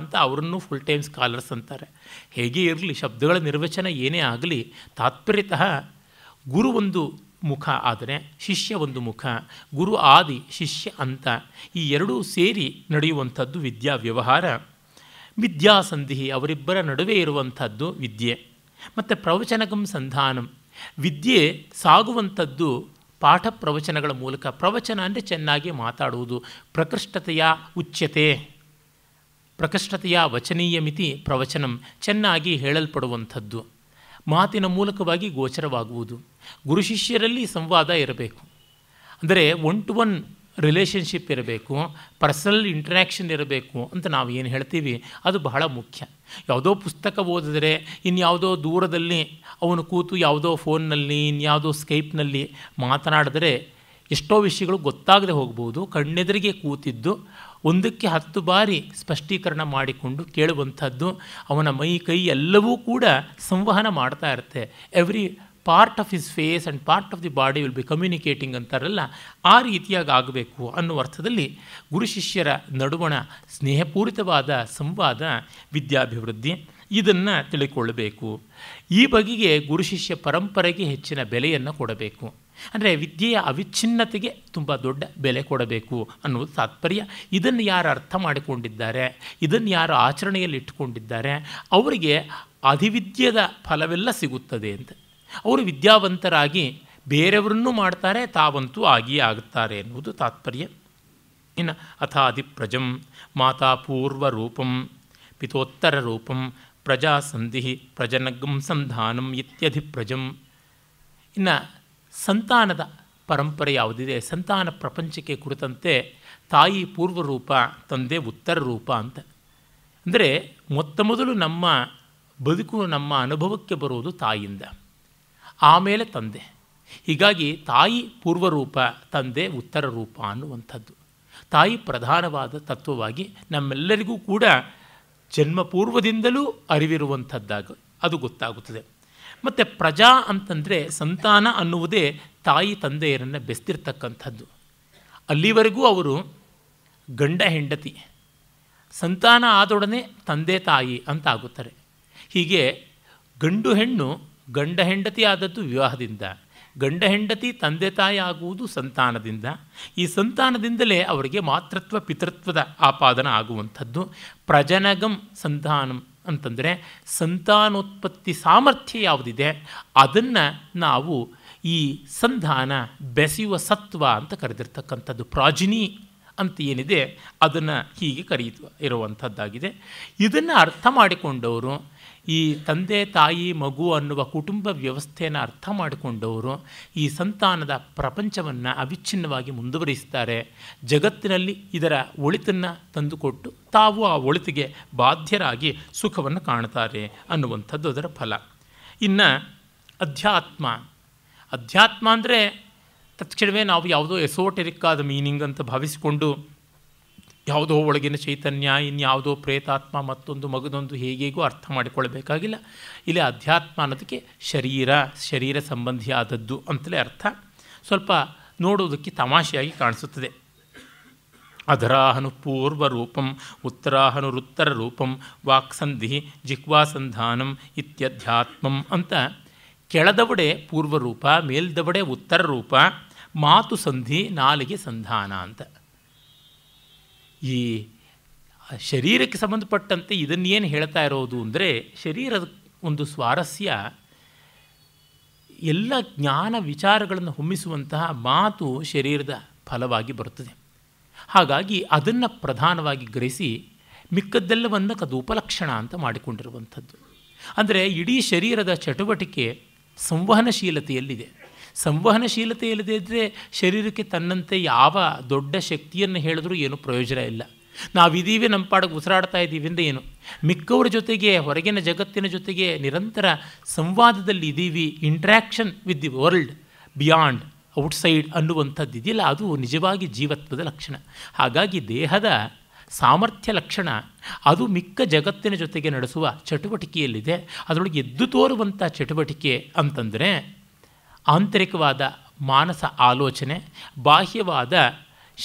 ಅಂತ ಅವರನ್ನು ಫುಲ್ ಟೈಮ್ ಸ್ಕಾಲರ್ಸ್ ಅಂತಾರೆ ಹೇಗೆ ಇರಲಿ ಶಬ್ದಗಳ ನಿರ್ವಚನ ಏನೇ ಆಗಲಿ ತಾತ್ಪರ್ಯತಃ ಗುರು ಒಂದು ಮುಖ ಆದರೆ ಶಿಷ್ಯ ಒಂದು ಮುಖ ಗುರು ಆದಿ ಶಿಷ್ಯ ಅಂತ ಈ ಎರಡೂ ಸೇರಿ ನಡೆಯುವಂಥದ್ದು ವಿದ್ಯಾ ವ್ಯವಹಾರ ವಿದ್ಯಾಸಂಧಿ ಅವರಿಬ್ಬರ ನಡುವೆ ಇರುವಂಥದ್ದು ವಿದ್ಯೆ ಮತ್ತು ಪ್ರವಚನಕಂ ಸಂಧಾನಂ ವಿದ್ಯೆ ಸಾಗುವಂಥದ್ದು ಪಾಠ ಪ್ರವಚನಗಳ ಮೂಲಕ ಪ್ರವಚನ ಅಂದರೆ ಚೆನ್ನಾಗಿ ಮಾತಾಡುವುದು ಪ್ರಕೃಷ್ಟತೆಯ ಉಚ್ಯತೆ ಪ್ರಕೃಷ್ಟತೆಯ ವಚನೀಯ ಮಿತಿ ಪ್ರವಚನ ಚೆನ್ನಾಗಿ ಹೇಳಲ್ಪಡುವಂಥದ್ದು ಮಾತಿನ ಮೂಲಕವಾಗಿ ಗೋಚರವಾಗುವುದು ಗುರು ಶಿಷ್ಯರಲ್ಲಿ ಸಂವಾದ ಇರಬೇಕು ಅಂದರೆ ಒನ್ ಟು ಒನ್ ರಿಲೇಷನ್ಶಿಪ್ ಇರಬೇಕು ಪರ್ಸನಲ್ ಇಂಟ್ರ್ಯಾಕ್ಷನ್ ಇರಬೇಕು ಅಂತ ನಾವು ಏನು ಹೇಳ್ತೀವಿ ಅದು ಬಹಳ ಮುಖ್ಯ ಯಾವುದೋ ಪುಸ್ತಕ ಓದಿದ್ರೆ ಇನ್ಯಾವುದೋ ದೂರದಲ್ಲಿ ಅವನು ಕೂತು ಯಾವುದೋ ಫೋನ್ನಲ್ಲಿ ಇನ್ಯಾವುದೋ ಸ್ಕೈಪ್ನಲ್ಲಿ ಮಾತನಾಡಿದ್ರೆ ಎಷ್ಟೋ ವಿಷಯಗಳು ಗೊತ್ತಾಗದೆ ಹೋಗ್ಬೋದು ಕಣ್ಣೆದುರಿಗೆ ಕೂತಿದ್ದು ಒಂದಕ್ಕೆ ಹತ್ತು ಬಾರಿ ಸ್ಪಷ್ಟೀಕರಣ ಮಾಡಿಕೊಂಡು ಕೇಳುವಂಥದ್ದು ಅವನ ಮೈ ಕೈ ಎಲ್ಲವೂ ಕೂಡ ಸಂವಹನ ಮಾಡ್ತಾ ಇರುತ್ತೆ every part of his face and part of the body will be communicating ಅಂತಾರಲ್ಲ ಆ ರೀತಿಯಾಗಿ ಆಗಬೇಕು ಅನ್ನುವ ಅರ್ಥದಲ್ಲಿ ಗುರು ಶಿಷ್ಯರ ನಡುವಣ ಸ್ನೇಹಪೂರಿತವಾದ ಸಂವಾದ ವಿದ್ಯಾಭಿವೃದ್ಧಿ ಇದನ್ನು ತಿಳಿಕೊಳ್ಳಬೇಕು ಈ ಬಗೆಗೆ ಗುರು ಶಿಷ್ಯ ಪರಂಪರೆಗೆ ಹೆಚ್ಚಿನ ಬೆಲೆಯನ್ನು ಕೊಡಬೇಕು ಅಂದರೆ ವಿದ್ಯೆಯ ಅವಿಚ್ಛಿನ್ನತೆಗೆ ತುಂಬ ದೊಡ್ಡ ಬೆಲೆ ಕೊಡಬೇಕು ಅನ್ನೋದು ತಾತ್ಪರ್ಯ ಇದನ್ನು ಯಾರು ಅರ್ಥ ಮಾಡಿಕೊಂಡಿದ್ದಾರೆ ಇದನ್ನು ಯಾರು ಆಚರಣೆಯಲ್ಲಿ ಇಟ್ಟುಕೊಂಡಿದ್ದಾರೆ ಅವರಿಗೆ ಅಧಿವಿದ್ಯದ ಫಲವೆಲ್ಲ ಸಿಗುತ್ತದೆ ಅಂತ ಅವರು ವಿದ್ಯಾವಂತರಾಗಿ ಬೇರೆಯವರನ್ನೂ ಮಾಡ್ತಾರೆ ತಾವಂತೂ ಆಗಿಯೇ ಆಗುತ್ತಾರೆ ಎನ್ನುವುದು ತಾತ್ಪರ್ಯ ಇನ್ನು ಅಥಾದಿ ಪ್ರಜಂ ಮಾತಾ ರೂಪಂ ಪಿತೋತ್ತರ ರೂಪಂ ಪ್ರಜಾ ಸಂಧಿ ಪ್ರಜನಗಂ ಸಂಧಾನಂ ಇತ್ಯಧಿ ಪ್ರಜಂ ಇನ್ನು ಸಂತಾನದ ಪರಂಪರೆ ಯಾವುದಿದೆ ಸಂತಾನ ಪ್ರಪಂಚಕ್ಕೆ ಕುರಿತಂತೆ ತಾಯಿ ಪೂರ್ವರೂಪ ತಂದೆ ಉತ್ತರ ರೂಪ ಅಂತ ಅಂದರೆ ಮೊತ್ತ ಮೊದಲು ನಮ್ಮ ಬದುಕು ನಮ್ಮ ಅನುಭವಕ್ಕೆ ಬರುವುದು ತಾಯಿಯಿಂದ ಆಮೇಲೆ ತಂದೆ ಹೀಗಾಗಿ ತಾಯಿ ಪೂರ್ವರೂಪ ತಂದೆ ಉತ್ತರ ರೂಪ ಅನ್ನುವಂಥದ್ದು ತಾಯಿ ಪ್ರಧಾನವಾದ ತತ್ವವಾಗಿ ನಮ್ಮೆಲ್ಲರಿಗೂ ಕೂಡ ಜನ್ಮ ಪೂರ್ವದಿಂದಲೂ ಅರಿವಿರುವಂಥದ್ದಾಗ ಅದು ಗೊತ್ತಾಗುತ್ತದೆ ಮತ್ತು ಪ್ರಜಾ ಅಂತಂದರೆ ಸಂತಾನ ಅನ್ನುವುದೇ ತಾಯಿ ತಂದೆಯರನ್ನು ಬೆಸ್ತಿರ್ತಕ್ಕಂಥದ್ದು ಅಲ್ಲಿವರೆಗೂ ಅವರು ಗಂಡ ಹೆಂಡತಿ ಸಂತಾನ ಆದೊಡನೆ ತಂದೆ ತಾಯಿ ಅಂತ ಆಗುತ್ತಾರೆ ಹೀಗೆ ಗಂಡು ಹೆಣ್ಣು ಗಂಡ ಹೆಂಡತಿ ಆದದ್ದು ವಿವಾಹದಿಂದ ಗಂಡ ಹೆಂಡತಿ ತಂದೆ ತಾಯಿ ಆಗುವುದು ಸಂತಾನದಿಂದ ಈ ಸಂತಾನದಿಂದಲೇ ಅವರಿಗೆ ಮಾತೃತ್ವ ಪಿತೃತ್ವದ ಆಪಾದನ ಆಗುವಂಥದ್ದು ಪ್ರಜನಗಂ ಸಂತಾನಂ ಅಂತಂದರೆ ಸಂತಾನೋತ್ಪತ್ತಿ ಸಾಮರ್ಥ್ಯ ಯಾವುದಿದೆ ಅದನ್ನು ನಾವು ಈ ಸಂಧಾನ ಬೆಸೆಯುವ ಸತ್ವ ಅಂತ ಕರೆದಿರ್ತಕ್ಕಂಥದ್ದು ಪ್ರಾಜಿನಿ ಅಂತ ಏನಿದೆ ಅದನ್ನು ಹೀಗೆ ಕರೆಯಿತು ಇರುವಂಥದ್ದಾಗಿದೆ ಇದನ್ನು ಅರ್ಥ ಮಾಡಿಕೊಂಡವರು ಈ ತಂದೆ ತಾಯಿ ಮಗು ಅನ್ನುವ ಕುಟುಂಬ ವ್ಯವಸ್ಥೆಯನ್ನು ಅರ್ಥ ಮಾಡಿಕೊಂಡವರು ಈ ಸಂತಾನದ ಪ್ರಪಂಚವನ್ನು ಅವಿಚ್ಛಿನ್ನವಾಗಿ ಮುಂದುವರಿಸ್ತಾರೆ ಜಗತ್ತಿನಲ್ಲಿ ಇದರ ಒಳಿತನ್ನು ತಂದುಕೊಟ್ಟು ತಾವು ಆ ಒಳಿತಿಗೆ ಬಾಧ್ಯರಾಗಿ ಸುಖವನ್ನು ಕಾಣ್ತಾರೆ ಅನ್ನುವಂಥದ್ದು ಅದರ ಫಲ ಇನ್ನು ಅಧ್ಯಾತ್ಮ ಅಧ್ಯಾತ್ಮ ಅಂದರೆ ತಕ್ಷಣವೇ ನಾವು ಯಾವುದೋ ಎಸೋಟೆರಿಕ್ ಮೀನಿಂಗ್ ಅಂತ ಭಾವಿಸಿಕೊಂಡು ಯಾವುದೋ ಒಳಗಿನ ಚೈತನ್ಯ ಇನ್ಯಾವುದೋ ಪ್ರೇತಾತ್ಮ ಮತ್ತೊಂದು ಮಗದೊಂದು ಹೇಗೆಗೂ ಅರ್ಥ ಮಾಡಿಕೊಳ್ಳಬೇಕಾಗಿಲ್ಲ ಇಲ್ಲಿ ಅಧ್ಯಾತ್ಮ ಅನ್ನೋದಕ್ಕೆ ಶರೀರ ಶರೀರ ಸಂಬಂಧಿಯಾದದ್ದು ಅಂತಲೇ ಅರ್ಥ ಸ್ವಲ್ಪ ನೋಡೋದಕ್ಕೆ ತಮಾಷೆಯಾಗಿ ಕಾಣಿಸುತ್ತದೆ ಅಧರಾಹನು ಪೂರ್ವ ರೂಪಂ ಉತ್ತರಾಹನು ವೃತ್ತರ ರೂಪಂ ವಾಕ್ಸಂಧಿ ಜಿಕ್ವಾಸಂಧಾನಂ ಇತ್ಯಧ್ಯಾತ್ಮಂ ಅಂತ ಕೆಳದವಡೆ ಪೂರ್ವರೂಪ ಮೇಲ್ದವಡೆ ಉತ್ತರ ರೂಪ ಮಾತು ಸಂಧಿ ನಾಲಿಗೆ ಸಂಧಾನ ಅಂತ ಈ ಶರೀರಕ್ಕೆ ಸಂಬಂಧಪಟ್ಟಂತೆ ಇದನ್ನೇನು ಹೇಳ್ತಾ ಇರೋದು ಅಂದರೆ ಶರೀರದ ಒಂದು ಸ್ವಾರಸ್ಯ ಎಲ್ಲ ಜ್ಞಾನ ವಿಚಾರಗಳನ್ನು ಹೊಮ್ಮಿಸುವಂತಹ ಮಾತು ಶರೀರದ ಫಲವಾಗಿ ಬರುತ್ತದೆ ಹಾಗಾಗಿ ಅದನ್ನು ಪ್ರಧಾನವಾಗಿ ಗ್ರಹಿಸಿ ಮಿಕ್ಕದ್ದೆಲ್ಲವನ್ನು ಅದು ಉಪಲಕ್ಷಣ ಅಂತ ಮಾಡಿಕೊಂಡಿರುವಂಥದ್ದು ಅಂದರೆ ಇಡೀ ಶರೀರದ ಚಟುವಟಿಕೆ ಸಂವಹನಶೀಲತೆಯಲ್ಲಿದೆ ಸಂವಹನಶೀಲತೆ ಇಲ್ಲದೇ ಇದ್ದರೆ ಶರೀರಕ್ಕೆ ತನ್ನಂತೆ ಯಾವ ದೊಡ್ಡ ಶಕ್ತಿಯನ್ನು ಹೇಳಿದ್ರೂ ಏನು ಪ್ರಯೋಜನ ಇಲ್ಲ ನಾವಿದ್ದೀವಿ ನಮ್ಮ ಪಾಡಕ್ಕೆ ಉಸಿರಾಡ್ತಾ ಇದ್ದೀವಿ ಅಂದರೆ ಏನು ಮಿಕ್ಕವರ ಜೊತೆಗೆ ಹೊರಗಿನ ಜಗತ್ತಿನ ಜೊತೆಗೆ ನಿರಂತರ ಸಂವಾದದಲ್ಲಿ ಇದ್ದೀವಿ interaction with the world beyond outside ಅನ್ನುವಂಥದ್ದು ಇದೆಯಲ್ಲ ಅದು ನಿಜವಾಗಿ ಜೀವತ್ವದ ಲಕ್ಷಣ ಹಾಗಾಗಿ ದೇಹದ ಸಾಮರ್ಥ್ಯ ಲಕ್ಷಣ ಅದು ಮಿಕ್ಕ ಜಗತ್ತಿನ ಜೊತೆಗೆ ನಡೆಸುವ ಚಟುವಟಿಕೆಯಲ್ಲಿದೆ ಅದರೊಳಗೆ ಎದ್ದು ತೋರುವಂಥ ಚಟುವಟಿಕೆ ಅಂತಂದರೆ ಆಂತರಿಕವಾದ ಮಾನಸ ಆಲೋಚನೆ ಬಾಹ್ಯವಾದ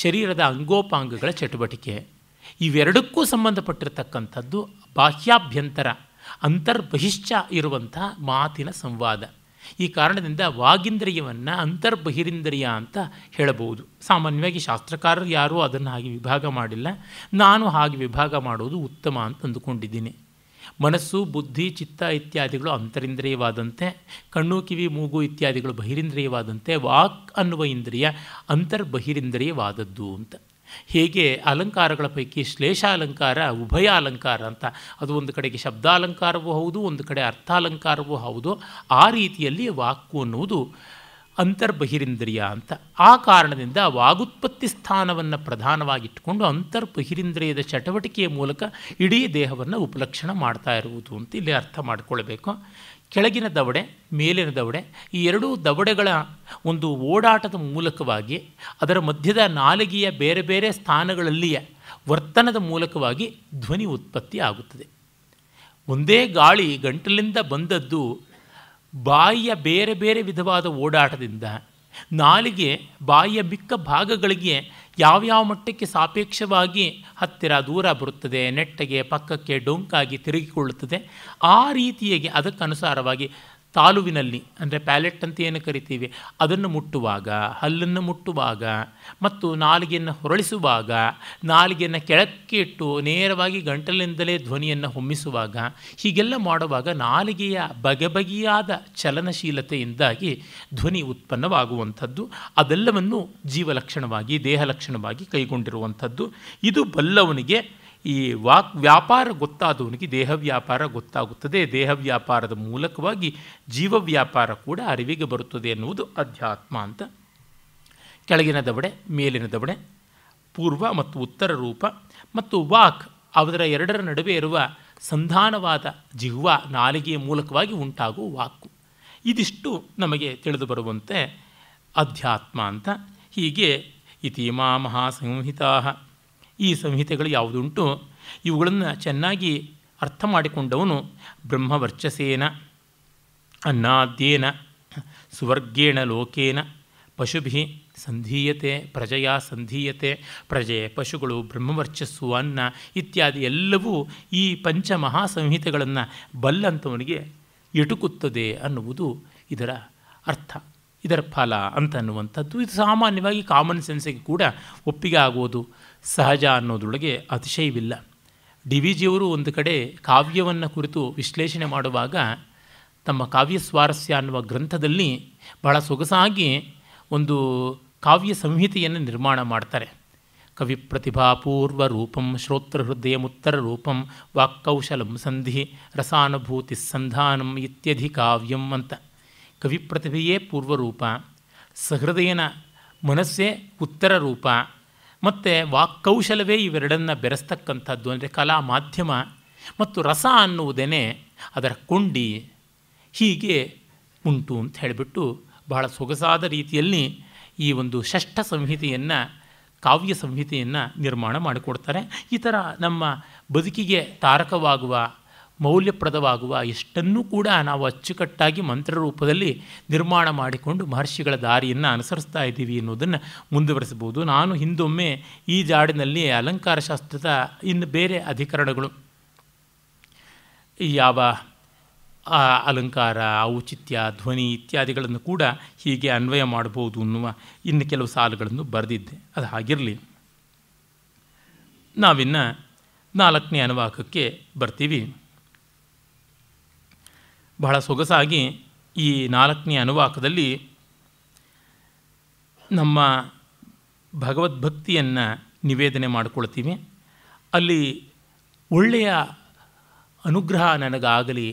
ಶರೀರದ ಅಂಗೋಪಾಂಗಗಳ ಚಟುವಟಿಕೆ ಇವೆರಡಕ್ಕೂ ಸಂಬಂಧಪಟ್ಟಿರತಕ್ಕಂಥದ್ದು ಬಾಹ್ಯಾಭ್ಯಂತರ ಅಂತರ್ಬಹಿಷ್ಠ ಇರುವಂಥ ಮಾತಿನ ಸಂವಾದ ಈ ಕಾರಣದಿಂದ ವಾಗಿಂದ್ರಿಯವನ್ನು ಅಂತರ್ಬಹಿರಿಂದ್ರಿಯ ಅಂತ ಹೇಳಬಹುದು ಸಾಮಾನ್ಯವಾಗಿ ಶಾಸ್ತ್ರಕಾರರು ಯಾರೂ ಅದನ್ನು ಹಾಗೆ ವಿಭಾಗ ಮಾಡಿಲ್ಲ ನಾನು ಹಾಗೆ ವಿಭಾಗ ಮಾಡುವುದು ಉತ್ತಮ ಅಂತ ಅಂದುಕೊಂಡಿದ್ದೀನಿ ಮನಸ್ಸು ಬುದ್ಧಿ ಚಿತ್ತ ಇತ್ಯಾದಿಗಳು ಅಂತರಿಂದ್ರಿಯವಾದಂತೆ ಕಣ್ಣು ಕಿವಿ ಮೂಗು ಇತ್ಯಾದಿಗಳು ಬಹಿರಿಂದ್ರಿಯವಾದಂತೆ ವಾಕ್ ಅನ್ನುವ ಇಂದ್ರಿಯ ಅಂತರ್ಬಹಿರಿಂದ್ರಿಯವಾದದ್ದು ಅಂತ ಹೇಗೆ ಅಲಂಕಾರಗಳ ಪೈಕಿ ಶ್ಲೇಷಾಲಂಕಾರ ಉಭಯ ಅಲಂಕಾರ ಅಂತ ಅದು ಒಂದು ಕಡೆಗೆ ಶಬ್ದಾಲಂಕಾರವೂ ಹೌದು ಒಂದು ಕಡೆ ಅರ್ಥಾಲಂಕಾರವೂ ಹೌದು ಆ ರೀತಿಯಲ್ಲಿ ವಾಕು ಅನ್ನುವುದು ಅಂತರ್ಬಹಿರಿಂದ್ರಿಯ ಅಂತ ಆ ಕಾರಣದಿಂದ ವಾಗುತ್ಪತ್ತಿ ಸ್ಥಾನವನ್ನು ಪ್ರಧಾನವಾಗಿಟ್ಟುಕೊಂಡು ಅಂತರ್ಬಹಿರಿಂದ್ರಿಯದ ಚಟುವಟಿಕೆಯ ಮೂಲಕ ಇಡೀ ದೇಹವನ್ನು ಉಪಲಕ್ಷಣ ಮಾಡ್ತಾ ಇರುವುದು ಅಂತ ಇಲ್ಲಿ ಅರ್ಥ ಮಾಡಿಕೊಳ್ಬೇಕು ಕೆಳಗಿನ ದವಡೆ ಮೇಲಿನ ದವಡೆ ಈ ಎರಡೂ ದವಡೆಗಳ ಒಂದು ಓಡಾಟದ ಮೂಲಕವಾಗಿ ಅದರ ಮಧ್ಯದ ನಾಲಿಗೆಯ ಬೇರೆ ಬೇರೆ ಸ್ಥಾನಗಳಲ್ಲಿಯ ವರ್ತನದ ಮೂಲಕವಾಗಿ ಧ್ವನಿ ಉತ್ಪತ್ತಿ ಆಗುತ್ತದೆ ಒಂದೇ ಗಾಳಿ ಗಂಟಲಿಂದ ಬಂದದ್ದು ಬಾಯಿಯ ಬೇರೆ ಬೇರೆ ವಿಧವಾದ ಓಡಾಟದಿಂದ ನಾಲಿಗೆ ಬಾಯಿಯ ಮಿಕ್ಕ ಭಾಗಗಳಿಗೆ ಯಾವ್ಯಾವ ಮಟ್ಟಕ್ಕೆ ಸಾಪೇಕ್ಷವಾಗಿ ಹತ್ತಿರ ದೂರ ಬರುತ್ತದೆ ನೆಟ್ಟಗೆ ಪಕ್ಕಕ್ಕೆ ಡೊಂಕಾಗಿ ತಿರುಗಿಕೊಳ್ಳುತ್ತದೆ ಆ ರೀತಿಯಾಗಿ ಅದಕ್ಕನುಸಾರವಾಗಿ ತಾಲುವಿನಲ್ಲಿ ಅಂದರೆ ಪ್ಯಾಲೆಟ್ ಅಂತ ಏನು ಕರಿತೀವಿ ಅದನ್ನು ಮುಟ್ಟುವಾಗ ಹಲ್ಲನ್ನು ಮುಟ್ಟುವಾಗ ಮತ್ತು ನಾಲಿಗೆಯನ್ನು ಹೊರಳಿಸುವಾಗ ನಾಲಿಗೆಯನ್ನು ಕೆಳಕ್ಕೆ ಇಟ್ಟು ನೇರವಾಗಿ ಗಂಟಲಿನಿಂದಲೇ ಧ್ವನಿಯನ್ನು ಹೊಮ್ಮಿಸುವಾಗ ಹೀಗೆಲ್ಲ ಮಾಡುವಾಗ ನಾಲಿಗೆಯ ಬಗೆಬಗೆಯಾದ ಚಲನಶೀಲತೆಯಿಂದಾಗಿ ಧ್ವನಿ ಉತ್ಪನ್ನವಾಗುವಂಥದ್ದು ಅದೆಲ್ಲವನ್ನು ಜೀವಲಕ್ಷಣವಾಗಿ ದೇಹ ಲಕ್ಷಣವಾಗಿ ಕೈಗೊಂಡಿರುವಂಥದ್ದು ಇದು ಬಲ್ಲವನಿಗೆ ಈ ವಾಕ್ ವ್ಯಾಪಾರ ಗೊತ್ತಾದವನಿಗೆ ದೇಹ ವ್ಯಾಪಾರ ಗೊತ್ತಾಗುತ್ತದೆ ದೇಹ ವ್ಯಾಪಾರದ ಮೂಲಕವಾಗಿ ಜೀವ ವ್ಯಾಪಾರ ಕೂಡ ಅರಿವಿಗೆ ಬರುತ್ತದೆ ಎನ್ನುವುದು ಅಧ್ಯಾತ್ಮ ಅಂತ ಕೆಳಗಿನ ದವಡೆ ಮೇಲಿನ ದವಡೆ ಪೂರ್ವ ಮತ್ತು ಉತ್ತರ ರೂಪ ಮತ್ತು ವಾಕ್ ಅದರ ಎರಡರ ನಡುವೆ ಇರುವ ಸಂಧಾನವಾದ ಜಿಹ್ವ ನಾಲಿಗೆಯ ಮೂಲಕವಾಗಿ ಉಂಟಾಗುವ ವಾಕ್ ಇದಿಷ್ಟು ನಮಗೆ ತಿಳಿದು ಬರುವಂತೆ ಅಧ್ಯಾತ್ಮ ಅಂತ ಹೀಗೆ ಮಹಾ ಮಹಾಸಂಹಿತಾ ಈ ಸಂಹಿತೆಗಳು ಯಾವುದುಂಟು ಇವುಗಳನ್ನು ಚೆನ್ನಾಗಿ ಅರ್ಥ ಮಾಡಿಕೊಂಡವನು ಬ್ರಹ್ಮವರ್ಚಸೇನ ಅನ್ನಾದ್ಯೇನ ಸ್ವರ್ಗೇಣ ಲೋಕೇನ ಪಶುಭಿ ಸಂಧೀಯತೆ ಪ್ರಜೆಯ ಸಂಧೀಯತೆ ಪ್ರಜೆ ಪಶುಗಳು ಬ್ರಹ್ಮವರ್ಚಸ್ಸು ಅನ್ನ ಇತ್ಯಾದಿ ಎಲ್ಲವೂ ಈ ಪಂಚ ಮಹಾಸಂಹಿತೆಗಳನ್ನು ಬಲ್ಲಂಥವನಿಗೆ ಎಟುಕುತ್ತದೆ ಅನ್ನುವುದು ಇದರ ಅರ್ಥ ಇದರ ಫಲ ಅಂತನ್ನುವಂಥದ್ದು ಇದು ಸಾಮಾನ್ಯವಾಗಿ ಕಾಮನ್ ಸೆನ್ಸಿಗೆ ಕೂಡ ಒಪ್ಪಿಗೆ ಆಗುವುದು ಸಹಜ ಅನ್ನೋದ್ರೊಳಗೆ ಅತಿಶಯವಿಲ್ಲ ಡಿ ವಿ ಜಿಯವರು ಒಂದು ಕಡೆ ಕಾವ್ಯವನ್ನು ಕುರಿತು ವಿಶ್ಲೇಷಣೆ ಮಾಡುವಾಗ ತಮ್ಮ ಕಾವ್ಯ ಸ್ವಾರಸ್ಯ ಅನ್ನುವ ಗ್ರಂಥದಲ್ಲಿ ಬಹಳ ಸೊಗಸಾಗಿ ಒಂದು ಕಾವ್ಯ ಸಂಹಿತೆಯನ್ನು ನಿರ್ಮಾಣ ಮಾಡ್ತಾರೆ ಕವಿ ಪ್ರತಿಭಾಪೂರ್ವ ರೂಪಂ ಶ್ರೋತ್ರ ಹೃದಯ ಮುತ್ತರ ರೂಪಂ ವಾಕ್ಕೌಶಲಂ ಸಂಧಿ ರಸಾನುಭೂತಿ ಸಂಧಾನಂ ಇತ್ಯಧಿ ಕಾವ್ಯಂ ಅಂತ ಕವಿ ಪ್ರತಿಭೆಯೇ ಪೂರ್ವರೂಪ ಸಹೃದಯನ ಮನಸ್ಸೇ ಉತ್ತರ ರೂಪ ಮತ್ತು ಕೌಶಲವೇ ಇವೆರಡನ್ನು ಬೆರೆಸ್ತಕ್ಕಂಥದ್ದು ಅಂದರೆ ಕಲಾ ಮಾಧ್ಯಮ ಮತ್ತು ರಸ ಅನ್ನುವುದೇ ಅದರ ಕೊಂಡಿ ಹೀಗೆ ಉಂಟು ಅಂತ ಹೇಳಿಬಿಟ್ಟು ಬಹಳ ಸೊಗಸಾದ ರೀತಿಯಲ್ಲಿ ಈ ಒಂದು ಷಷ್ಠ ಸಂಹಿತೆಯನ್ನು ಕಾವ್ಯ ಸಂಹಿತೆಯನ್ನು ನಿರ್ಮಾಣ ಮಾಡಿಕೊಡ್ತಾರೆ ಈ ಥರ ನಮ್ಮ ಬದುಕಿಗೆ ತಾರಕವಾಗುವ ಮೌಲ್ಯಪ್ರದವಾಗುವ ಎಷ್ಟನ್ನೂ ಕೂಡ ನಾವು ಅಚ್ಚುಕಟ್ಟಾಗಿ ಮಂತ್ರರೂಪದಲ್ಲಿ ನಿರ್ಮಾಣ ಮಾಡಿಕೊಂಡು ಮಹರ್ಷಿಗಳ ದಾರಿಯನ್ನು ಅನುಸರಿಸ್ತಾ ಇದ್ದೀವಿ ಅನ್ನೋದನ್ನು ಮುಂದುವರಿಸಬಹುದು ನಾನು ಹಿಂದೊಮ್ಮೆ ಈ ಜಾಡಿನಲ್ಲಿ ಅಲಂಕಾರ ಶಾಸ್ತ್ರದ ಇನ್ನು ಬೇರೆ ಅಧಿಕರಣಗಳು ಯಾವ ಅಲಂಕಾರ ಔಚಿತ್ಯ ಧ್ವನಿ ಇತ್ಯಾದಿಗಳನ್ನು ಕೂಡ ಹೀಗೆ ಅನ್ವಯ ಮಾಡ್ಬೋದು ಅನ್ನುವ ಇನ್ನು ಕೆಲವು ಸಾಲುಗಳನ್ನು ಬರೆದಿದ್ದೆ ಅದು ಹಾಗಿರಲಿ ನಾವಿನ್ನು ನಾಲ್ಕನೇ ಅನುವಾಕಕ್ಕೆ ಬರ್ತೀವಿ ಬಹಳ ಸೊಗಸಾಗಿ ಈ ನಾಲ್ಕನೇ ಅನುವಾಕದಲ್ಲಿ ನಮ್ಮ ಭಗವದ್ಭಕ್ತಿಯನ್ನು ನಿವೇದನೆ ಮಾಡಿಕೊಳ್ತೀವಿ ಅಲ್ಲಿ ಒಳ್ಳೆಯ ಅನುಗ್ರಹ ನನಗಾಗಲಿ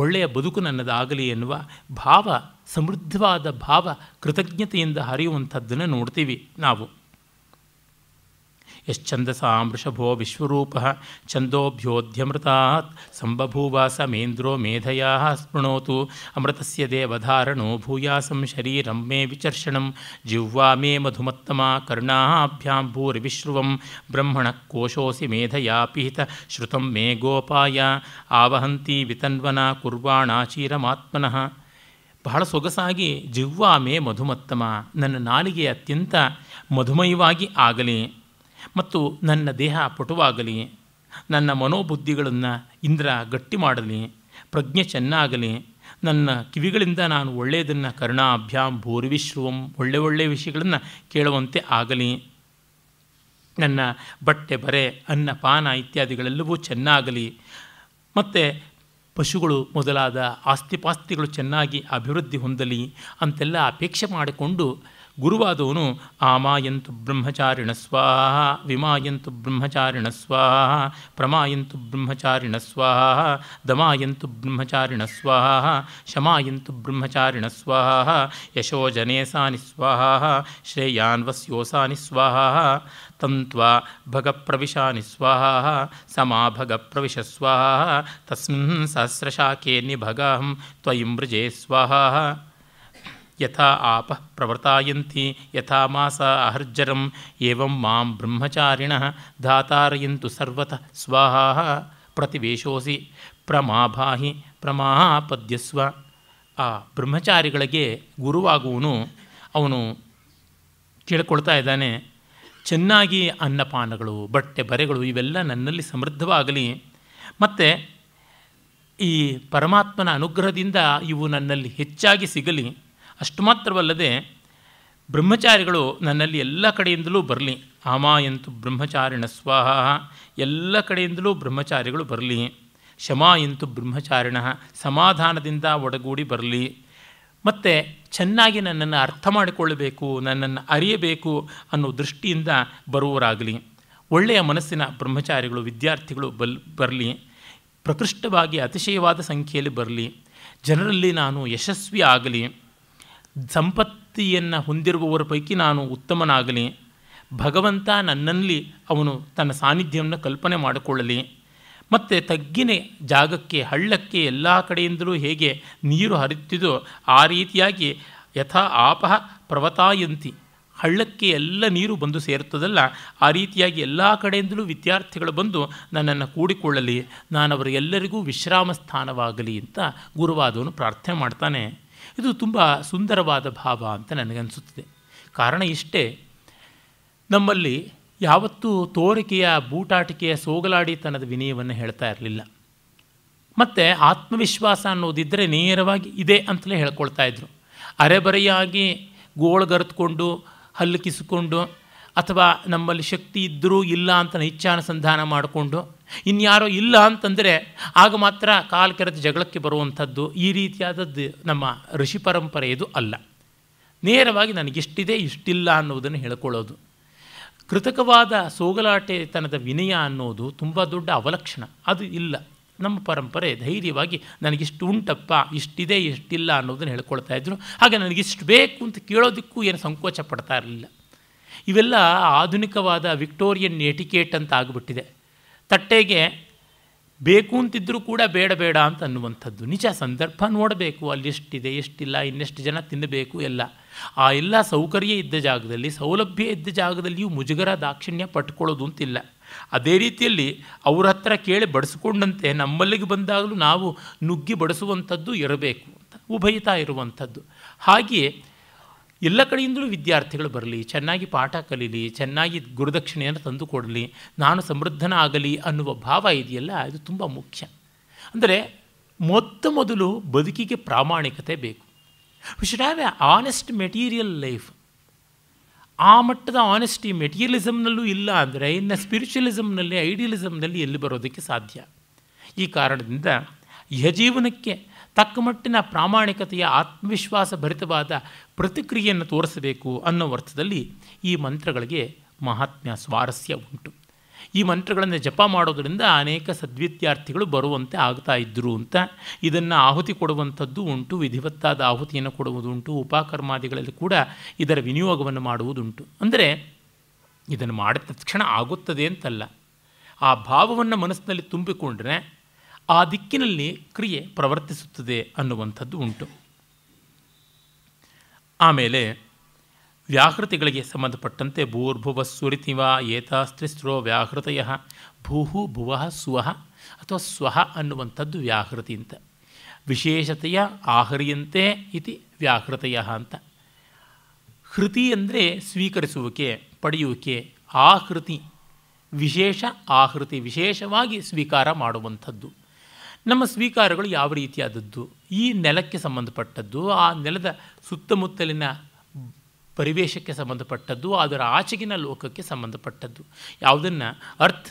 ಒಳ್ಳೆಯ ಬದುಕು ನನ್ನದಾಗಲಿ ಎನ್ನುವ ಭಾವ ಸಮೃದ್ಧವಾದ ಭಾವ ಕೃತಜ್ಞತೆಯಿಂದ ಹರಿಯುವಂಥದ್ದನ್ನು ನೋಡ್ತೀವಿ ನಾವು ಯಶ್ಚಂದಸಾಮೃಷಭೋ ವಿಶ್ವರೂಪ ಛಂದೋಭ್ಯೋಧ್ಯಮೃತಾತ್ ಸಂಬಭೂವಾಸ ಮೇಂದ್ರೋ ಮೇಧಯಾ ಸ್ಪೃಣೋತು ಅಮೃತಸ್ಯ ದೇವಧಾರಣೋ ಭೂಯಾಸಂ ಶರೀರಂ ಮೇ ವಿಚರ್ಷಣಂ ಜಿಹ್ವಾ ಮೇ ಮಧುಮತ್ತಮ ಕರ್ಣಾಭ್ಯಾಂ ಭೂರಿವಿಶ್ರುವಂ ಬ್ರಹ್ಮಣ ಕೋಶೋಸಿ ಮೇಧಯಾ ಪಿಹಿತ ಶ್ರುತಂ ಮೇ ಗೋಪಾಯ ಆವಹಂತಿ ವಿತನ್ವನ ಕುರ್ವಾಣಾಚೀರಮಾತ್ಮನಃ ಬಹಳ ಸೊಗಸಾಗಿ ಜಿಹ್ವಾ ಮೇ ಮಧುಮತ್ತಮ ನನ್ನ ನಾಲಿಗೆ ಅತ್ಯಂತ ಮಧುಮಯವಾಗಿ ಆಗಲಿ ಮತ್ತು ನನ್ನ ದೇಹ ಪಟುವಾಗಲಿ ನನ್ನ ಮನೋಬುದ್ಧಿಗಳನ್ನು ಇಂದ್ರ ಗಟ್ಟಿ ಮಾಡಲಿ ಪ್ರಜ್ಞೆ ಚೆನ್ನಾಗಲಿ ನನ್ನ ಕಿವಿಗಳಿಂದ ನಾನು ಒಳ್ಳೆಯದನ್ನು ಕರ್ಣಾಭ್ಯಾಮ್ ಭೂರ್ವಿಶ್ರುವಂ ಒಳ್ಳೆ ಒಳ್ಳೆಯ ವಿಷಯಗಳನ್ನು ಕೇಳುವಂತೆ ಆಗಲಿ ನನ್ನ ಬಟ್ಟೆ ಬರೆ ಅನ್ನ ಪಾನ ಇತ್ಯಾದಿಗಳೆಲ್ಲವೂ ಚೆನ್ನಾಗಲಿ ಮತ್ತು ಪಶುಗಳು ಮೊದಲಾದ ಆಸ್ತಿಪಾಸ್ತಿಗಳು ಚೆನ್ನಾಗಿ ಅಭಿವೃದ್ಧಿ ಹೊಂದಲಿ ಅಂತೆಲ್ಲ ಅಪೇಕ್ಷೆ ಮಾಡಿಕೊಂಡು ಗುರುವಾದವನು ಆಮಾಯಂತು ಬ್ರಹ್ಮಚಾರಿಣ ಸ್ವಾಹ ವಿಮಾಯಂತು ಬ್ರಹ್ಮಚಾರಿಣ ಸ್ವಾಹ ಪ್ರಮಾಯಂತು ಬ್ರಹ್ಮಚಾರಿಣ ಸ್ವಾಹ ದಮಾಯಂತು ಬ್ರಹ್ಮಚಾರಿಣ ಸ್ವಾಹ ಶಮಾಯಂತು ಬ್ರಹ್ಮಚಾರಿಣ ಸ್ವಾಹ ಯಶೋ ಜನೇಸಾನಿ ಸ್ವಾಹ ಶ್ರೇಯಾನ್ವಸ್ಯೋಸಾನಿ ಸ್ವಾಹ ತಂತ್ವಾ ಭಗಪ್ರವಿಶಾನಿ ಸ್ವಾಹ ಸಮಾಭಗಪ್ರವಿಶ ಸ್ವಾಹ ತಸ್ಮಿನ್ ಸಹಸ್ರಶಾಖೇ ನಿಭಗಹಂ ತ್ವಯಿಂ ಮೃಜೇ ಸ್ವಾಹ ಯಥಾ ಆಪ ಪ್ರವರ್ತಾಯಂತಿ ಯಥಾ ಮಾಸ ಅಹರ್ಜರಂ ಏವಂ ಮಾಂ ಬ್ರಹ್ಮಚಾರಿಣ ಧಾತಾರಯಂತು ಸರ್ವತಃ ಸ್ವಾಹ ಪ್ರತಿವೇಶೋಸಿ ಪ್ರಮಾಭಾಹಿ ಪ್ರಮಾಪದ್ಯಸ್ವ ಆ ಬ್ರಹ್ಮಚಾರಿಗಳಿಗೆ ಗುರುವಾಗುವನು ಅವನು ಕೇಳ್ಕೊಳ್ತಾ ಇದ್ದಾನೆ ಚೆನ್ನಾಗಿ ಅನ್ನಪಾನಗಳು ಬಟ್ಟೆ ಬರೆಗಳು ಇವೆಲ್ಲ ನನ್ನಲ್ಲಿ ಸಮೃದ್ಧವಾಗಲಿ ಮತ್ತು ಈ ಪರಮಾತ್ಮನ ಅನುಗ್ರಹದಿಂದ ಇವು ನನ್ನಲ್ಲಿ ಹೆಚ್ಚಾಗಿ ಸಿಗಲಿ ಅಷ್ಟು ಮಾತ್ರವಲ್ಲದೆ ಬ್ರಹ್ಮಚಾರಿಗಳು ನನ್ನಲ್ಲಿ ಎಲ್ಲ ಕಡೆಯಿಂದಲೂ ಬರಲಿ ಆಮಾಯಂತು ಬ್ರಹ್ಮಚಾರಿಣ ಸ್ವಾಹ ಎಲ್ಲ ಕಡೆಯಿಂದಲೂ ಬ್ರಹ್ಮಚಾರಿಗಳು ಬರಲಿ ಶಮಾಯಂತು ಬ್ರಹ್ಮಚಾರಿಣ ಸಮಾಧಾನದಿಂದ ಒಡಗೂಡಿ ಬರಲಿ ಮತ್ತು ಚೆನ್ನಾಗಿ ನನ್ನನ್ನು ಅರ್ಥ ಮಾಡಿಕೊಳ್ಳಬೇಕು ನನ್ನನ್ನು ಅರಿಯಬೇಕು ಅನ್ನೋ ದೃಷ್ಟಿಯಿಂದ ಬರುವವರಾಗಲಿ ಒಳ್ಳೆಯ ಮನಸ್ಸಿನ ಬ್ರಹ್ಮಚಾರಿಗಳು ವಿದ್ಯಾರ್ಥಿಗಳು ಬಲ್ ಬರಲಿ ಪ್ರಕೃಷ್ಟವಾಗಿ ಅತಿಶಯವಾದ ಸಂಖ್ಯೆಯಲ್ಲಿ ಬರಲಿ ಜನರಲ್ಲಿ ನಾನು ಯಶಸ್ವಿ ಆಗಲಿ ಸಂಪತ್ತಿಯನ್ನು ಹೊಂದಿರುವವರ ಪೈಕಿ ನಾನು ಉತ್ತಮನಾಗಲಿ ಭಗವಂತ ನನ್ನಲ್ಲಿ ಅವನು ತನ್ನ ಸಾನ್ನಿಧ್ಯವನ್ನು ಕಲ್ಪನೆ ಮಾಡಿಕೊಳ್ಳಲಿ ಮತ್ತು ತಗ್ಗಿನ ಜಾಗಕ್ಕೆ ಹಳ್ಳಕ್ಕೆ ಎಲ್ಲ ಕಡೆಯಿಂದಲೂ ಹೇಗೆ ನೀರು ಹರಿತಿದೋ ಆ ರೀತಿಯಾಗಿ ಯಥಾ ಆಪ ಪ್ರವತಾಯಂತಿ ಹಳ್ಳಕ್ಕೆ ಎಲ್ಲ ನೀರು ಬಂದು ಸೇರುತ್ತದಲ್ಲ ಆ ರೀತಿಯಾಗಿ ಎಲ್ಲ ಕಡೆಯಿಂದಲೂ ವಿದ್ಯಾರ್ಥಿಗಳು ಬಂದು ನನ್ನನ್ನು ಕೂಡಿಕೊಳ್ಳಲಿ ನಾನು ಎಲ್ಲರಿಗೂ ವಿಶ್ರಾಮ ಸ್ಥಾನವಾಗಲಿ ಅಂತ ಗುರುವಾದವನು ಪ್ರಾರ್ಥನೆ ಮಾಡ್ತಾನೆ ಇದು ತುಂಬ ಸುಂದರವಾದ ಭಾವ ಅಂತ ನನಗನ್ನಿಸುತ್ತದೆ ಕಾರಣ ಇಷ್ಟೇ ನಮ್ಮಲ್ಲಿ ಯಾವತ್ತೂ ತೋರಿಕೆಯ ಬೂಟಾಟಿಕೆಯ ಸೋಗಲಾಡಿತನದ ವಿನಯವನ್ನು ಹೇಳ್ತಾ ಇರಲಿಲ್ಲ ಮತ್ತು ಆತ್ಮವಿಶ್ವಾಸ ಅನ್ನೋದಿದ್ದರೆ ನೇರವಾಗಿ ಇದೆ ಅಂತಲೇ ಹೇಳ್ಕೊಳ್ತಾ ಇದ್ರು ಅರೆಬರೆಯಾಗಿ ಗೋಳುಗರೆದುಕೊಂಡು ಹಲ್ಲು ಕಿಸಿಕೊಂಡು ಅಥವಾ ನಮ್ಮಲ್ಲಿ ಶಕ್ತಿ ಇದ್ದರೂ ಇಲ್ಲ ಅಂತ ಇಚ್ಛಾನುಸಂಧಾನ ಮಾಡಿಕೊಂಡು ಇನ್ಯಾರೋ ಇಲ್ಲ ಅಂತಂದರೆ ಆಗ ಮಾತ್ರ ಕಾಲು ಕೆರೆದು ಜಗಳಕ್ಕೆ ಬರುವಂಥದ್ದು ಈ ರೀತಿಯಾದದ್ದು ನಮ್ಮ ಋಷಿ ಪರಂಪರೆ ಇದು ಅಲ್ಲ ನೇರವಾಗಿ ನನಗಿಷ್ಟಿದೆ ಇಷ್ಟಿಲ್ಲ ಅನ್ನೋದನ್ನು ಹೇಳ್ಕೊಳ್ಳೋದು ಕೃತಕವಾದ ಸೋಗಲಾಟೆತನದ ವಿನಯ ಅನ್ನೋದು ತುಂಬ ದೊಡ್ಡ ಅವಲಕ್ಷಣ ಅದು ಇಲ್ಲ ನಮ್ಮ ಪರಂಪರೆ ಧೈರ್ಯವಾಗಿ ನನಗಿಷ್ಟು ಉಂಟಪ್ಪ ಇಷ್ಟಿದೆ ಇಷ್ಟಿಲ್ಲ ಅನ್ನೋದನ್ನು ಹೇಳ್ಕೊಳ್ತಾ ಇದ್ರು ಹಾಗೆ ನನಗಿಷ್ಟು ಬೇಕು ಅಂತ ಕೇಳೋದಕ್ಕೂ ಏನು ಸಂಕೋಚ ಪಡ್ತಾ ಇರಲಿಲ್ಲ ಇವೆಲ್ಲ ಆಧುನಿಕವಾದ ವಿಕ್ಟೋರಿಯನ್ ಎಟಿಕೇಟ್ ಅಂತ ಆಗಿಬಿಟ್ಟಿದೆ ತಟ್ಟೆಗೆ ಬೇಕು ಅಂತಿದ್ದರೂ ಕೂಡ ಬೇಡ ಬೇಡ ಅಂತ ಅನ್ನುವಂಥದ್ದು ನಿಜ ಸಂದರ್ಭ ನೋಡಬೇಕು ಅಲ್ಲಿ ಎಷ್ಟಿದೆ ಎಷ್ಟಿಲ್ಲ ಇನ್ನೆಷ್ಟು ಜನ ತಿನ್ನಬೇಕು ಎಲ್ಲ ಆ ಎಲ್ಲ ಸೌಕರ್ಯ ಇದ್ದ ಜಾಗದಲ್ಲಿ ಸೌಲಭ್ಯ ಇದ್ದ ಜಾಗದಲ್ಲಿಯೂ ಮುಜುಗರ ದಾಕ್ಷಿಣ್ಯ ಪಟ್ಕೊಳ್ಳೋದು ಅಂತಿಲ್ಲ ಅದೇ ರೀತಿಯಲ್ಲಿ ಅವ್ರ ಹತ್ರ ಕೇಳಿ ಬಡಿಸ್ಕೊಂಡಂತೆ ನಮ್ಮಲ್ಲಿಗೆ ಬಂದಾಗಲೂ ನಾವು ನುಗ್ಗಿ ಬಡಿಸುವಂಥದ್ದು ಇರಬೇಕು ಅಂತ ಉಭಯತಾ ಇರುವಂಥದ್ದು ಹಾಗೆಯೇ ಎಲ್ಲ ಕಡೆಯಿಂದಲೂ ವಿದ್ಯಾರ್ಥಿಗಳು ಬರಲಿ ಚೆನ್ನಾಗಿ ಪಾಠ ಕಲೀಲಿ ಚೆನ್ನಾಗಿ ಗುರುದಕ್ಷಿಣೆಯನ್ನು ತಂದು ಕೊಡಲಿ ನಾನು ಸಮೃದ್ಧನ ಆಗಲಿ ಅನ್ನುವ ಭಾವ ಇದೆಯಲ್ಲ ಇದು ತುಂಬ ಮುಖ್ಯ ಅಂದರೆ ಮೊತ್ತ ಮೊದಲು ಬದುಕಿಗೆ ಪ್ರಾಮಾಣಿಕತೆ ಬೇಕು we should have a honest material life ಆ ಮಟ್ಟದ ಆನೆಸ್ಟಿ ಮೆಟೀರಿಯಲಿಸಮ್ನಲ್ಲೂ ಇಲ್ಲ ಅಂದರೆ ಇನ್ನು ಸ್ಪಿರಿಚುವಲಿಸಮ್ನಲ್ಲಿ ಐಡಿಯಲಿಸಮ್ನಲ್ಲಿ ಎಲ್ಲಿ ಬರೋದಕ್ಕೆ ಸಾಧ್ಯ ಈ ಕಾರಣದಿಂದ ಯಜೀವನಕ್ಕೆ ತಕ್ಕಮಟ್ಟಿನ ಪ್ರಾಮಾಣಿಕತೆಯ ಆತ್ಮವಿಶ್ವಾಸ ಭರಿತವಾದ ಪ್ರತಿಕ್ರಿಯೆಯನ್ನು ತೋರಿಸಬೇಕು ಅನ್ನೋ ಅರ್ಥದಲ್ಲಿ ಈ ಮಂತ್ರಗಳಿಗೆ ಮಹಾತ್ಮ್ಯ ಸ್ವಾರಸ್ಯ ಉಂಟು ಈ ಮಂತ್ರಗಳನ್ನು ಜಪ ಮಾಡೋದರಿಂದ ಅನೇಕ ಸದ್ವಿದ್ಯಾರ್ಥಿಗಳು ಬರುವಂತೆ ಆಗ್ತಾ ಇದ್ದರು ಅಂತ ಇದನ್ನು ಆಹುತಿ ಕೊಡುವಂಥದ್ದು ಉಂಟು ವಿಧಿವತ್ತಾದ ಆಹುತಿಯನ್ನು ಕೊಡುವುದುಂಟು ಉಪಕರ್ಮಾದಿಗಳಲ್ಲಿ ಕೂಡ ಇದರ ವಿನಿಯೋಗವನ್ನು ಮಾಡುವುದುಂಟು ಅಂದರೆ ಇದನ್ನು ಮಾಡಿದ ತಕ್ಷಣ ಆಗುತ್ತದೆ ಅಂತಲ್ಲ ಆ ಭಾವವನ್ನು ಮನಸ್ಸಿನಲ್ಲಿ ತುಂಬಿಕೊಂಡ್ರೆ ಆ ದಿಕ್ಕಿನಲ್ಲಿ ಕ್ರಿಯೆ ಪ್ರವರ್ತಿಸುತ್ತದೆ ಅನ್ನುವಂಥದ್ದು ಉಂಟು ಆಮೇಲೆ ವ್ಯಾಹೃತಿಗಳಿಗೆ ಸಂಬಂಧಪಟ್ಟಂತೆ ಭೂರ್ಭುವ ಸುರಿತಿವ ಏತಾಸ್ತ್ರಿಸ್ರೋ ವ್ಯಾಹೃತಯ ಭೂಹು ಭುವಃ ಸ್ವಹ ಅಥವಾ ಸ್ವಹ ಅನ್ನುವಂಥದ್ದು ವ್ಯಾಹೃತಿ ಅಂತ ವಿಶೇಷತೆಯ ಆಹರಿಯಂತೆ ಇತಿ ವ್ಯಾಹೃತಯ ಅಂತ ಹೃತಿ ಅಂದರೆ ಸ್ವೀಕರಿಸುವಿಕೆ ಪಡೆಯುವಿಕೆ ಆಹೃತಿ ವಿಶೇಷ ಆಹೃತಿ ವಿಶೇಷವಾಗಿ ಸ್ವೀಕಾರ ಮಾಡುವಂಥದ್ದು ನಮ್ಮ ಸ್ವೀಕಾರಗಳು ಯಾವ ರೀತಿಯಾದದ್ದು ಈ ನೆಲಕ್ಕೆ ಸಂಬಂಧಪಟ್ಟದ್ದು ಆ ನೆಲದ ಸುತ್ತಮುತ್ತಲಿನ ಪರಿವೇಶಕ್ಕೆ ಸಂಬಂಧಪಟ್ಟದ್ದು ಅದರ ಆಚೆಗಿನ ಲೋಕಕ್ಕೆ ಸಂಬಂಧಪಟ್ಟದ್ದು ಯಾವುದನ್ನು earth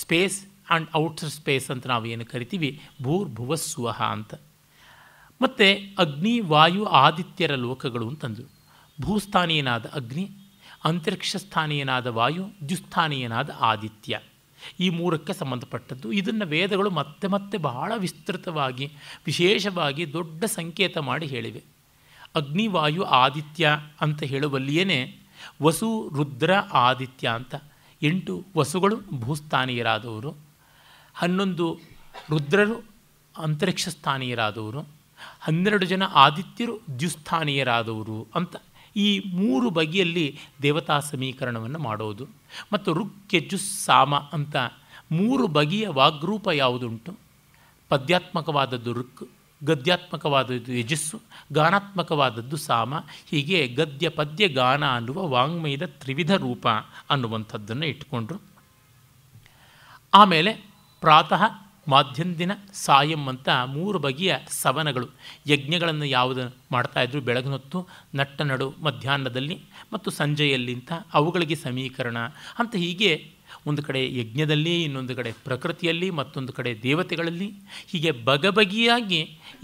space and outer space ಅಂತ ನಾವು ಏನು ಕರಿತೀವಿ ಭೂರ್ ಅಂತ ಮತ್ತು ಅಗ್ನಿ ವಾಯು ಆದಿತ್ಯರ ಲೋಕಗಳು ಅಂತಂದರು ಭೂಸ್ಥಾನೀಯನಾದ ಅಗ್ನಿ ಅಂತರಿಕ್ಷ ಸ್ಥಾನೀಯನಾದ ವಾಯು ದ್ಯುಸ್ಥಾನೀಯನಾದ ಆದಿತ್ಯ ಈ ಮೂರಕ್ಕೆ ಸಂಬಂಧಪಟ್ಟದ್ದು ಇದನ್ನು ವೇದಗಳು ಮತ್ತೆ ಮತ್ತೆ ಬಹಳ ವಿಸ್ತೃತವಾಗಿ ವಿಶೇಷವಾಗಿ ದೊಡ್ಡ ಸಂಕೇತ ಮಾಡಿ ಹೇಳಿವೆ ಅಗ್ನಿವಾಯು ಆದಿತ್ಯ ಅಂತ ಹೇಳುವಲ್ಲಿಯೇ ವಸು ರುದ್ರ ಆದಿತ್ಯ ಅಂತ ಎಂಟು ವಸುಗಳು ಭೂಸ್ಥಾನೀಯರಾದವರು ಹನ್ನೊಂದು ರುದ್ರರು ಅಂತರಿಕ್ಷ ಸ್ಥಾನೀಯರಾದವರು ಹನ್ನೆರಡು ಜನ ಆದಿತ್ಯರು ದ್ಯುಸ್ಥಾನೀಯರಾದವರು ಅಂತ ಈ ಮೂರು ಬಗೆಯಲ್ಲಿ ದೇವತಾ ಸಮೀಕರಣವನ್ನು ಮಾಡೋದು ಮತ್ತು ಯಜುಸ್ಸು ಸಾಮ ಅಂತ ಮೂರು ಬಗೆಯ ವಾಗ್ರೂಪ ಯಾವುದುಂಟು ಪದ್ಯಾತ್ಮಕವಾದದ್ದು ರುಕ್ ಗದ್ಯಾತ್ಮಕವಾದದ್ದು ಯಜಸ್ಸು ಗಾನಾತ್ಮಕವಾದದ್ದು ಸಾಮ ಹೀಗೆ ಗದ್ಯ ಪದ್ಯ ಗಾನ ಅನ್ನುವ ವಾಂಗ್ಮಯದ ತ್ರಿವಿಧ ರೂಪ ಅನ್ನುವಂಥದ್ದನ್ನು ಇಟ್ಕೊಂಡ್ರು ಆಮೇಲೆ ಪ್ರಾತಃ ಮಾಧ್ಯಂದಿನ ಸಾಯಂ ಅಂತ ಮೂರು ಬಗೆಯ ಸವನಗಳು ಯಜ್ಞಗಳನ್ನು ಯಾವುದು ಮಾಡ್ತಾಯಿದ್ರು ಬೆಳಗಿನ ಹೊತ್ತು ನಟ್ಟ ನಡು ಮಧ್ಯಾಹ್ನದಲ್ಲಿ ಮತ್ತು ಸಂಜೆಯಲ್ಲಿ ಅಂತ ಅವುಗಳಿಗೆ ಸಮೀಕರಣ ಅಂತ ಹೀಗೆ ಒಂದು ಕಡೆ ಯಜ್ಞದಲ್ಲಿ ಇನ್ನೊಂದು ಕಡೆ ಪ್ರಕೃತಿಯಲ್ಲಿ ಮತ್ತೊಂದು ಕಡೆ ದೇವತೆಗಳಲ್ಲಿ ಹೀಗೆ ಬಗಬಗಿಯಾಗಿ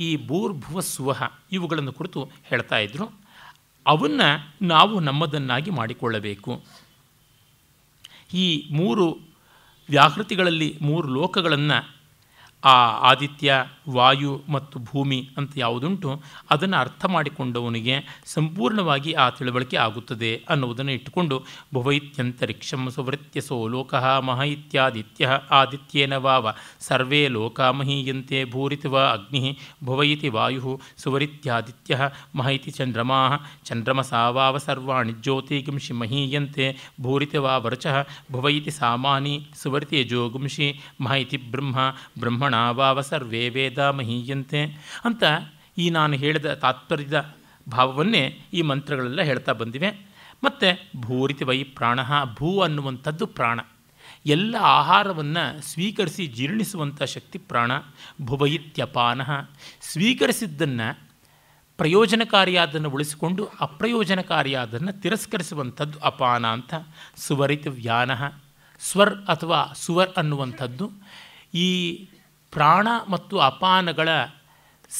ಈ ಭೂರ್ಭುವ ಸ್ವಹ ಇವುಗಳನ್ನು ಕುರಿತು ಹೇಳ್ತಾ ಇದ್ದರು ಅವನ್ನು ನಾವು ನಮ್ಮದನ್ನಾಗಿ ಮಾಡಿಕೊಳ್ಳಬೇಕು ಈ ಮೂರು ವ್ಯಾಹೃತಿಗಳಲ್ಲಿ ಮೂರು ಲೋಕಗಳನ್ನು Aditya ವಾಯು ಮತ್ತು ಭೂಮಿ ಅಂತ ಯಾವುದುಂಟು ಅದನ್ನು ಅರ್ಥ ಮಾಡಿಕೊಂಡವನಿಗೆ ಸಂಪೂರ್ಣವಾಗಿ ಆ ತಿಳುವಳಿಕೆ ಆಗುತ್ತದೆ ಅನ್ನುವುದನ್ನು ಇಟ್ಟುಕೊಂಡು ಭುವೈತ್ಯಂತರಿಕ್ಷಂ ಸುವೃತ್ಯಸೋ ಲೋಕಃ ಮಹ ಇತ್ಯಾದಿತ್ಯ ಆದಿತ್ಯೇನ ವಾವ ಸರ್ವೇ ಲೋಕ ಮಹೀಯಂತೆ ಭೂರಿತಿ ವಾ ಅಗ್ನಿ ಭುವೈತಿ ವಾಯು ಸುವರಿತ್ಯಾದಿತ್ಯ ಮಹೈತಿ ಚಂದ್ರಮಾ ಚಂದ್ರಮಸಾ ವಾವ ಸರ್ವಾಣಿ ಜ್ಯೋತಿಗಿಂಶಿ ಮಹೀಯಂತೆ ಭೂರಿತಿ ವಾ ವರಚ ಭುವೈತಿ ಸಾಮಾನಿ ಸುವರಿತಿ ಜೋಗುಂಶಿ ಮಹೈತಿ ಬ್ರಹ್ಮ ಬ್ರಹ್ಮಣಾ ವಾವ ಸರ್ವೇ ವೇದ ವೇದಾಮ ಅಂತ ಈ ನಾನು ಹೇಳಿದ ತಾತ್ಪರ್ಯದ ಭಾವವನ್ನೇ ಈ ಮಂತ್ರಗಳೆಲ್ಲ ಹೇಳ್ತಾ ಬಂದಿವೆ ಮತ್ತು ಭೂರಿತಿ ವೈ ಪ್ರಾಣ ಭೂ ಅನ್ನುವಂಥದ್ದು ಪ್ರಾಣ ಎಲ್ಲ ಆಹಾರವನ್ನು ಸ್ವೀಕರಿಸಿ ಜೀರ್ಣಿಸುವಂಥ ಶಕ್ತಿ ಪ್ರಾಣ ಭುವೈತ್ಯಪಾನ ಸ್ವೀಕರಿಸಿದ್ದನ್ನು ಪ್ರಯೋಜನಕಾರಿಯಾದನ್ನು ಉಳಿಸಿಕೊಂಡು ಅಪ್ರಯೋಜನಕಾರಿಯಾದನ್ನು ತಿರಸ್ಕರಿಸುವಂಥದ್ದು ಅಪಾನ ಅಂತ ಸುವರಿತ ವ್ಯಾನ ಸ್ವರ್ ಅಥವಾ ಸುವರ್ ಅನ್ನುವಂಥದ್ದು ಈ ಪ್ರಾಣ ಮತ್ತು ಅಪಾನಗಳ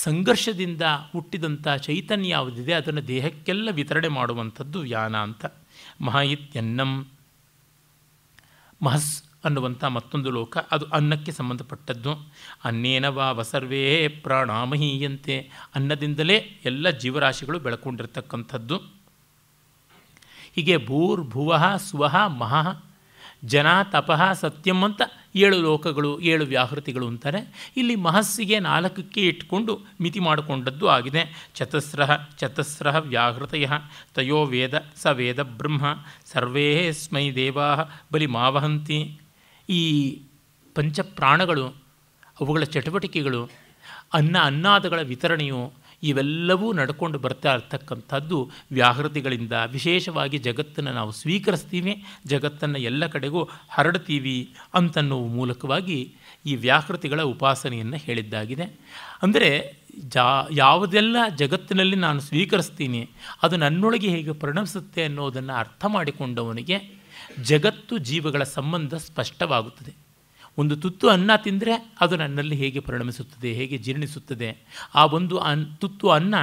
ಸಂಘರ್ಷದಿಂದ ಹುಟ್ಟಿದಂಥ ಚೈತನ್ಯ ಯಾವುದಿದೆ ಅದನ್ನು ದೇಹಕ್ಕೆಲ್ಲ ವಿತರಣೆ ಮಾಡುವಂಥದ್ದು ಯಾನ ಅಂತ ಮಹಾಯಿತ್ಯನ್ನಂ ಮಹಸ್ ಅನ್ನುವಂಥ ಮತ್ತೊಂದು ಲೋಕ ಅದು ಅನ್ನಕ್ಕೆ ಸಂಬಂಧಪಟ್ಟದ್ದು ಅನ್ನೇನ ವಾ ವಸರ್ವೇ ಪ್ರಾಣಾಮಹೀಯಂತೆ ಅನ್ನದಿಂದಲೇ ಎಲ್ಲ ಜೀವರಾಶಿಗಳು ಬೆಳಕೊಂಡಿರ್ತಕ್ಕಂಥದ್ದು ಹೀಗೆ ಭೂರ್ಭುವ ಸ್ವಹ ಮಹ ಜನ ತಪಃ ಸತ್ಯಂ ಅಂತ ಏಳು ಲೋಕಗಳು ಏಳು ವ್ಯಾಹೃತಿಗಳು ಅಂತಾರೆ ಇಲ್ಲಿ ಮಹಸ್ಸಿಗೆ ನಾಲ್ಕಕ್ಕೆ ಇಟ್ಕೊಂಡು ಮಿತಿ ಮಾಡಿಕೊಂಡದ್ದು ಆಗಿದೆ ಚತಸ್ರ ಚತಸ್ರ ವ್ಯಾಹೃತಯ ತಯೋ ವೇದ ಸ ವೇದ ಬ್ರಹ್ಮ ಸರ್ವೇ ಸ್ಮೈ ದೇವಾ ಬಲಿ ಮಾವಹಂತಿ ಈ ಪಂಚಪ್ರಾಣಗಳು ಅವುಗಳ ಚಟುವಟಿಕೆಗಳು ಅನ್ನ ಅನ್ನಾದಗಳ ವಿತರಣೆಯು ಇವೆಲ್ಲವೂ ನಡ್ಕೊಂಡು ಬರ್ತಾ ಇರ್ತಕ್ಕಂಥದ್ದು ವ್ಯಾಹೃತಿಗಳಿಂದ ವಿಶೇಷವಾಗಿ ಜಗತ್ತನ್ನು ನಾವು ಸ್ವೀಕರಿಸ್ತೀವಿ ಜಗತ್ತನ್ನು ಎಲ್ಲ ಕಡೆಗೂ ಹರಡ್ತೀವಿ ಅಂತನ್ನುವ ಮೂಲಕವಾಗಿ ಈ ವ್ಯಾಹೃತಿಗಳ ಉಪಾಸನೆಯನ್ನು ಹೇಳಿದ್ದಾಗಿದೆ ಅಂದರೆ ಜಾ ಯಾವುದೆಲ್ಲ ಜಗತ್ತಿನಲ್ಲಿ ನಾನು ಸ್ವೀಕರಿಸ್ತೀನಿ ಅದು ನನ್ನೊಳಗೆ ಹೇಗೆ ಪರಿಣಮಿಸುತ್ತೆ ಅನ್ನೋದನ್ನು ಅರ್ಥ ಮಾಡಿಕೊಂಡವನಿಗೆ ಜಗತ್ತು ಜೀವಗಳ ಸಂಬಂಧ ಸ್ಪಷ್ಟವಾಗುತ್ತದೆ ಒಂದು ತುತ್ತು ಅನ್ನ ತಿಂದರೆ ಅದು ನನ್ನಲ್ಲಿ ಹೇಗೆ ಪರಿಣಮಿಸುತ್ತದೆ ಹೇಗೆ ಜೀರ್ಣಿಸುತ್ತದೆ ಆ ಒಂದು ಅನ್ ತುತ್ತು ಅನ್ನ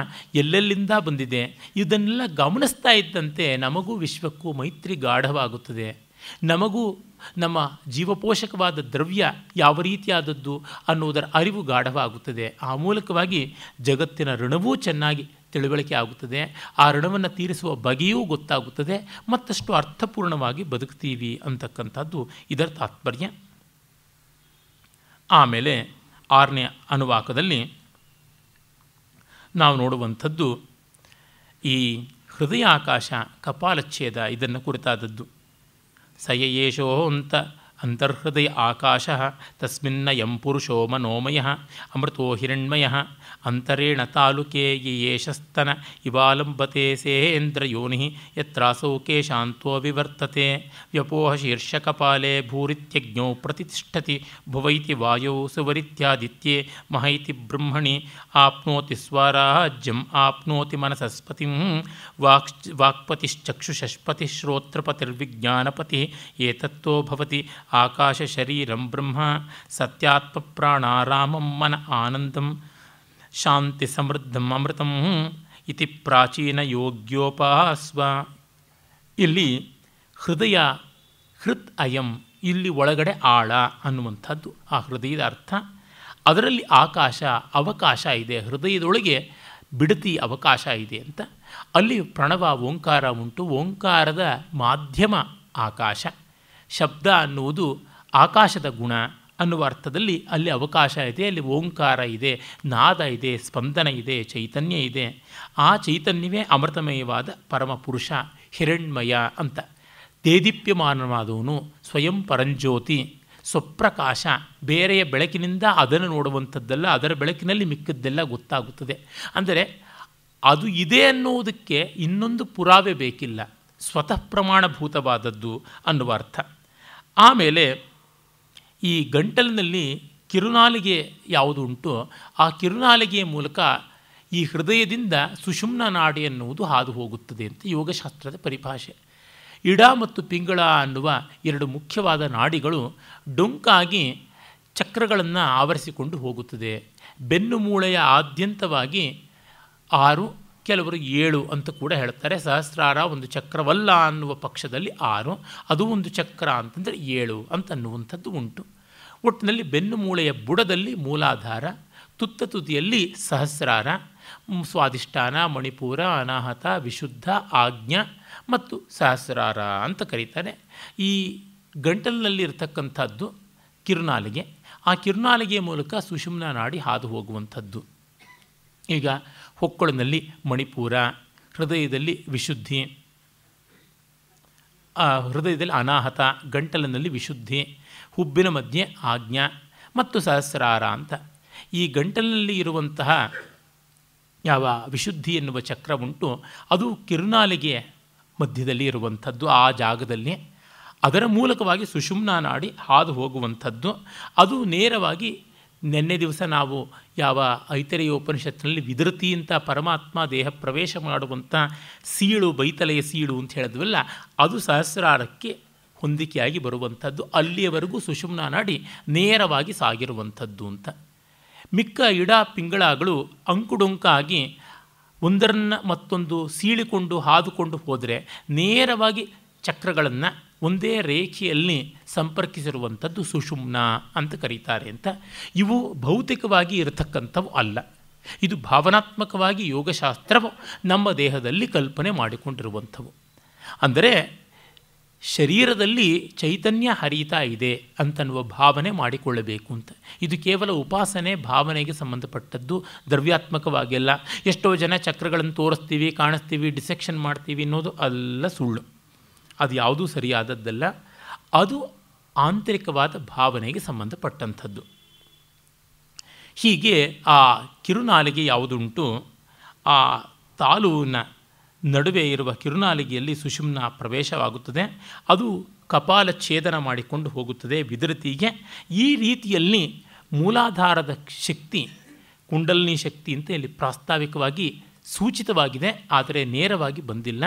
ಎಲ್ಲೆಲ್ಲಿಂದ ಬಂದಿದೆ ಇದನ್ನೆಲ್ಲ ಗಮನಿಸ್ತಾ ಇದ್ದಂತೆ ನಮಗೂ ವಿಶ್ವಕ್ಕೂ ಮೈತ್ರಿ ಗಾಢವಾಗುತ್ತದೆ ನಮಗೂ ನಮ್ಮ ಜೀವಪೋಷಕವಾದ ದ್ರವ್ಯ ಯಾವ ರೀತಿಯಾದದ್ದು ಅನ್ನುವುದರ ಅರಿವು ಗಾಢವಾಗುತ್ತದೆ ಆ ಮೂಲಕವಾಗಿ ಜಗತ್ತಿನ ಋಣವೂ ಚೆನ್ನಾಗಿ ತಿಳುವಳಿಕೆ ಆಗುತ್ತದೆ ಆ ಋಣವನ್ನು ತೀರಿಸುವ ಬಗೆಯೂ ಗೊತ್ತಾಗುತ್ತದೆ ಮತ್ತಷ್ಟು ಅರ್ಥಪೂರ್ಣವಾಗಿ ಬದುಕ್ತೀವಿ ಅಂತಕ್ಕಂಥದ್ದು ಇದರ ತಾತ್ಪರ್ಯ ಆಮೇಲೆ ಆರನೇ ಅನುವಾಕದಲ್ಲಿ ನಾವು ನೋಡುವಂಥದ್ದು ಈ ಹೃದಯಾಕಾಶ ಕಪಾಲಚ್ಛೇದ ಇದನ್ನು ಕುರಿತಾದದ್ದು ಸಯಯೇಶೋ ಅಂತ ಅಂತರ್ಹೃದಯ ಆಕಾಶ ತಸ್ಮಿನ್ನಯಂ ಪುರುಷೋ ಮನೋಮಯ ಅಮೃತೋ ಹಿರಣ್ಮಯ ಅಂತರೇಣ ತಾಲುಕೆ ಯೇಷಸ್ತನ ಇವಾಲಂಬತೆ ಸೇಂದ್ರಯೋನಿ ಯತ್ರಾಸೌ ಶಾಂತೋ ವಿವರ್ತತೆ ವ್ಯಪೋಹ ಶೀರ್ಷಕಪಾಲೆ ಭೂರಿತ್ಯಜ್ಞೌ ಪ್ರತಿಷ್ಠತಿ ಭುವೈತಿ ವಾಯೌ ಸುವರಿತ್ಯಾದಿತ್ಯೆ ಮಹೈತಿ ಬ್ರಹ್ಮಣಿ ಆಪ್ನೋತಿ ಸ್ವರಾಜ್ಯಂ ಆಪ್ನೋತಿ ಮನಸಸ್ಪತಿ ವಾಕ್ ವಾಕ್ಪತಿಶ್ಚಕ್ಷುಷಷ್ಪತಿ ಶ್ರೋತ್ರಪತಿರ್ವಿಜ್ಞಾನಪತಿ ಏತತ್ತೋ ಭವತಿ ಶರೀರಂ ಶರೀರಂ ಸತ್ಯಾತ್ಮ ಸತ್ಯಾತ್ಮ ರಾಮಂ ಮನ ಆನಂದಂ ಶಾಂತಿ ಸಮೃದ್ಧಂ ಅಮೃತಂ ಇತಿ ಪ್ರಾಚೀನ ಯೋಗ್ಯೋಪಾಸ್ವ ಇಲ್ಲಿ ಹೃದಯ ಹೃತ್ ಅಯಂ ಇಲ್ಲಿ ಒಳಗಡೆ ಆಳ ಅನ್ನುವಂಥದ್ದು ಆ ಹೃದಯದ ಅರ್ಥ ಅದರಲ್ಲಿ ಆಕಾಶ ಅವಕಾಶ ಇದೆ ಹೃದಯದೊಳಗೆ ಬಿಡತಿ ಅವಕಾಶ ಇದೆ ಅಂತ ಅಲ್ಲಿ ಪ್ರಣವ ಓಂಕಾರ ಉಂಟು ಓಂಕಾರದ ಮಾಧ್ಯಮ ಆಕಾಶ ಶಬ್ದ ಅನ್ನುವುದು ಆಕಾಶದ ಗುಣ ಅನ್ನುವ ಅರ್ಥದಲ್ಲಿ ಅಲ್ಲಿ ಅವಕಾಶ ಇದೆ ಅಲ್ಲಿ ಓಂಕಾರ ಇದೆ ನಾದ ಇದೆ ಸ್ಪಂದನ ಇದೆ ಚೈತನ್ಯ ಇದೆ ಆ ಚೈತನ್ಯವೇ ಅಮೃತಮಯವಾದ ಪುರುಷ ಹಿರಣ್ಮಯ ಅಂತ ದೇದೀಪ್ಯಮಾನವಾದವನು ಸ್ವಯಂ ಪರಂಜ್ಯೋತಿ ಸ್ವಪ್ರಕಾಶ ಬೇರೆಯ ಬೆಳಕಿನಿಂದ ಅದನ್ನು ನೋಡುವಂಥದ್ದೆಲ್ಲ ಅದರ ಬೆಳಕಿನಲ್ಲಿ ಮಿಕ್ಕದ್ದೆಲ್ಲ ಗೊತ್ತಾಗುತ್ತದೆ ಅಂದರೆ ಅದು ಇದೆ ಅನ್ನುವುದಕ್ಕೆ ಇನ್ನೊಂದು ಪುರಾವೆ ಬೇಕಿಲ್ಲ ಸ್ವತಃ ಪ್ರಮಾಣಭೂತವಾದದ್ದು ಅನ್ನುವ ಅರ್ಥ ಆಮೇಲೆ ಈ ಗಂಟಲಿನಲ್ಲಿ ಕಿರುನಾಲಿಗೆ ಯಾವುದು ಉಂಟು ಆ ಕಿರುನಾಲಿಗೆಯ ಮೂಲಕ ಈ ಹೃದಯದಿಂದ ಸುಷುಮ್ನ ನಾಡಿ ಎನ್ನುವುದು ಹಾದು ಹೋಗುತ್ತದೆ ಅಂತ ಯೋಗಶಾಸ್ತ್ರದ ಪರಿಭಾಷೆ ಇಡ ಮತ್ತು ಪಿಂಗಳ ಅನ್ನುವ ಎರಡು ಮುಖ್ಯವಾದ ನಾಡಿಗಳು ಡೊಂಕಾಗಿ ಚಕ್ರಗಳನ್ನು ಆವರಿಸಿಕೊಂಡು ಹೋಗುತ್ತದೆ ಬೆನ್ನು ಮೂಳೆಯ ಆದ್ಯಂತವಾಗಿ ಆರು ಕೆಲವರು ಏಳು ಅಂತ ಕೂಡ ಹೇಳ್ತಾರೆ ಸಹಸ್ರಾರ ಒಂದು ಚಕ್ರವಲ್ಲ ಅನ್ನುವ ಪಕ್ಷದಲ್ಲಿ ಆರು ಅದು ಒಂದು ಚಕ್ರ ಅಂತಂದರೆ ಏಳು ಅಂತನ್ನುವಂಥದ್ದು ಉಂಟು ಒಟ್ಟಿನಲ್ಲಿ ಬೆನ್ನು ಮೂಳೆಯ ಬುಡದಲ್ಲಿ ಮೂಲಾಧಾರ ತುತ್ತ ತುದಿಯಲ್ಲಿ ಸಹಸ್ರಾರ ಸ್ವಾದಿಷ್ಠಾನ ಮಣಿಪುರ ಅನಾಹತ ವಿಶುದ್ಧ ಆಜ್ಞ ಮತ್ತು ಸಹಸ್ರಾರ ಅಂತ ಕರೀತಾರೆ ಈ ಗಂಟಲಿನಲ್ಲಿ ಇರತಕ್ಕಂಥದ್ದು ಕಿರುನಾಲಿಗೆ ಆ ಕಿರುನಾಲಿಗೆಯ ಮೂಲಕ ಸುಷುಮ್ನ ನಾಡಿ ಹಾದು ಹೋಗುವಂಥದ್ದು ಈಗ ಹೊಕ್ಕಳಿನಲ್ಲಿ ಮಣಿಪುರ ಹೃದಯದಲ್ಲಿ ವಿಶುದ್ಧಿ ಹೃದಯದಲ್ಲಿ ಅನಾಹತ ಗಂಟಲಿನಲ್ಲಿ ವಿಶುದ್ಧಿ ಹುಬ್ಬಿನ ಮಧ್ಯೆ ಆಜ್ಞಾ ಮತ್ತು ಸಹಸ್ರಾರ ಅಂತ ಈ ಗಂಟಲಿನಲ್ಲಿ ಇರುವಂತಹ ಯಾವ ವಿಶುದ್ಧಿ ಎನ್ನುವ ಚಕ್ರ ಉಂಟು ಅದು ಕಿರುನಾಲಿಗೆ ಮಧ್ಯದಲ್ಲಿ ಇರುವಂಥದ್ದು ಆ ಜಾಗದಲ್ಲಿ ಅದರ ಮೂಲಕವಾಗಿ ಸುಷುಮ್ನ ನಾಡಿ ಹಾದು ಹೋಗುವಂಥದ್ದು ಅದು ನೇರವಾಗಿ ನಿನ್ನೆ ದಿವಸ ನಾವು ಯಾವ ಐತರೆಯ ಉಪನಿಷತ್ತಿನಲ್ಲಿ ವಿದೃತಿ ಅಂತ ಪರಮಾತ್ಮ ದೇಹ ಪ್ರವೇಶ ಮಾಡುವಂಥ ಸೀಳು ಬೈತಲೆಯ ಸೀಳು ಅಂತ ಹೇಳಿದ್ವಲ್ಲ ಅದು ಸಹಸ್ರಾರಕ್ಕೆ ಹೊಂದಿಕೆಯಾಗಿ ಬರುವಂಥದ್ದು ಅಲ್ಲಿಯವರೆಗೂ ಸುಷುಮ್ನ ನಾಡಿ ನೇರವಾಗಿ ಸಾಗಿರುವಂಥದ್ದು ಅಂತ ಮಿಕ್ಕ ಇಡ ಪಿಂಗಳಾಗಳು ಅಂಕುಡೊಂಕಾಗಿ ಒಂದರನ್ನು ಮತ್ತೊಂದು ಸೀಳಿಕೊಂಡು ಹಾದುಕೊಂಡು ಹೋದರೆ ನೇರವಾಗಿ ಚಕ್ರಗಳನ್ನು ಒಂದೇ ರೇಖೆಯಲ್ಲಿ ಸಂಪರ್ಕಿಸಿರುವಂಥದ್ದು ಸುಷುಮ್ನ ಅಂತ ಕರೀತಾರೆ ಅಂತ ಇವು ಭೌತಿಕವಾಗಿ ಇರತಕ್ಕಂಥವು ಅಲ್ಲ ಇದು ಭಾವನಾತ್ಮಕವಾಗಿ ಯೋಗಶಾಸ್ತ್ರವು ನಮ್ಮ ದೇಹದಲ್ಲಿ ಕಲ್ಪನೆ ಮಾಡಿಕೊಂಡಿರುವಂಥವು ಅಂದರೆ ಶರೀರದಲ್ಲಿ ಚೈತನ್ಯ ಹರಿತಾ ಇದೆ ಅಂತನ್ನುವ ಭಾವನೆ ಮಾಡಿಕೊಳ್ಳಬೇಕು ಅಂತ ಇದು ಕೇವಲ ಉಪಾಸನೆ ಭಾವನೆಗೆ ಸಂಬಂಧಪಟ್ಟದ್ದು ದ್ರವ್ಯಾತ್ಮಕವಾಗಿಲ್ಲ ಎಷ್ಟೋ ಜನ ಚಕ್ರಗಳನ್ನು ತೋರಿಸ್ತೀವಿ ಕಾಣಿಸ್ತೀವಿ ಡಿಸೆಕ್ಷನ್ ಮಾಡ್ತೀವಿ ಅನ್ನೋದು ಅಲ್ಲ ಸುಳ್ಳು ಅದು ಯಾವುದೂ ಸರಿಯಾದದ್ದಲ್ಲ ಅದು ಆಂತರಿಕವಾದ ಭಾವನೆಗೆ ಸಂಬಂಧಪಟ್ಟಂಥದ್ದು ಹೀಗೆ ಆ ಕಿರುನಾಲಿಗೆ ಯಾವುದುಂಟು ಆ ತಾಲೂನ ನಡುವೆ ಇರುವ ಕಿರುನಾಲಿಗೆಯಲ್ಲಿ ಸುಷುಮ್ನ ಪ್ರವೇಶವಾಗುತ್ತದೆ ಅದು ಕಪಾಲ ಛೇದನ ಮಾಡಿಕೊಂಡು ಹೋಗುತ್ತದೆ ವಿದ್ರತಿಗೆ ಈ ರೀತಿಯಲ್ಲಿ ಮೂಲಾಧಾರದ ಶಕ್ತಿ ಕುಂಡಲಿನಿ ಶಕ್ತಿ ಅಂತ ಇಲ್ಲಿ ಪ್ರಾಸ್ತಾವಿಕವಾಗಿ ಸೂಚಿತವಾಗಿದೆ ಆದರೆ ನೇರವಾಗಿ ಬಂದಿಲ್ಲ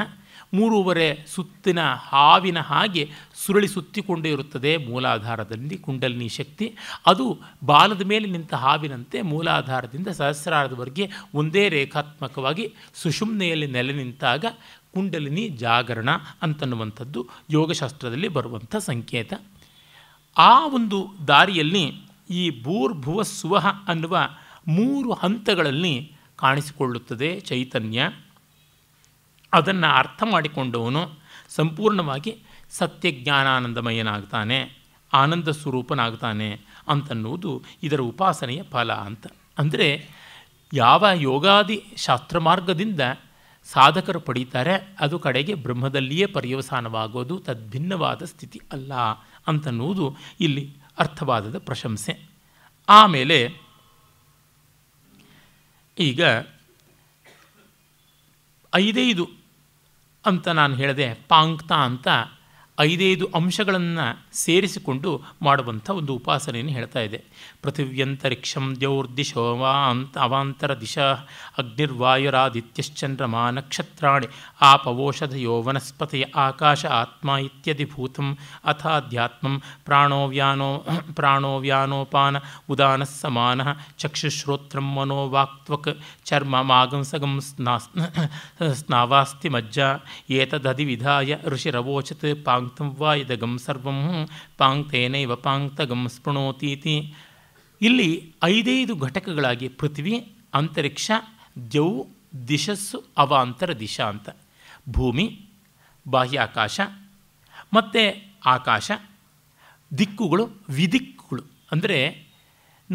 ಮೂರುವರೆ ಸುತ್ತಿನ ಹಾವಿನ ಹಾಗೆ ಸುರಳಿ ಸುತ್ತಿಕೊಂಡೇ ಇರುತ್ತದೆ ಮೂಲಾಧಾರದಲ್ಲಿ ಕುಂಡಲಿನಿ ಶಕ್ತಿ ಅದು ಬಾಲದ ಮೇಲೆ ನಿಂತ ಹಾವಿನಂತೆ ಮೂಲಾಧಾರದಿಂದ ಸಹಸ್ರಾರದವರೆಗೆ ಒಂದೇ ರೇಖಾತ್ಮಕವಾಗಿ ಸುಷುಮ್ನೆಯಲ್ಲಿ ನೆಲೆ ನಿಂತಾಗ ಕುಂಡಲಿನಿ ಜಾಗರಣ ಅಂತನ್ನುವಂಥದ್ದು ಯೋಗಶಾಸ್ತ್ರದಲ್ಲಿ ಬರುವಂಥ ಸಂಕೇತ ಆ ಒಂದು ದಾರಿಯಲ್ಲಿ ಈ ಭೂರ್ಭುವ ಸುವಹ ಅನ್ನುವ ಮೂರು ಹಂತಗಳಲ್ಲಿ ಕಾಣಿಸಿಕೊಳ್ಳುತ್ತದೆ ಚೈತನ್ಯ ಅದನ್ನು ಅರ್ಥ ಮಾಡಿಕೊಂಡವನು ಸಂಪೂರ್ಣವಾಗಿ ಸತ್ಯಜ್ಞಾನಾನಂದಮಯನಾಗ್ತಾನೆ ಆನಂದ ಸ್ವರೂಪನಾಗ್ತಾನೆ ಅಂತನ್ನುವುದು ಇದರ ಉಪಾಸನೆಯ ಫಲ ಅಂತ ಅಂದರೆ ಯಾವ ಯೋಗಾದಿ ಶಾಸ್ತ್ರ ಮಾರ್ಗದಿಂದ ಸಾಧಕರು ಪಡೀತಾರೆ ಅದು ಕಡೆಗೆ ಬ್ರಹ್ಮದಲ್ಲಿಯೇ ಪರ್ಯವಸಾನವಾಗೋದು ತದ್ಭಿನ್ನವಾದ ಸ್ಥಿತಿ ಅಲ್ಲ ಅಂತನ್ನುವುದು ಇಲ್ಲಿ ಅರ್ಥವಾದದ ಪ್ರಶಂಸೆ ಆಮೇಲೆ ಈಗ ಐದೈದು ಅಂತ ನಾನು ಹೇಳಿದೆ ಪಾಂಕ್ತ ಅಂತ ಐದೈದು ಅಂಶಗಳನ್ನು ಸೇರಿಸಿಕೊಂಡು ಮಾಡುವಂಥ ಒಂದು ಉಪಾಸನೆಯನ್ನು ಹೇಳ್ತಾ ಇದೆ ಪೃಥಿವ್ಯಂತರಿಕ್ಷಂ ದ್ಯೌರ್ದಿಶೋ ಅವಾಂತರ ದಿಶಾ ಅಗ್ನಿರ್ವಾಯುರಾದಿತ್ಯಶ್ಚಂದ್ರಮ ನಕ್ಷತ್ರಾಣಿ ಆಪವೋಷಧಯೋ ವನಸ್ಪತಿಯ ಆಕಾಶ ಆತ್ಮ ಭೂತಂ ಅಥಾಧ್ಯಾತ್ಮಂ ಪ್ರಾಣೋವ್ಯಾನೋ ಪ್ರಾಣೋವ್ಯಾನೋಪಾನ ಉದಾನ ಸಮಾನ ಚಕ್ಷುಶ್ರೋತ್ರಂ ಮನೋ ಚರ್ಮ ಮಾಗಂಸಗಂ ಸ್ನಾ ಸ್ನಾವಾಸ್ತಿ ಮಜ್ಜ ಏತದಧಿ ವಿಧಾಯ ಋಷಿರವೋಚತ್ ಪಾಂಗ್ ಪಾಂಕ್ತವ್ವಾ ವಾ ಇದಗಂ ಸರ್ವಂ ಪಾಂಕ್ತೇನೈವ ಪಾಂಕ್ತಗಂ ಸ್ಪೃಣೋತೀತಿ ಇಲ್ಲಿ ಐದೈದು ಘಟಕಗಳಾಗಿ ಪೃಥ್ವಿ ಅಂತರಿಕ್ಷ ದ್ಯೌ ದಿಶಸ್ಸು ಅವಾಂತರ ದಿಶಾ ಅಂತ ಭೂಮಿ ಬಾಹ್ಯಾಕಾಶ ಮತ್ತು ಆಕಾಶ ದಿಕ್ಕುಗಳು ವಿದಿಕ್ಕುಗಳು ಅಂದರೆ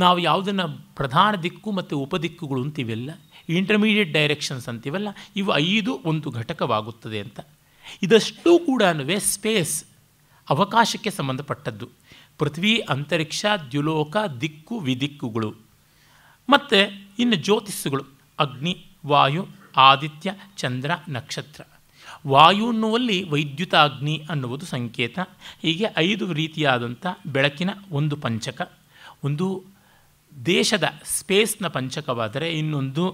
ನಾವು ಯಾವುದನ್ನು ಪ್ರಧಾನ ದಿಕ್ಕು ಮತ್ತು ಉಪದಿಕ್ಕುಗಳು ಅಂತೀವಲ್ಲ ಇಂಟರ್ಮೀಡಿಯೇಟ್ ಡೈರೆಕ್ಷನ್ಸ್ ಅಂತಿವಲ್ಲ ಇವು ಐದು ಒಂದು ಘಟಕವಾಗುತ್ತದೆ ಅಂತ ಇದಷ್ಟೂ ಕೂಡ ಸ್ಪೇಸ್ ಅವಕಾಶಕ್ಕೆ ಸಂಬಂಧಪಟ್ಟದ್ದು ಪೃಥ್ವಿ ಅಂತರಿಕ್ಷ ದ್ಯುಲೋಕ ದಿಕ್ಕು ವಿದಿಕ್ಕುಗಳು ಮತ್ತು ಇನ್ನು ಜ್ಯೋತಿಸ್ಸುಗಳು ಅಗ್ನಿ ವಾಯು ಆದಿತ್ಯ ಚಂದ್ರ ನಕ್ಷತ್ರ ವಾಯು ಅನ್ನುವಲ್ಲಿ ವೈದ್ಯುತ ಅಗ್ನಿ ಅನ್ನುವುದು ಸಂಕೇತ ಹೀಗೆ ಐದು ರೀತಿಯಾದಂಥ ಬೆಳಕಿನ ಒಂದು ಪಂಚಕ ಒಂದು ದೇಶದ ಸ್ಪೇಸ್ನ ಪಂಚಕವಾದರೆ ಇನ್ನೊಂದು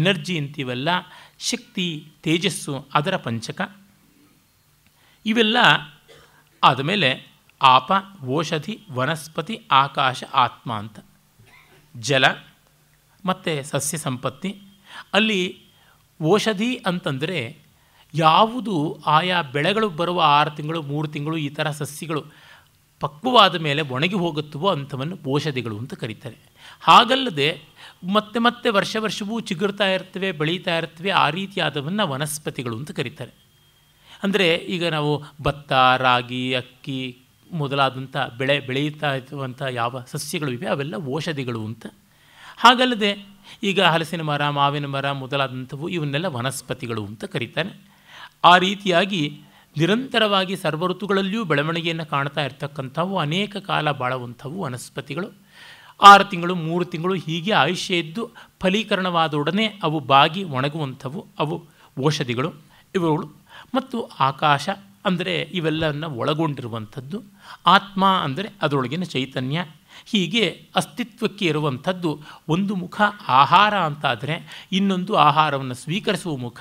ಎನರ್ಜಿ ಅಂತೀವಲ್ಲ ಶಕ್ತಿ ತೇಜಸ್ಸು ಅದರ ಪಂಚಕ ಇವೆಲ್ಲ ಆದಮೇಲೆ ಆಪ ಓಷಧಿ ವನಸ್ಪತಿ ಆಕಾಶ ಆತ್ಮ ಅಂತ ಜಲ ಮತ್ತು ಸಸ್ಯ ಸಂಪತ್ತಿ ಅಲ್ಲಿ ಓಷಧಿ ಅಂತಂದರೆ ಯಾವುದು ಆಯಾ ಬೆಳೆಗಳು ಬರುವ ಆರು ತಿಂಗಳು ಮೂರು ತಿಂಗಳು ಈ ಥರ ಸಸ್ಯಗಳು ಪಕ್ವವಾದ ಮೇಲೆ ಒಣಗಿ ಹೋಗುತ್ತವೋ ಅಂಥವನ್ನು ಔಷಧಿಗಳು ಅಂತ ಕರೀತಾರೆ ಹಾಗಲ್ಲದೆ ಮತ್ತೆ ಮತ್ತೆ ವರ್ಷ ವರ್ಷವೂ ಚಿಗುರ್ತಾ ಇರ್ತವೆ ಬೆಳೀತಾ ಇರ್ತವೆ ಆ ರೀತಿಯಾದವನ್ನು ವನಸ್ಪತಿಗಳು ಅಂತ ಕರೀತಾರೆ ಅಂದರೆ ಈಗ ನಾವು ಭತ್ತ ರಾಗಿ ಅಕ್ಕಿ ಮೊದಲಾದಂಥ ಬೆಳೆ ಬೆಳೆಯುತ್ತಾ ಇರುವಂಥ ಯಾವ ಸಸ್ಯಗಳು ಇವೆ ಅವೆಲ್ಲ ಔಷಧಿಗಳು ಅಂತ ಹಾಗಲ್ಲದೆ ಈಗ ಹಲಸಿನ ಮರ ಮಾವಿನ ಮರ ಮೊದಲಾದಂಥವು ಇವನ್ನೆಲ್ಲ ವನಸ್ಪತಿಗಳು ಅಂತ ಕರೀತಾರೆ ಆ ರೀತಿಯಾಗಿ ನಿರಂತರವಾಗಿ ಸರ್ವ ಋತುಗಳಲ್ಲಿಯೂ ಬೆಳವಣಿಗೆಯನ್ನು ಕಾಣ್ತಾ ಇರ್ತಕ್ಕಂಥವು ಅನೇಕ ಕಾಲ ಬಾಳುವಂಥವು ವನಸ್ಪತಿಗಳು ಆರು ತಿಂಗಳು ಮೂರು ತಿಂಗಳು ಹೀಗೆ ಆಯುಷ್ಯ ಇದ್ದು ಫಲೀಕರಣವಾದೊಡನೆ ಅವು ಬಾಗಿ ಒಣಗುವಂಥವು ಅವು ಔಷಧಿಗಳು ಇವುಗಳು ಮತ್ತು ಆಕಾಶ ಅಂದರೆ ಇವೆಲ್ಲವನ್ನು ಒಳಗೊಂಡಿರುವಂಥದ್ದು ಆತ್ಮ ಅಂದರೆ ಅದರೊಳಗಿನ ಚೈತನ್ಯ ಹೀಗೆ ಅಸ್ತಿತ್ವಕ್ಕೆ ಇರುವಂಥದ್ದು ಒಂದು ಮುಖ ಆಹಾರ ಅಂತಾದರೆ ಇನ್ನೊಂದು ಆಹಾರವನ್ನು ಸ್ವೀಕರಿಸುವ ಮುಖ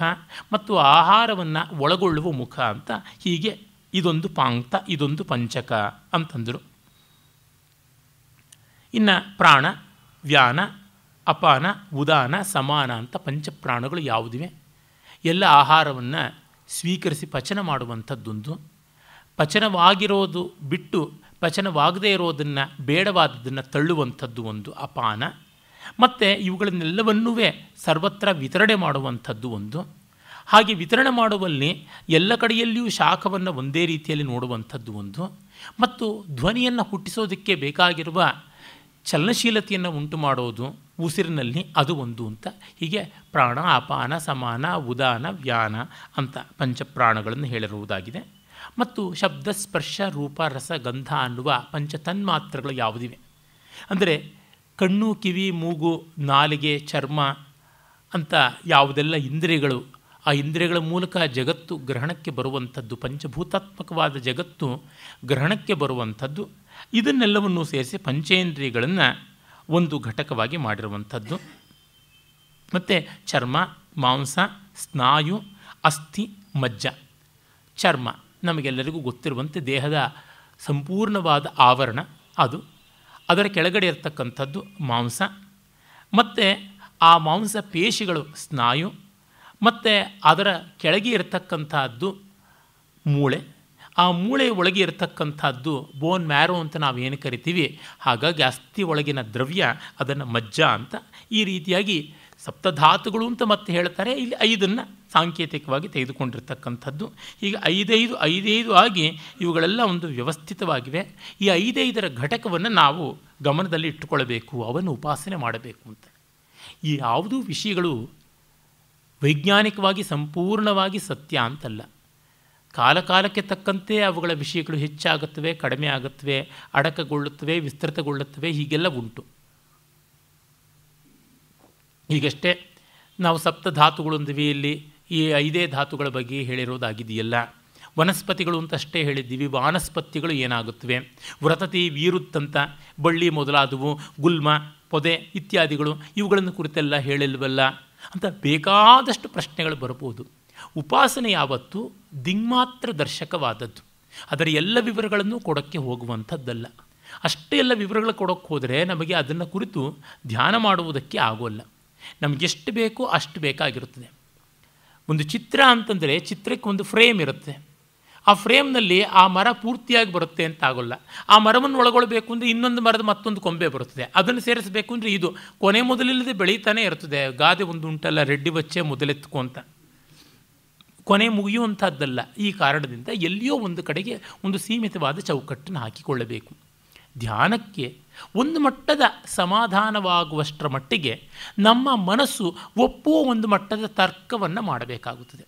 ಮತ್ತು ಆಹಾರವನ್ನು ಒಳಗೊಳ್ಳುವ ಮುಖ ಅಂತ ಹೀಗೆ ಇದೊಂದು ಪಾಂಕ್ತ ಇದೊಂದು ಪಂಚಕ ಅಂತಂದರು ಇನ್ನು ಪ್ರಾಣ ವ್ಯಾನ ಅಪಾನ ಉದಾನ ಸಮಾನ ಅಂತ ಪಂಚಪ್ರಾಣಗಳು ಯಾವುದಿವೆ ಎಲ್ಲ ಆಹಾರವನ್ನು ಸ್ವೀಕರಿಸಿ ಪಚನ ಮಾಡುವಂಥದ್ದೊಂದು ಪಚನವಾಗಿರೋದು ಬಿಟ್ಟು ಪಚನವಾಗದೇ ಇರೋದನ್ನು ಬೇಡವಾದದನ್ನು ತಳ್ಳುವಂಥದ್ದು ಒಂದು ಅಪಾನ ಮತ್ತು ಇವುಗಳನ್ನೆಲ್ಲವನ್ನೂ ಸರ್ವತ್ರ ವಿತರಣೆ ಮಾಡುವಂಥದ್ದು ಒಂದು ಹಾಗೆ ವಿತರಣೆ ಮಾಡುವಲ್ಲಿ ಎಲ್ಲ ಕಡೆಯಲ್ಲಿಯೂ ಶಾಖವನ್ನು ಒಂದೇ ರೀತಿಯಲ್ಲಿ ನೋಡುವಂಥದ್ದು ಒಂದು ಮತ್ತು ಧ್ವನಿಯನ್ನು ಹುಟ್ಟಿಸೋದಕ್ಕೆ ಬೇಕಾಗಿರುವ ಚಲನಶೀಲತೆಯನ್ನು ಉಂಟು ಮಾಡೋದು ಉಸಿರಿನಲ್ಲಿ ಅದು ಒಂದು ಅಂತ ಹೀಗೆ ಪ್ರಾಣ ಅಪಾನ ಸಮಾನ ಉದಾನ ವ್ಯಾನ ಅಂತ ಪಂಚಪ್ರಾಣಗಳನ್ನು ಹೇಳಿರುವುದಾಗಿದೆ ಮತ್ತು ಶಬ್ದ ಸ್ಪರ್ಶ ರೂಪ ರಸ ಗಂಧ ಅನ್ನುವ ಪಂಚ ತನ್ಮಾತ್ರಗಳು ಯಾವುದಿವೆ ಅಂದರೆ ಕಣ್ಣು ಕಿವಿ ಮೂಗು ನಾಲಿಗೆ ಚರ್ಮ ಅಂತ ಯಾವುದೆಲ್ಲ ಇಂದ್ರಿಯಗಳು ಆ ಇಂದ್ರಿಯಗಳ ಮೂಲಕ ಜಗತ್ತು ಗ್ರಹಣಕ್ಕೆ ಬರುವಂಥದ್ದು ಪಂಚಭೂತಾತ್ಮಕವಾದ ಜಗತ್ತು ಗ್ರಹಣಕ್ಕೆ ಬರುವಂಥದ್ದು ಇದನ್ನೆಲ್ಲವನ್ನೂ ಸೇರಿಸಿ ಪಂಚೇಂದ್ರಿಯಗಳನ್ನು ಒಂದು ಘಟಕವಾಗಿ ಮಾಡಿರುವಂಥದ್ದು ಮತ್ತು ಚರ್ಮ ಮಾಂಸ ಸ್ನಾಯು ಅಸ್ಥಿ ಮಜ್ಜ ಚರ್ಮ ನಮಗೆಲ್ಲರಿಗೂ ಗೊತ್ತಿರುವಂತೆ ದೇಹದ ಸಂಪೂರ್ಣವಾದ ಆವರಣ ಅದು ಅದರ ಕೆಳಗಡೆ ಇರತಕ್ಕಂಥದ್ದು ಮಾಂಸ ಮತ್ತು ಆ ಮಾಂಸ ಪೇಶಿಗಳು ಸ್ನಾಯು ಮತ್ತು ಅದರ ಕೆಳಗೆ ಇರತಕ್ಕಂಥದ್ದು ಮೂಳೆ ಆ ಮೂಳೆ ಒಳಗೆ ಇರತಕ್ಕಂಥದ್ದು ಬೋನ್ ಮ್ಯಾರೋ ಅಂತ ನಾವು ಏನು ಕರಿತೀವಿ ಹಾಗಾಗಿ ಅಸ್ಥಿ ಒಳಗಿನ ದ್ರವ್ಯ ಅದನ್ನು ಮಜ್ಜ ಅಂತ ಈ ರೀತಿಯಾಗಿ ಸಪ್ತಧಾತುಗಳು ಅಂತ ಮತ್ತೆ ಹೇಳ್ತಾರೆ ಇಲ್ಲಿ ಐದನ್ನು ಸಾಂಕೇತಿಕವಾಗಿ ತೆಗೆದುಕೊಂಡಿರ್ತಕ್ಕಂಥದ್ದು ಈಗ ಐದೈದು ಐದೈದು ಆಗಿ ಇವುಗಳೆಲ್ಲ ಒಂದು ವ್ಯವಸ್ಥಿತವಾಗಿವೆ ಈ ಐದೈದರ ಘಟಕವನ್ನು ನಾವು ಗಮನದಲ್ಲಿ ಇಟ್ಟುಕೊಳ್ಳಬೇಕು ಅವನ್ನು ಉಪಾಸನೆ ಮಾಡಬೇಕು ಅಂತ ಈ ಯಾವುದೂ ವಿಷಯಗಳು ವೈಜ್ಞಾನಿಕವಾಗಿ ಸಂಪೂರ್ಣವಾಗಿ ಸತ್ಯ ಅಂತಲ್ಲ ಕಾಲಕಾಲಕ್ಕೆ ತಕ್ಕಂತೆ ಅವುಗಳ ವಿಷಯಗಳು ಹೆಚ್ಚಾಗುತ್ತವೆ ಕಡಿಮೆ ಆಗುತ್ತವೆ ಅಡಕಗೊಳ್ಳುತ್ತವೆ ವಿಸ್ತೃತಗೊಳ್ಳುತ್ತವೆ ಹೀಗೆಲ್ಲ ಉಂಟು ಈಗಷ್ಟೇ ನಾವು ಸಪ್ತ ಧಾತುಗಳೊಂದಿವೆ ಇಲ್ಲಿ ಈ ಐದೇ ಧಾತುಗಳ ಬಗ್ಗೆ ಹೇಳಿರೋದಾಗಿದೆಯಲ್ಲ ವನಸ್ಪತಿಗಳು ಅಂತಷ್ಟೇ ಹೇಳಿದ್ದೀವಿ ವಾನಸ್ಪತಿಗಳು ಏನಾಗುತ್ತವೆ ವ್ರತತಿ ವೀರುತ್ತಂತ ಬಳ್ಳಿ ಮೊದಲಾದವು ಗುಲ್ಮ ಪೊದೆ ಇತ್ಯಾದಿಗಳು ಇವುಗಳನ್ನು ಕುರಿತೆಲ್ಲ ಹೇಳಿಲ್ವಲ್ಲ ಅಂತ ಬೇಕಾದಷ್ಟು ಪ್ರಶ್ನೆಗಳು ಬರಬಹುದು ಉಪಾಸನೆ ಯಾವತ್ತು ದಿಗ್ಮಾತ್ರ ದರ್ಶಕವಾದದ್ದು ಅದರ ಎಲ್ಲ ವಿವರಗಳನ್ನು ಕೊಡೋಕ್ಕೆ ಹೋಗುವಂಥದ್ದಲ್ಲ ಅಷ್ಟೇ ಎಲ್ಲ ವಿವರಗಳು ಕೊಡೋಕ್ಕೆ ಹೋದರೆ ನಮಗೆ ಅದನ್ನು ಕುರಿತು ಧ್ಯಾನ ಮಾಡುವುದಕ್ಕೆ ಆಗೋಲ್ಲ ನಮಗೆಷ್ಟು ಬೇಕೋ ಅಷ್ಟು ಬೇಕಾಗಿರುತ್ತದೆ ಒಂದು ಚಿತ್ರ ಅಂತಂದರೆ ಚಿತ್ರಕ್ಕೆ ಒಂದು ಫ್ರೇಮ್ ಇರುತ್ತೆ ಆ ಫ್ರೇಮ್ನಲ್ಲಿ ಆ ಮರ ಪೂರ್ತಿಯಾಗಿ ಬರುತ್ತೆ ಅಂತ ಆಗೋಲ್ಲ ಆ ಮರವನ್ನು ಒಳಗೊಳ್ಬೇಕು ಅಂದರೆ ಇನ್ನೊಂದು ಮರದ ಮತ್ತೊಂದು ಕೊಂಬೆ ಬರುತ್ತದೆ ಅದನ್ನು ಸೇರಿಸಬೇಕು ಅಂದರೆ ಇದು ಕೊನೆ ಮೊದಲಿಲ್ಲದೆ ಬೆಳೀತಾನೆ ಇರ್ತದೆ ಗಾದೆ ಒಂದು ಉಂಟಲ್ಲ ರೆಡ್ಡಿ ಬಚ್ಚೆ ಮೊದಲೆತ್ಕೊಂತ ಅಂತ ಕೊನೆ ಮುಗಿಯುವಂಥದ್ದಲ್ಲ ಈ ಕಾರಣದಿಂದ ಎಲ್ಲಿಯೋ ಒಂದು ಕಡೆಗೆ ಒಂದು ಸೀಮಿತವಾದ ಚೌಕಟ್ಟನ್ನು ಹಾಕಿಕೊಳ್ಳಬೇಕು ಧ್ಯಾನಕ್ಕೆ ಒಂದು ಮಟ್ಟದ ಸಮಾಧಾನವಾಗುವಷ್ಟರ ಮಟ್ಟಿಗೆ ನಮ್ಮ ಮನಸ್ಸು ಒಪ್ಪುವ ಒಂದು ಮಟ್ಟದ ತರ್ಕವನ್ನು ಮಾಡಬೇಕಾಗುತ್ತದೆ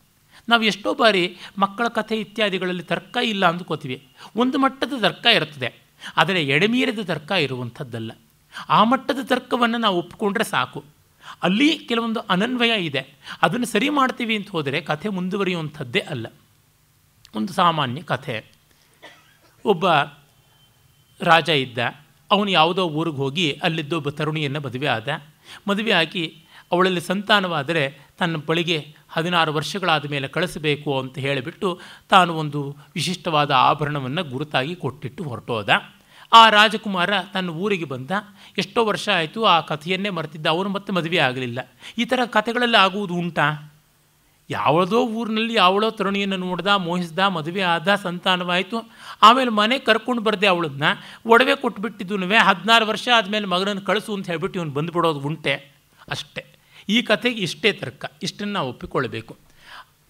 ನಾವು ಎಷ್ಟೋ ಬಾರಿ ಮಕ್ಕಳ ಕಥೆ ಇತ್ಯಾದಿಗಳಲ್ಲಿ ತರ್ಕ ಇಲ್ಲ ಅಂದುಕೋತೀವಿ ಒಂದು ಮಟ್ಟದ ತರ್ಕ ಇರುತ್ತದೆ ಆದರೆ ಎಡೆಮೀರಿದ ತರ್ಕ ಇರುವಂಥದ್ದಲ್ಲ ಆ ಮಟ್ಟದ ತರ್ಕವನ್ನು ನಾವು ಒಪ್ಪಿಕೊಂಡ್ರೆ ಸಾಕು ಅಲ್ಲಿ ಕೆಲವೊಂದು ಅನನ್ವಯ ಇದೆ ಅದನ್ನು ಸರಿ ಮಾಡ್ತೀವಿ ಅಂತ ಹೋದರೆ ಕಥೆ ಮುಂದುವರಿಯುವಂಥದ್ದೇ ಅಲ್ಲ ಒಂದು ಸಾಮಾನ್ಯ ಕಥೆ ಒಬ್ಬ ರಾಜ ಇದ್ದ ಅವನು ಯಾವುದೋ ಊರಿಗೆ ಹೋಗಿ ಅಲ್ಲಿದ್ದ ಒಬ್ಬ ತರುಣಿಯನ್ನು ಮದುವೆ ಆದ ಮದುವೆ ಆಗಿ ಅವಳಲ್ಲಿ ಸಂತಾನವಾದರೆ ತನ್ನ ಬಳಿಗೆ ಹದಿನಾರು ವರ್ಷಗಳಾದ ಮೇಲೆ ಕಳಿಸಬೇಕು ಅಂತ ಹೇಳಿಬಿಟ್ಟು ತಾನು ಒಂದು ವಿಶಿಷ್ಟವಾದ ಆಭರಣವನ್ನು ಗುರುತಾಗಿ ಕೊಟ್ಟಿಟ್ಟು ಹೊರಟೋದ ಆ ರಾಜಕುಮಾರ ತನ್ನ ಊರಿಗೆ ಬಂದ ಎಷ್ಟೋ ವರ್ಷ ಆಯಿತು ಆ ಕಥೆಯನ್ನೇ ಮರೆತಿದ್ದ ಅವನು ಮತ್ತೆ ಮದುವೆ ಆಗಲಿಲ್ಲ ಈ ಥರ ಕಥೆಗಳಲ್ಲಿ ಆಗುವುದು ಉಂಟಾ ಯಾವುದೋ ಊರಿನಲ್ಲಿ ಯಾವಳೋ ತರುಣಿಯನ್ನು ನೋಡ್ದ ಮೋಹಿಸ್ದ ಮದುವೆ ಆದ ಸಂತಾನವಾಯಿತು ಆಮೇಲೆ ಮನೆ ಕರ್ಕೊಂಡು ಬರದೆ ಅವಳನ್ನ ಒಡವೆ ಕೊಟ್ಬಿಟ್ಟಿದ್ದುನುವೆ ಹದಿನಾರು ವರ್ಷ ಆದಮೇಲೆ ಮಗನನ್ನು ಕಳಿಸು ಅಂತ ಹೇಳ್ಬಿಟ್ಟು ಇವನು ಬಂದುಬಿಡೋದು ಉಂಟೆ ಅಷ್ಟೇ ಈ ಕಥೆಗೆ ಇಷ್ಟೇ ತರ್ಕ ಇಷ್ಟನ್ನು ನಾವು ಒಪ್ಪಿಕೊಳ್ಳಬೇಕು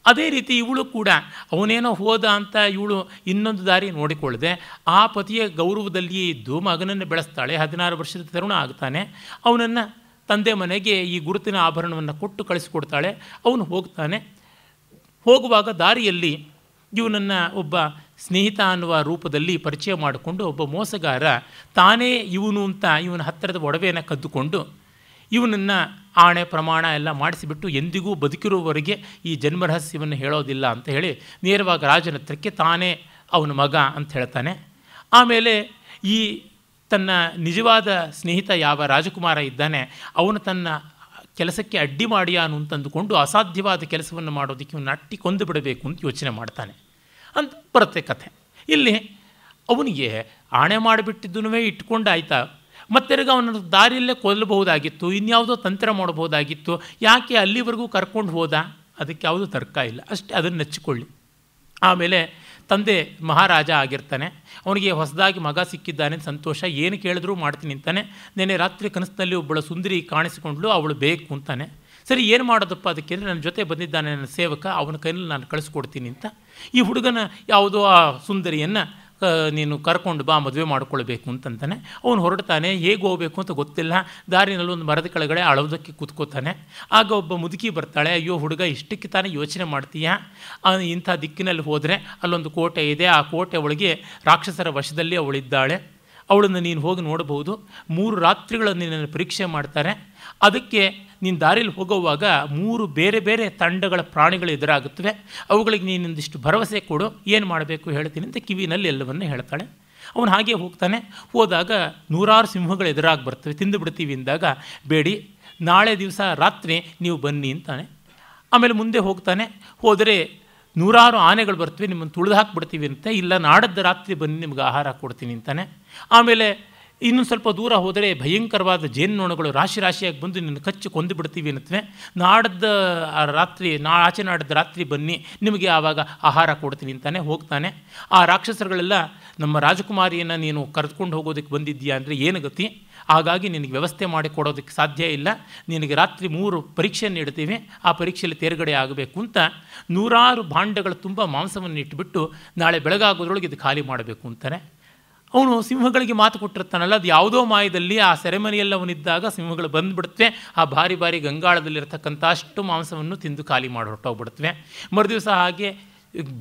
ಅದೇ ರೀತಿ ಇವಳು ಕೂಡ ಅವನೇನೋ ಹೋದ ಅಂತ ಇವಳು ಇನ್ನೊಂದು ದಾರಿ ನೋಡಿಕೊಳ್ಳದೆ ಆ ಪತಿಯ ಗೌರವದಲ್ಲಿ ಇದ್ದು ಮಗನನ್ನು ಬೆಳೆಸ್ತಾಳೆ ಹದಿನಾರು ವರ್ಷದ ತರುಣ ಆಗ್ತಾನೆ ಅವನನ್ನು ತಂದೆ ಮನೆಗೆ ಈ ಗುರುತಿನ ಆಭರಣವನ್ನು ಕೊಟ್ಟು ಕಳಿಸಿಕೊಡ್ತಾಳೆ ಅವನು ಹೋಗ್ತಾನೆ ಹೋಗುವಾಗ ದಾರಿಯಲ್ಲಿ ಇವನನ್ನು ಒಬ್ಬ ಸ್ನೇಹಿತ ಅನ್ನುವ ರೂಪದಲ್ಲಿ ಪರಿಚಯ ಮಾಡಿಕೊಂಡು ಒಬ್ಬ ಮೋಸಗಾರ ತಾನೇ ಇವನು ಅಂತ ಇವನ ಹತ್ತಿರದ ಒಡವೆಯನ್ನು ಕದ್ದುಕೊಂಡು ಇವನನ್ನು ಆಣೆ ಪ್ರಮಾಣ ಎಲ್ಲ ಮಾಡಿಸಿಬಿಟ್ಟು ಎಂದಿಗೂ ಬದುಕಿರುವವರೆಗೆ ಈ ಜನ್ಮರಹಸ್ಯವನ್ನು ಹೇಳೋದಿಲ್ಲ ಅಂತ ಹೇಳಿ ನೇರವಾಗಿ ರಾಜನ ಹತ್ರಕ್ಕೆ ತಾನೇ ಅವನ ಮಗ ಅಂತ ಹೇಳ್ತಾನೆ ಆಮೇಲೆ ಈ ತನ್ನ ನಿಜವಾದ ಸ್ನೇಹಿತ ಯಾವ ರಾಜಕುಮಾರ ಇದ್ದಾನೆ ಅವನು ತನ್ನ ಕೆಲಸಕ್ಕೆ ಅಡ್ಡಿ ಮಾಡಿಯಾನು ಅಂತಂದುಕೊಂಡು ಅಸಾಧ್ಯವಾದ ಕೆಲಸವನ್ನು ಮಾಡೋದಕ್ಕೆ ಇವನು ಅಟ್ಟಿ ಕೊಂದು ಬಿಡಬೇಕು ಅಂತ ಯೋಚನೆ ಮಾಡ್ತಾನೆ ಅಂತ ಬರುತ್ತೆ ಕಥೆ ಇಲ್ಲಿ ಅವನಿಗೆ ಆಣೆ ಮಾಡಿಬಿಟ್ಟಿದ್ದೂ ಇಟ್ಕೊಂಡಾಯ್ತಾ ಮತ್ತೆರಗ ಅವನ ದಾರಿಯಲ್ಲೇ ಕೊಲ್ಲಬಹುದಾಗಿತ್ತು ಇನ್ಯಾವುದೋ ತಂತ್ರ ಮಾಡಬಹುದಾಗಿತ್ತು ಯಾಕೆ ಅಲ್ಲಿವರೆಗೂ ಕರ್ಕೊಂಡು ಹೋದ ಅದಕ್ಕೆ ಯಾವುದೂ ತರ್ಕ ಇಲ್ಲ ಅಷ್ಟೇ ಅದನ್ನು ನೆಚ್ಚಿಕೊಳ್ಳಿ ಆಮೇಲೆ ತಂದೆ ಮಹಾರಾಜ ಆಗಿರ್ತಾನೆ ಅವನಿಗೆ ಹೊಸದಾಗಿ ಮಗ ಸಿಕ್ಕಿದ್ದಾನೆ ಸಂತೋಷ ಏನು ಕೇಳಿದ್ರೂ ಮಾಡ್ತೀನಿ ಅಂತಾನೆ ನೆನೆ ರಾತ್ರಿ ಕನಸಿನಲ್ಲಿ ಒಬ್ಬಳು ಸುಂದರಿ ಕಾಣಿಸಿಕೊಂಡ್ಲು ಅವಳು ಬೇಕು ಅಂತಾನೆ ಸರಿ ಏನು ಮಾಡೋದಪ್ಪ ಅದಕ್ಕೆ ಅಂದರೆ ನನ್ನ ಜೊತೆ ಬಂದಿದ್ದಾನೆ ನನ್ನ ಸೇವಕ ಅವನ ಕೈಯಲ್ಲಿ ನಾನು ಕಳಿಸ್ಕೊಡ್ತೀನಿ ಅಂತ ಈ ಹುಡುಗನ ಯಾವುದೋ ಆ ಸುಂದರಿಯನ್ನು ನೀನು ಕರ್ಕೊಂಡು ಬಾ ಮದುವೆ ಮಾಡ್ಕೊಳ್ಬೇಕು ಅಂತಂತಾನೆ ಅವನು ಹೊರಡ್ತಾನೆ ಹೇಗೆ ಹೋಗಬೇಕು ಅಂತ ಗೊತ್ತಿಲ್ಲ ದಾರಿನಲ್ಲಿ ಒಂದು ಮರದ ಕೆಳಗಡೆ ಅಳೋದಕ್ಕೆ ಕೂತ್ಕೋತಾನೆ ಆಗ ಒಬ್ಬ ಮುದುಕಿ ಬರ್ತಾಳೆ ಅಯ್ಯೋ ಹುಡುಗ ಇಷ್ಟಕ್ಕೆ ತಾನೇ ಯೋಚನೆ ಮಾಡ್ತೀಯಾ ಇಂಥ ದಿಕ್ಕಿನಲ್ಲಿ ಹೋದರೆ ಅಲ್ಲೊಂದು ಕೋಟೆ ಇದೆ ಆ ಕೋಟೆ ಒಳಗೆ ರಾಕ್ಷಸರ ವಶದಲ್ಲಿ ಅವಳಿದ್ದಾಳೆ ಅವಳನ್ನು ನೀನು ಹೋಗಿ ನೋಡಬಹುದು ಮೂರು ರಾತ್ರಿಗಳನ್ನು ನಿನ್ನನ್ನು ಪರೀಕ್ಷೆ ಮಾಡ್ತಾರೆ ಅದಕ್ಕೆ ನೀನು ದಾರಿಯಲ್ಲಿ ಹೋಗುವಾಗ ಮೂರು ಬೇರೆ ಬೇರೆ ತಂಡಗಳ ಪ್ರಾಣಿಗಳು ಎದುರಾಗುತ್ತವೆ ಅವುಗಳಿಗೆ ನೀನೊಂದಿಷ್ಟು ಭರವಸೆ ಕೊಡು ಏನು ಮಾಡಬೇಕು ಹೇಳ್ತೀನಿ ಅಂತ ಕಿವಿನಲ್ಲಿ ಎಲ್ಲವನ್ನೂ ಹೇಳ್ತಾಳೆ ಅವನು ಹಾಗೆ ಹೋಗ್ತಾನೆ ಹೋದಾಗ ನೂರಾರು ಸಿಂಹಗಳು ಎದುರಾಗಿ ಬರ್ತವೆ ತಿಂದು ಅಂದಾಗ ಬೇಡಿ ನಾಳೆ ದಿವಸ ರಾತ್ರಿ ನೀವು ಬನ್ನಿ ಅಂತಾನೆ ಆಮೇಲೆ ಮುಂದೆ ಹೋಗ್ತಾನೆ ಹೋದರೆ ನೂರಾರು ಆನೆಗಳು ಬರ್ತವೆ ನಿಮ್ಮನ್ನು ತುಳಿದು ಹಾಕಿಬಿಡ್ತೀವಿ ಅಂತ ಇಲ್ಲ ನಾಡದ್ದು ರಾತ್ರಿ ಬನ್ನಿ ನಿಮ್ಗೆ ಆಹಾರ ಕೊಡ್ತೀನಿ ಅಂತಾನೆ ಆಮೇಲೆ ಇನ್ನೊಂದು ಸ್ವಲ್ಪ ದೂರ ಹೋದರೆ ಭಯಂಕರವಾದ ನೋಣಗಳು ರಾಶಿ ರಾಶಿಯಾಗಿ ಬಂದು ನಿನ್ನ ಕಚ್ಚು ಕೊಂದು ಬಿಡ್ತೀವಿ ಅನ್ನತ್ವೆ ನಾಡ್ದ ರಾತ್ರಿ ನಾ ಆಚೆ ನಾಡ್ದ ರಾತ್ರಿ ಬನ್ನಿ ನಿಮಗೆ ಆವಾಗ ಆಹಾರ ಕೊಡ್ತೀನಿ ಅಂತಾನೆ ಹೋಗ್ತಾನೆ ಆ ರಾಕ್ಷಸರುಗಳೆಲ್ಲ ನಮ್ಮ ರಾಜಕುಮಾರಿಯನ್ನು ನೀನು ಕರೆದುಕೊಂಡು ಹೋಗೋದಕ್ಕೆ ಬಂದಿದ್ದೀಯಾ ಅಂದರೆ ಏನು ಗತಿ ಹಾಗಾಗಿ ನಿನಗೆ ವ್ಯವಸ್ಥೆ ಮಾಡಿ ಕೊಡೋದಕ್ಕೆ ಸಾಧ್ಯ ಇಲ್ಲ ನಿನಗೆ ರಾತ್ರಿ ಮೂರು ಪರೀಕ್ಷೆಯನ್ನು ಇಡ್ತೀವಿ ಆ ಪರೀಕ್ಷೆಯಲ್ಲಿ ತೇರ್ಗಡೆ ಆಗಬೇಕು ಅಂತ ನೂರಾರು ಭಾಂಡಗಳು ತುಂಬ ಮಾಂಸವನ್ನು ಇಟ್ಟುಬಿಟ್ಟು ನಾಳೆ ಬೆಳಗಾಗೋದ್ರೊಳಗೆ ಇದು ಖಾಲಿ ಮಾಡಬೇಕು ಅಂತಾನೆ ಅವನು ಸಿಂಹಗಳಿಗೆ ಮಾತು ಕೊಟ್ಟಿರ್ತಾನಲ್ಲ ಅದು ಯಾವುದೋ ಮಾಯದಲ್ಲಿ ಆ ಸೆರೆಮನಿಯಲ್ಲಿ ಅವನಿದ್ದಾಗ ಸಿಂಹಗಳು ಬಂದುಬಿಡುತ್ತವೆ ಆ ಭಾರಿ ಭಾರಿ ಗಂಗಾಳದಲ್ಲಿರ್ತಕ್ಕಂಥ ಅಷ್ಟು ಮಾಂಸವನ್ನು ತಿಂದು ಖಾಲಿ ಮಾಡಿ ಹೊರಟೋಗ್ಬಿಡುತ್ತವೆ ಮರುದಿವಸ ಹಾಗೆ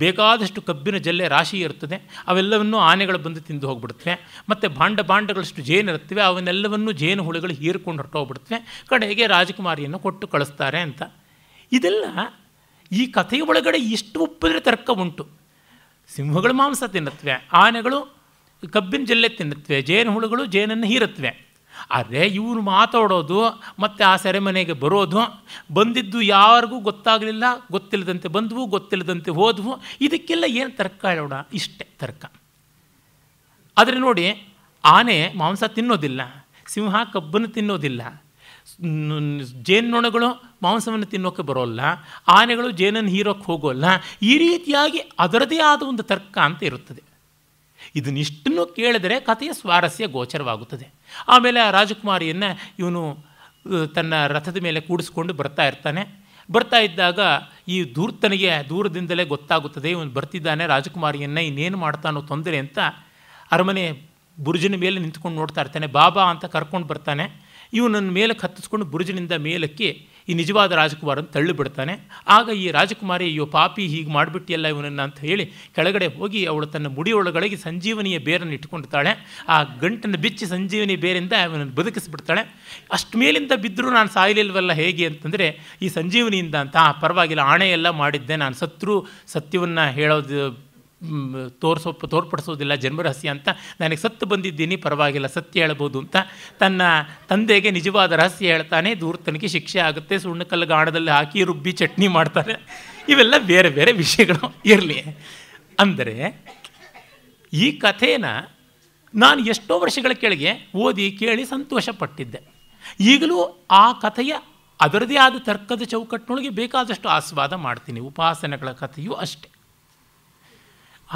ಬೇಕಾದಷ್ಟು ಕಬ್ಬಿನ ಜಲ್ಲೆ ರಾಶಿ ಇರ್ತದೆ ಅವೆಲ್ಲವನ್ನು ಆನೆಗಳು ಬಂದು ತಿಂದು ಹೋಗ್ಬಿಡುತ್ತವೆ ಮತ್ತು ಭಾಂಡ ಭಾಂಡಗಳಷ್ಟು ಜೇನು ಇರುತ್ತವೆ ಅವನ್ನೆಲ್ಲವನ್ನು ಜೇನು ಹುಳುಗಳು ಹೀರ್ಕೊಂಡು ಹೊರಟೋಗ್ಬಿಡ್ತವೆ ಕಡೆಗೆ ರಾಜಕುಮಾರಿಯನ್ನು ಕೊಟ್ಟು ಕಳಿಸ್ತಾರೆ ಅಂತ ಇದೆಲ್ಲ ಈ ಕಥೆಯ ಒಳಗಡೆ ಇಷ್ಟು ಒಪ್ಪಿದ್ರೆ ತರ್ಕ ಉಂಟು ಸಿಂಹಗಳು ಮಾಂಸ ತಿನ್ನುತ್ತವೆ ಆನೆಗಳು ಕಬ್ಬಿನ ಜಲ್ಲೆ ತಿನ್ನುತ್ತವೆ ಜೇನು ಹುಳುಗಳು ಜೇನನ್ನು ಹೀರತ್ವೆ ಆದರೆ ಇವರು ಮಾತಾಡೋದು ಮತ್ತು ಆ ಸೆರೆಮನೆಗೆ ಬರೋದು ಬಂದಿದ್ದು ಯಾರಿಗೂ ಗೊತ್ತಾಗಲಿಲ್ಲ ಗೊತ್ತಿಲ್ಲದಂತೆ ಬಂದವು ಗೊತ್ತಿಲ್ಲದಂತೆ ಹೋದವು ಇದಕ್ಕೆಲ್ಲ ಏನು ತರ್ಕ ಹೇಳೋಣ ಇಷ್ಟೇ ತರ್ಕ ಆದರೆ ನೋಡಿ ಆನೆ ಮಾಂಸ ತಿನ್ನೋದಿಲ್ಲ ಸಿಂಹ ಕಬ್ಬನ್ನು ತಿನ್ನೋದಿಲ್ಲ ಜೇನುನೊಣಗಳು ಮಾಂಸವನ್ನು ತಿನ್ನೋಕ್ಕೆ ಬರೋಲ್ಲ ಆನೆಗಳು ಜೇನನ್ನು ಹೀರೋಕ್ಕೆ ಹೋಗೋಲ್ಲ ಈ ರೀತಿಯಾಗಿ ಅದರದೇ ಆದ ಒಂದು ತರ್ಕ ಅಂತ ಇರುತ್ತದೆ ಇದನ್ನಿಷ್ಟನ್ನು ಕೇಳಿದರೆ ಕಥೆಯ ಸ್ವಾರಸ್ಯ ಗೋಚರವಾಗುತ್ತದೆ ಆಮೇಲೆ ಆ ರಾಜಕುಮಾರಿಯನ್ನು ಇವನು ತನ್ನ ರಥದ ಮೇಲೆ ಕೂಡಿಸ್ಕೊಂಡು ಬರ್ತಾ ಇರ್ತಾನೆ ಬರ್ತಾ ಇದ್ದಾಗ ಈ ದೂರ್ತನಿಗೆ ದೂರದಿಂದಲೇ ಗೊತ್ತಾಗುತ್ತದೆ ಇವನು ಬರ್ತಿದ್ದಾನೆ ರಾಜಕುಮಾರಿಯನ್ನು ಇನ್ನೇನು ಮಾಡ್ತಾನೋ ತೊಂದರೆ ಅಂತ ಅರಮನೆ ಬುರುಜಿನ ಮೇಲೆ ನಿಂತ್ಕೊಂಡು ನೋಡ್ತಾ ಇರ್ತಾನೆ ಬಾಬಾ ಅಂತ ಕರ್ಕೊಂಡು ಬರ್ತಾನೆ ಇವನನ್ನು ಮೇಲೆ ಹತ್ತಿಸ್ಕೊಂಡು ಬುರುಜಿನಿಂದ ಮೇಲಕ್ಕೆ ಈ ನಿಜವಾದ ರಾಜಕುಮಾರ ತಳ್ಳಿಬಿಡ್ತಾನೆ ಆಗ ಈ ರಾಜಕುಮಾರಿ ಅಯ್ಯೋ ಪಾಪಿ ಹೀಗೆ ಮಾಡಿಬಿಟ್ಟಿಯಲ್ಲ ಇವನನ್ನು ಅಂತ ಹೇಳಿ ಕೆಳಗಡೆ ಹೋಗಿ ಅವಳು ತನ್ನ ಮುಡಿಯೊಳಗಳಿಗೆ ಸಂಜೀವನಿಯ ಬೇರನ್ನು ಇಟ್ಕೊಂಡಿರ್ತಾಳೆ ಆ ಗಂಟನ್ನು ಬಿಚ್ಚಿ ಸಂಜೀವನಿ ಬೇರಿಂದ ಅವನನ್ನು ಬದುಕಿಸ್ಬಿಡ್ತಾಳೆ ಅಷ್ಟು ಮೇಲಿಂದ ಬಿದ್ದರೂ ನಾನು ಸಾಯಲಿಲ್ವಲ್ಲ ಹೇಗೆ ಅಂತಂದರೆ ಈ ಸಂಜೀವನಿಯಿಂದ ಅಂತ ಪರವಾಗಿಲ್ಲ ಆಣೆಯೆಲ್ಲ ಮಾಡಿದ್ದೆ ನಾನು ಸತ್ರು ಸತ್ಯವನ್ನು ಹೇಳೋದು ತೋರಿಸೋ ತೋರ್ಪಡಿಸೋದಿಲ್ಲ ಜನ್ಮರಹಸ್ಯ ಅಂತ ನನಗೆ ಸತ್ತು ಬಂದಿದ್ದೀನಿ ಪರವಾಗಿಲ್ಲ ಸತ್ಯ ಹೇಳ್ಬೋದು ಅಂತ ತನ್ನ ತಂದೆಗೆ ನಿಜವಾದ ರಹಸ್ಯ ಹೇಳ್ತಾನೆ ದೂರ್ತನಿಗೆ ಶಿಕ್ಷೆ ಆಗುತ್ತೆ ಸುಣ್ಣಕಲ್ಲು ಗಾಣದಲ್ಲಿ ಹಾಕಿ ರುಬ್ಬಿ ಚಟ್ನಿ ಮಾಡ್ತಾರೆ ಇವೆಲ್ಲ ಬೇರೆ ಬೇರೆ ವಿಷಯಗಳು ಇರಲಿ ಅಂದರೆ ಈ ಕಥೆನ ನಾನು ಎಷ್ಟೋ ವರ್ಷಗಳ ಕೆಳಗೆ ಓದಿ ಕೇಳಿ ಸಂತೋಷಪಟ್ಟಿದ್ದೆ ಈಗಲೂ ಆ ಕಥೆಯ ಅದರದೇ ಆದ ತರ್ಕದ ಚೌಕಟ್ಟಿನೊಳಗೆ ಬೇಕಾದಷ್ಟು ಆಸ್ವಾದ ಮಾಡ್ತೀನಿ ಉಪಾಸನೆಗಳ ಕಥೆಯೂ ಅಷ್ಟೆ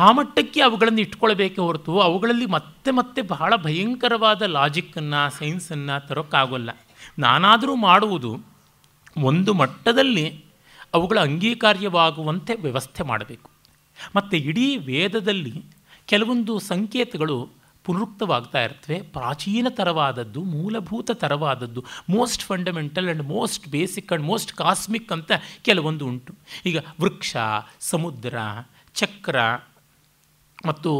ಆ ಮಟ್ಟಕ್ಕೆ ಅವುಗಳನ್ನು ಇಟ್ಕೊಳ್ಬೇಕು ಹೊರತು ಅವುಗಳಲ್ಲಿ ಮತ್ತೆ ಮತ್ತೆ ಬಹಳ ಭಯಂಕರವಾದ ಲಾಜಿಕ್ಕನ್ನು ಸೈನ್ಸನ್ನು ತರೋಕ್ಕಾಗೋಲ್ಲ ನಾನಾದರೂ ಮಾಡುವುದು ಒಂದು ಮಟ್ಟದಲ್ಲಿ ಅವುಗಳ ಅಂಗೀಕಾರ್ಯವಾಗುವಂತೆ ವ್ಯವಸ್ಥೆ ಮಾಡಬೇಕು ಮತ್ತು ಇಡೀ ವೇದದಲ್ಲಿ ಕೆಲವೊಂದು ಸಂಕೇತಗಳು ಪುನರುಕ್ತವಾಗ್ತಾ ಇರ್ತವೆ ಪ್ರಾಚೀನ ತರವಾದದ್ದು ಮೂಲಭೂತ ತರವಾದದ್ದು most fundamental and most basic and most cosmic ಅಂತ ಕೆಲವೊಂದು ಉಂಟು ಈಗ ವೃಕ್ಷ ಸಮುದ್ರ ಚಕ್ರ ಮತ್ತು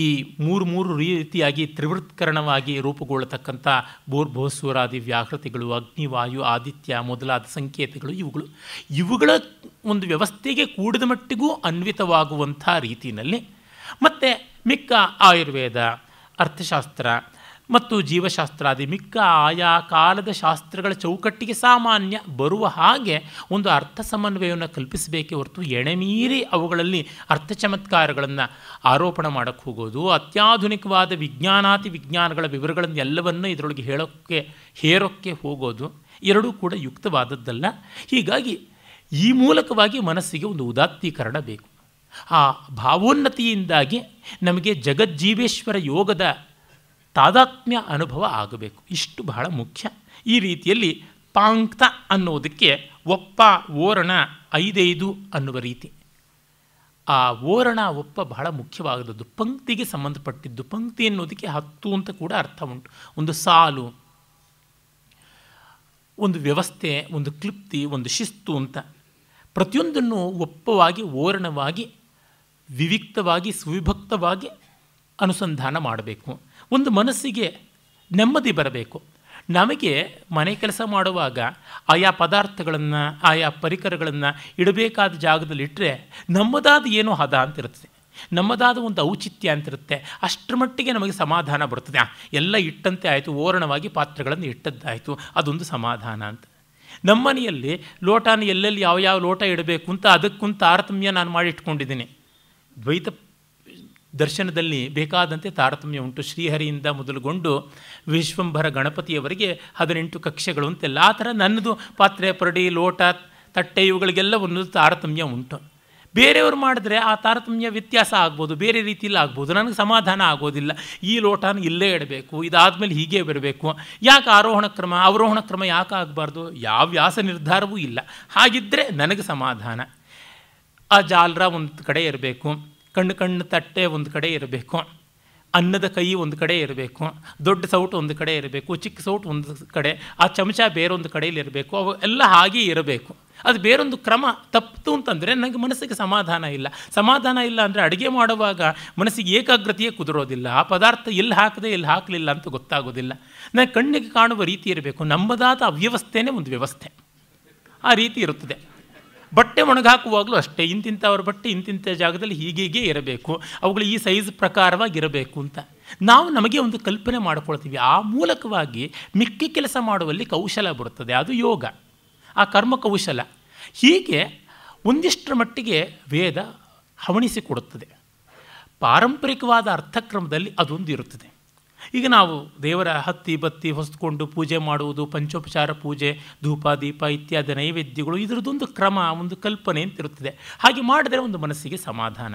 ಈ ಮೂರು ಮೂರು ರೀತಿಯಾಗಿ ತ್ರಿವೃತ್ಕರಣವಾಗಿ ರೂಪುಗೊಳ್ಳತಕ್ಕಂಥ ಬೋರ್ಭೋಸ್ವರಾದಿ ವ್ಯಾಹೃತಿಗಳು ಅಗ್ನಿವಾಯು ಆದಿತ್ಯ ಮೊದಲಾದ ಸಂಕೇತಗಳು ಇವುಗಳು ಇವುಗಳ ಒಂದು ವ್ಯವಸ್ಥೆಗೆ ಕೂಡಿದ ಮಟ್ಟಿಗೂ ಅನ್ವಿತವಾಗುವಂಥ ರೀತಿಯಲ್ಲಿ ಮತ್ತು ಮಿಕ್ಕ ಆಯುರ್ವೇದ ಅರ್ಥಶಾಸ್ತ್ರ ಮತ್ತು ಜೀವಶಾಸ್ತ್ರಾದಿ ಮಿಕ್ಕ ಆಯಾ ಕಾಲದ ಶಾಸ್ತ್ರಗಳ ಚೌಕಟ್ಟಿಗೆ ಸಾಮಾನ್ಯ ಬರುವ ಹಾಗೆ ಒಂದು ಅರ್ಥ ಸಮನ್ವಯವನ್ನು ಕಲ್ಪಿಸಬೇಕೆ ಹೊರತು ಎಣೆಮೀರಿ ಅವುಗಳಲ್ಲಿ ಅರ್ಥ ಚಮತ್ಕಾರಗಳನ್ನು ಆರೋಪಣ ಮಾಡೋಕ್ಕೆ ಹೋಗೋದು ಅತ್ಯಾಧುನಿಕವಾದ ವಿಜ್ಞಾನಾತಿ ವಿಜ್ಞಾನಗಳ ವಿವರಗಳನ್ನು ಎಲ್ಲವನ್ನೂ ಇದರೊಳಗೆ ಹೇಳೋಕ್ಕೆ ಹೇರೋಕ್ಕೆ ಹೋಗೋದು ಎರಡೂ ಕೂಡ ಯುಕ್ತವಾದದ್ದಲ್ಲ ಹೀಗಾಗಿ ಈ ಮೂಲಕವಾಗಿ ಮನಸ್ಸಿಗೆ ಒಂದು ಉದಾತ್ತೀಕರಣ ಬೇಕು ಆ ಭಾವೋನ್ನತಿಯಿಂದಾಗಿ ನಮಗೆ ಜಗಜ್ಜೀವೇಶ್ವರ ಯೋಗದ ತಾದಾತ್ಮ್ಯ ಅನುಭವ ಆಗಬೇಕು ಇಷ್ಟು ಬಹಳ ಮುಖ್ಯ ಈ ರೀತಿಯಲ್ಲಿ ಪಾಂಕ್ತ ಅನ್ನೋದಕ್ಕೆ ಒಪ್ಪ ಓರಣ ಐದೈದು ಅನ್ನುವ ರೀತಿ ಆ ಓರಣ ಒಪ್ಪ ಬಹಳ ಮುಖ್ಯವಾದದ್ದು ಪಂಕ್ತಿಗೆ ಸಂಬಂಧಪಟ್ಟಿದ್ದು ಪಂಕ್ತಿ ಅನ್ನೋದಕ್ಕೆ ಹತ್ತು ಅಂತ ಕೂಡ ಅರ್ಥ ಉಂಟು ಒಂದು ಸಾಲು ಒಂದು ವ್ಯವಸ್ಥೆ ಒಂದು ಕ್ಲಿಪ್ತಿ ಒಂದು ಶಿಸ್ತು ಅಂತ ಪ್ರತಿಯೊಂದನ್ನು ಒಪ್ಪವಾಗಿ ಓರಣವಾಗಿ ವಿವಿಕ್ತವಾಗಿ ಸುವಿಭಕ್ತವಾಗಿ ಅನುಸಂಧಾನ ಮಾಡಬೇಕು ಒಂದು ಮನಸ್ಸಿಗೆ ನೆಮ್ಮದಿ ಬರಬೇಕು ನಮಗೆ ಮನೆ ಕೆಲಸ ಮಾಡುವಾಗ ಆಯಾ ಪದಾರ್ಥಗಳನ್ನು ಆಯಾ ಪರಿಕರಗಳನ್ನು ಇಡಬೇಕಾದ ಜಾಗದಲ್ಲಿ ನಮ್ಮದಾದ ಏನೋ ಹದ ಅಂತಿರುತ್ತದೆ ನಮ್ಮದಾದ ಒಂದು ಔಚಿತ್ಯ ಅಂತಿರುತ್ತೆ ಅಷ್ಟರ ಮಟ್ಟಿಗೆ ನಮಗೆ ಸಮಾಧಾನ ಬರ್ತದೆ ಎಲ್ಲ ಇಟ್ಟಂತೆ ಆಯಿತು ಓರಣವಾಗಿ ಪಾತ್ರೆಗಳನ್ನು ಇಟ್ಟದ್ದಾಯಿತು ಅದೊಂದು ಸಮಾಧಾನ ಅಂತ ನಮ್ಮನೆಯಲ್ಲಿ ಲೋಟನ ಎಲ್ಲೆಲ್ಲಿ ಯಾವ ಯಾವ ಲೋಟ ಇಡಬೇಕು ಅಂತ ಅದಕ್ಕೂಂತ ತಾರತಮ್ಯ ನಾನು ಮಾಡಿಟ್ಕೊಂಡಿದ್ದೀನಿ ದ್ವೈತ ದರ್ಶನದಲ್ಲಿ ಬೇಕಾದಂತೆ ತಾರತಮ್ಯ ಉಂಟು ಶ್ರೀಹರಿಯಿಂದ ಮೊದಲುಗೊಂಡು ವಿಶ್ವಂಭರ ಗಣಪತಿಯವರಿಗೆ ಹದಿನೆಂಟು ಕಕ್ಷೆಗಳು ಅಂತೆಲ್ಲ ಆ ಥರ ನನ್ನದು ಪಾತ್ರೆ ಪರಡಿ ಲೋಟ ತಟ್ಟೆ ಇವುಗಳಿಗೆಲ್ಲ ಒಂದು ತಾರತಮ್ಯ ಉಂಟು ಬೇರೆಯವರು ಮಾಡಿದ್ರೆ ಆ ತಾರತಮ್ಯ ವ್ಯತ್ಯಾಸ ಆಗ್ಬೋದು ಬೇರೆ ರೀತಿಯಲ್ಲಿ ಆಗ್ಬೋದು ನನಗೆ ಸಮಾಧಾನ ಆಗೋದಿಲ್ಲ ಈ ಲೋಟನ ಇಲ್ಲೇ ಇಡಬೇಕು ಇದಾದಮೇಲೆ ಹೀಗೆ ಬರಬೇಕು ಯಾಕೆ ಆರೋಹಣ ಕ್ರಮ ಅವರೋಹಣ ಕ್ರಮ ಯಾಕೆ ಆಗಬಾರ್ದು ಯಾವ ವ್ಯಾಸ ನಿರ್ಧಾರವೂ ಇಲ್ಲ ಹಾಗಿದ್ದರೆ ನನಗೆ ಸಮಾಧಾನ ಆ ಜಾಲರ ಒಂದು ಕಡೆ ಇರಬೇಕು ಕಣ್ಣು ಕಣ್ಣು ತಟ್ಟೆ ಒಂದು ಕಡೆ ಇರಬೇಕು ಅನ್ನದ ಕೈ ಒಂದು ಕಡೆ ಇರಬೇಕು ದೊಡ್ಡ ಸೌಟು ಒಂದು ಕಡೆ ಇರಬೇಕು ಚಿಕ್ಕ ಸೌಟು ಒಂದು ಕಡೆ ಆ ಚಮಚ ಬೇರೊಂದು ಕಡೆಯಲ್ಲಿ ಇರಬೇಕು ಅವು ಎಲ್ಲ ಹಾಗೆ ಇರಬೇಕು ಅದು ಬೇರೊಂದು ಕ್ರಮ ತಪ್ಪಿತು ಅಂತಂದರೆ ನನಗೆ ಮನಸ್ಸಿಗೆ ಸಮಾಧಾನ ಇಲ್ಲ ಸಮಾಧಾನ ಇಲ್ಲ ಅಂದರೆ ಅಡುಗೆ ಮಾಡುವಾಗ ಮನಸ್ಸಿಗೆ ಏಕಾಗ್ರತೆಯೇ ಕುದುರೋದಿಲ್ಲ ಆ ಪದಾರ್ಥ ಎಲ್ಲಿ ಹಾಕದೆ ಎಲ್ಲಿ ಹಾಕಲಿಲ್ಲ ಅಂತ ಗೊತ್ತಾಗೋದಿಲ್ಲ ನನಗೆ ಕಣ್ಣಿಗೆ ಕಾಣುವ ರೀತಿ ಇರಬೇಕು ನಮ್ಮದಾದ ಅವ್ಯವಸ್ಥೆನೇ ಒಂದು ವ್ಯವಸ್ಥೆ ಆ ರೀತಿ ಇರುತ್ತದೆ ಬಟ್ಟೆ ಒಣಗಾಕುವಾಗಲೂ ಅಷ್ಟೇ ಇಂತಿಂಥವ್ರ ಬಟ್ಟೆ ಇಂತಿಂಥ ಜಾಗದಲ್ಲಿ ಹೀಗೀಗೆ ಇರಬೇಕು ಅವುಗಳು ಈ ಸೈಜ್ ಪ್ರಕಾರವಾಗಿರಬೇಕು ಅಂತ ನಾವು ನಮಗೆ ಒಂದು ಕಲ್ಪನೆ ಮಾಡ್ಕೊಳ್ತೀವಿ ಆ ಮೂಲಕವಾಗಿ ಮಿಕ್ಕಿ ಕೆಲಸ ಮಾಡುವಲ್ಲಿ ಕೌಶಲ ಬರುತ್ತದೆ ಅದು ಯೋಗ ಆ ಕರ್ಮ ಕೌಶಲ ಹೀಗೆ ಒಂದಿಷ್ಟರ ಮಟ್ಟಿಗೆ ವೇದ ಹವಣಿಸಿಕೊಡುತ್ತದೆ ಪಾರಂಪರಿಕವಾದ ಅರ್ಥಕ್ರಮದಲ್ಲಿ ಅದೊಂದು ಇರುತ್ತದೆ ಈಗ ನಾವು ದೇವರ ಹತ್ತಿ ಬತ್ತಿ ಹೊಸ್ಕೊಂಡು ಪೂಜೆ ಮಾಡುವುದು ಪಂಚೋಪಚಾರ ಪೂಜೆ ಧೂಪ ದೀಪ ಇತ್ಯಾದಿ ನೈವೇದ್ಯಗಳು ಇದರದ್ದೊಂದು ಕ್ರಮ ಒಂದು ಕಲ್ಪನೆ ಅಂತಿರುತ್ತದೆ ಹಾಗೆ ಮಾಡಿದರೆ ಒಂದು ಮನಸ್ಸಿಗೆ ಸಮಾಧಾನ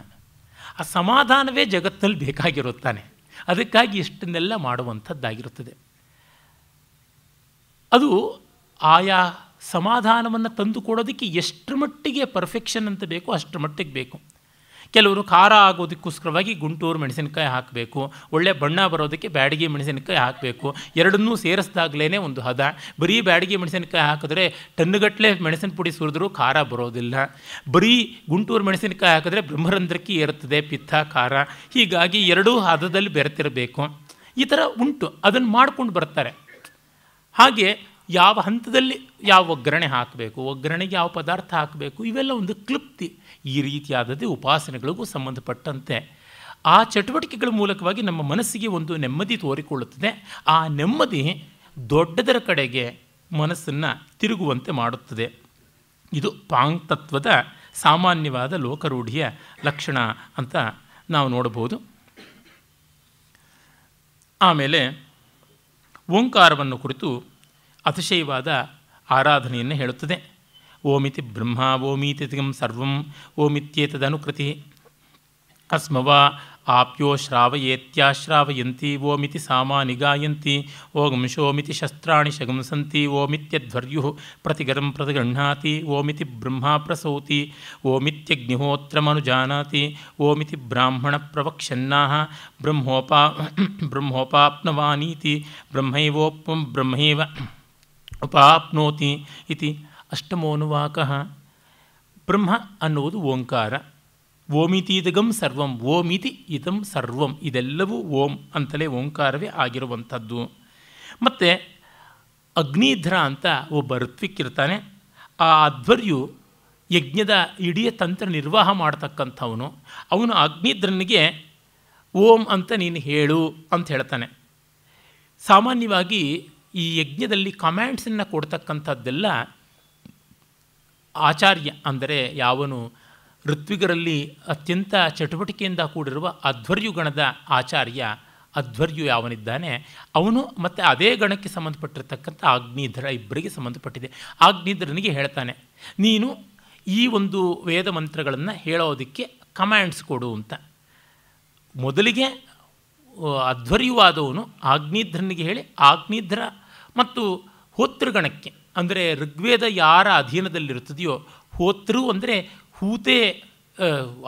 ಆ ಸಮಾಧಾನವೇ ಜಗತ್ತಲ್ಲಿ ಬೇಕಾಗಿರುತ್ತಾನೆ ಅದಕ್ಕಾಗಿ ಇಷ್ಟನ್ನೆಲ್ಲ ಮಾಡುವಂಥದ್ದಾಗಿರುತ್ತದೆ ಅದು ಆಯಾ ಸಮಾಧಾನವನ್ನು ತಂದುಕೊಡೋದಕ್ಕೆ ಎಷ್ಟು ಮಟ್ಟಿಗೆ ಪರ್ಫೆಕ್ಷನ್ ಅಂತ ಬೇಕೋ ಅಷ್ಟರ ಮಟ್ಟಿಗೆ ಬೇಕು ಕೆಲವರು ಖಾರ ಆಗೋದಕ್ಕೋಸ್ಕರವಾಗಿ ಗುಂಟೂರು ಮೆಣಸಿನಕಾಯಿ ಹಾಕಬೇಕು ಒಳ್ಳೆ ಬಣ್ಣ ಬರೋದಕ್ಕೆ ಬ್ಯಾಡಿಗೆ ಮೆಣಸಿನಕಾಯಿ ಹಾಕಬೇಕು ಎರಡನ್ನೂ ಸೇರಿಸಿದಾಗಲೇ ಒಂದು ಹದ ಬರೀ ಬ್ಯಾಡಗಿ ಮೆಣಸಿನಕಾಯಿ ಹಾಕಿದ್ರೆ ಟನ್ನುಗಟ್ಟಲೆ ಮೆಣಸಿನ ಪುಡಿ ಸುರಿದ್ರೂ ಖಾರ ಬರೋದಿಲ್ಲ ಬರೀ ಗುಂಟೂರು ಮೆಣಸಿನಕಾಯಿ ಹಾಕಿದ್ರೆ ಬ್ರಹ್ಮರಂಧ್ರಕ್ಕೆ ಏರುತ್ತದೆ ಪಿತ್ತ ಖಾರ ಹೀಗಾಗಿ ಎರಡೂ ಹದದಲ್ಲಿ ಬೆರೆತಿರಬೇಕು ಈ ಥರ ಉಂಟು ಅದನ್ನು ಮಾಡ್ಕೊಂಡು ಬರ್ತಾರೆ ಹಾಗೆ ಯಾವ ಹಂತದಲ್ಲಿ ಯಾವ ಒಗ್ಗರಣೆ ಹಾಕಬೇಕು ಒಗ್ಗರಣೆಗೆ ಯಾವ ಪದಾರ್ಥ ಹಾಕಬೇಕು ಇವೆಲ್ಲ ಒಂದು ಕ್ಲುಪ್ತಿ ಈ ರೀತಿಯಾದದ್ದೇ ಉಪಾಸನೆಗಳಿಗೂ ಸಂಬಂಧಪಟ್ಟಂತೆ ಆ ಚಟುವಟಿಕೆಗಳ ಮೂಲಕವಾಗಿ ನಮ್ಮ ಮನಸ್ಸಿಗೆ ಒಂದು ನೆಮ್ಮದಿ ತೋರಿಕೊಳ್ಳುತ್ತದೆ ಆ ನೆಮ್ಮದಿ ದೊಡ್ಡದರ ಕಡೆಗೆ ಮನಸ್ಸನ್ನು ತಿರುಗುವಂತೆ ಮಾಡುತ್ತದೆ ಇದು ಪಾಂಗ್ ತತ್ವದ ಸಾಮಾನ್ಯವಾದ ಲೋಕರೂಢಿಯ ಲಕ್ಷಣ ಅಂತ ನಾವು ನೋಡಬಹುದು ಆಮೇಲೆ ಓಂಕಾರವನ್ನು ಕುರಿತು ಅತಿಶಯವಾದ ಆರಾಧನೆಯನ್ನು ಹೇಳುತ್ತದೆ ಓಮಿತಿ ಬ್ರಹ್ಮ ಓಮೀತಿಗಂ ಸರ್ವಂ ಓಮಿತ್ಯೇತದನುಕೃತಿ ಅಸ್ಮವ ಆಪ್ಯೋ ಶ್ರಾವಯೇತ್ಯಾಶ್ರಾವಯಂತಿ ಓಮಿತಿ ಸಾಮಾ ನಿಗಾಯಂತಿ ಶೋಮಿತಿ ಶಸ್ತ್ರಾಣಿ ಶಗಂಸಂತಿ ಓಮಿತ್ಯಧ್ವರ್ಯು ಪ್ರತಿಗರಂ ಪ್ರತಿಗೃಹಾತಿ ಓಮಿತಿ ಬ್ರಹ್ಮ ಪ್ರಸೌತಿ ಓಮಿತ್ಯಗ್ನಿಹೋತ್ರಮನುಜಾನಾತಿ ಓಮಿತಿ ಬ್ರಾಹ್ಮಣ ಪ್ರವಕ್ಷನ್ನಾಹ ಬ್ರಹ್ಮೋಪಾ ಬ್ರಹ್ಮೋಪಾಪ್ನವಾನೀತಿ ಬ್ರಹ್ಮೈವೋಪ್ ಬ್ರಹ್ಮೈವ ಉಪಾಪ್ನೋತಿ ಇತಿ ಅಷ್ಟಮೋನುವಾಕಃ ಬ್ರಹ್ಮ ಅನ್ನುವುದು ಓಂಕಾರ ಓಮಿತೀದಗಂ ಸರ್ವಂ ಓಮಿತಿ ಇದಂ ಸರ್ವಂ ಇದೆಲ್ಲವೂ ಓಂ ಅಂತಲೇ ಓಂಕಾರವೇ ಆಗಿರುವಂಥದ್ದು ಮತ್ತು ಅಗ್ನಿಧ್ರ ಅಂತ ಒಬ್ಬ ಇರ್ತಾನೆ ಆ ಅಧ್ವರ್ಯು ಯಜ್ಞದ ಇಡೀ ತಂತ್ರ ನಿರ್ವಾಹ ಮಾಡ್ತಕ್ಕಂಥವನು ಅವನು ಅಗ್ನಿಧ್ರನಿಗೆ ಓಂ ಅಂತ ನೀನು ಹೇಳು ಅಂತ ಹೇಳ್ತಾನೆ ಸಾಮಾನ್ಯವಾಗಿ ಈ ಯಜ್ಞದಲ್ಲಿ ಕಮ್ಯಾಂಡ್ಸನ್ನು ಕೊಡ್ತಕ್ಕಂಥದ್ದೆಲ್ಲ ಆಚಾರ್ಯ ಅಂದರೆ ಯಾವನು ಋತ್ವಿಗರಲ್ಲಿ ಅತ್ಯಂತ ಚಟುವಟಿಕೆಯಿಂದ ಕೂಡಿರುವ ಅಧ್ವರ್ಯುಗಣದ ಆಚಾರ್ಯ ಅಧ್ವರ್ಯು ಯಾವನಿದ್ದಾನೆ ಅವನು ಮತ್ತು ಅದೇ ಗಣಕ್ಕೆ ಸಂಬಂಧಪಟ್ಟಿರ್ತಕ್ಕಂಥ ಆಗ್ನಿಧರ ಇಬ್ಬರಿಗೆ ಸಂಬಂಧಪಟ್ಟಿದೆ ಆಗ್ನಿಧರನಿಗೆ ಹೇಳ್ತಾನೆ ನೀನು ಈ ಒಂದು ವೇದ ಮಂತ್ರಗಳನ್ನು ಹೇಳೋದಕ್ಕೆ ಕಮ್ಯಾಂಡ್ಸ್ ಕೊಡು ಅಂತ ಮೊದಲಿಗೆ ಅಧ್ವರ್ಯುವಾದವನು ಆಗ್ನಿಧ್ರನಿಗೆ ಹೇಳಿ ಆಗ್ನಿಧ್ರ ಮತ್ತು ಹೋತೃಗಣಕ್ಕೆ ಅಂದರೆ ಋಗ್ವೇದ ಯಾರ ಅಧೀನದಲ್ಲಿರುತ್ತದೆಯೋ ಹೋತೃ ಅಂದರೆ ಹೂತೆ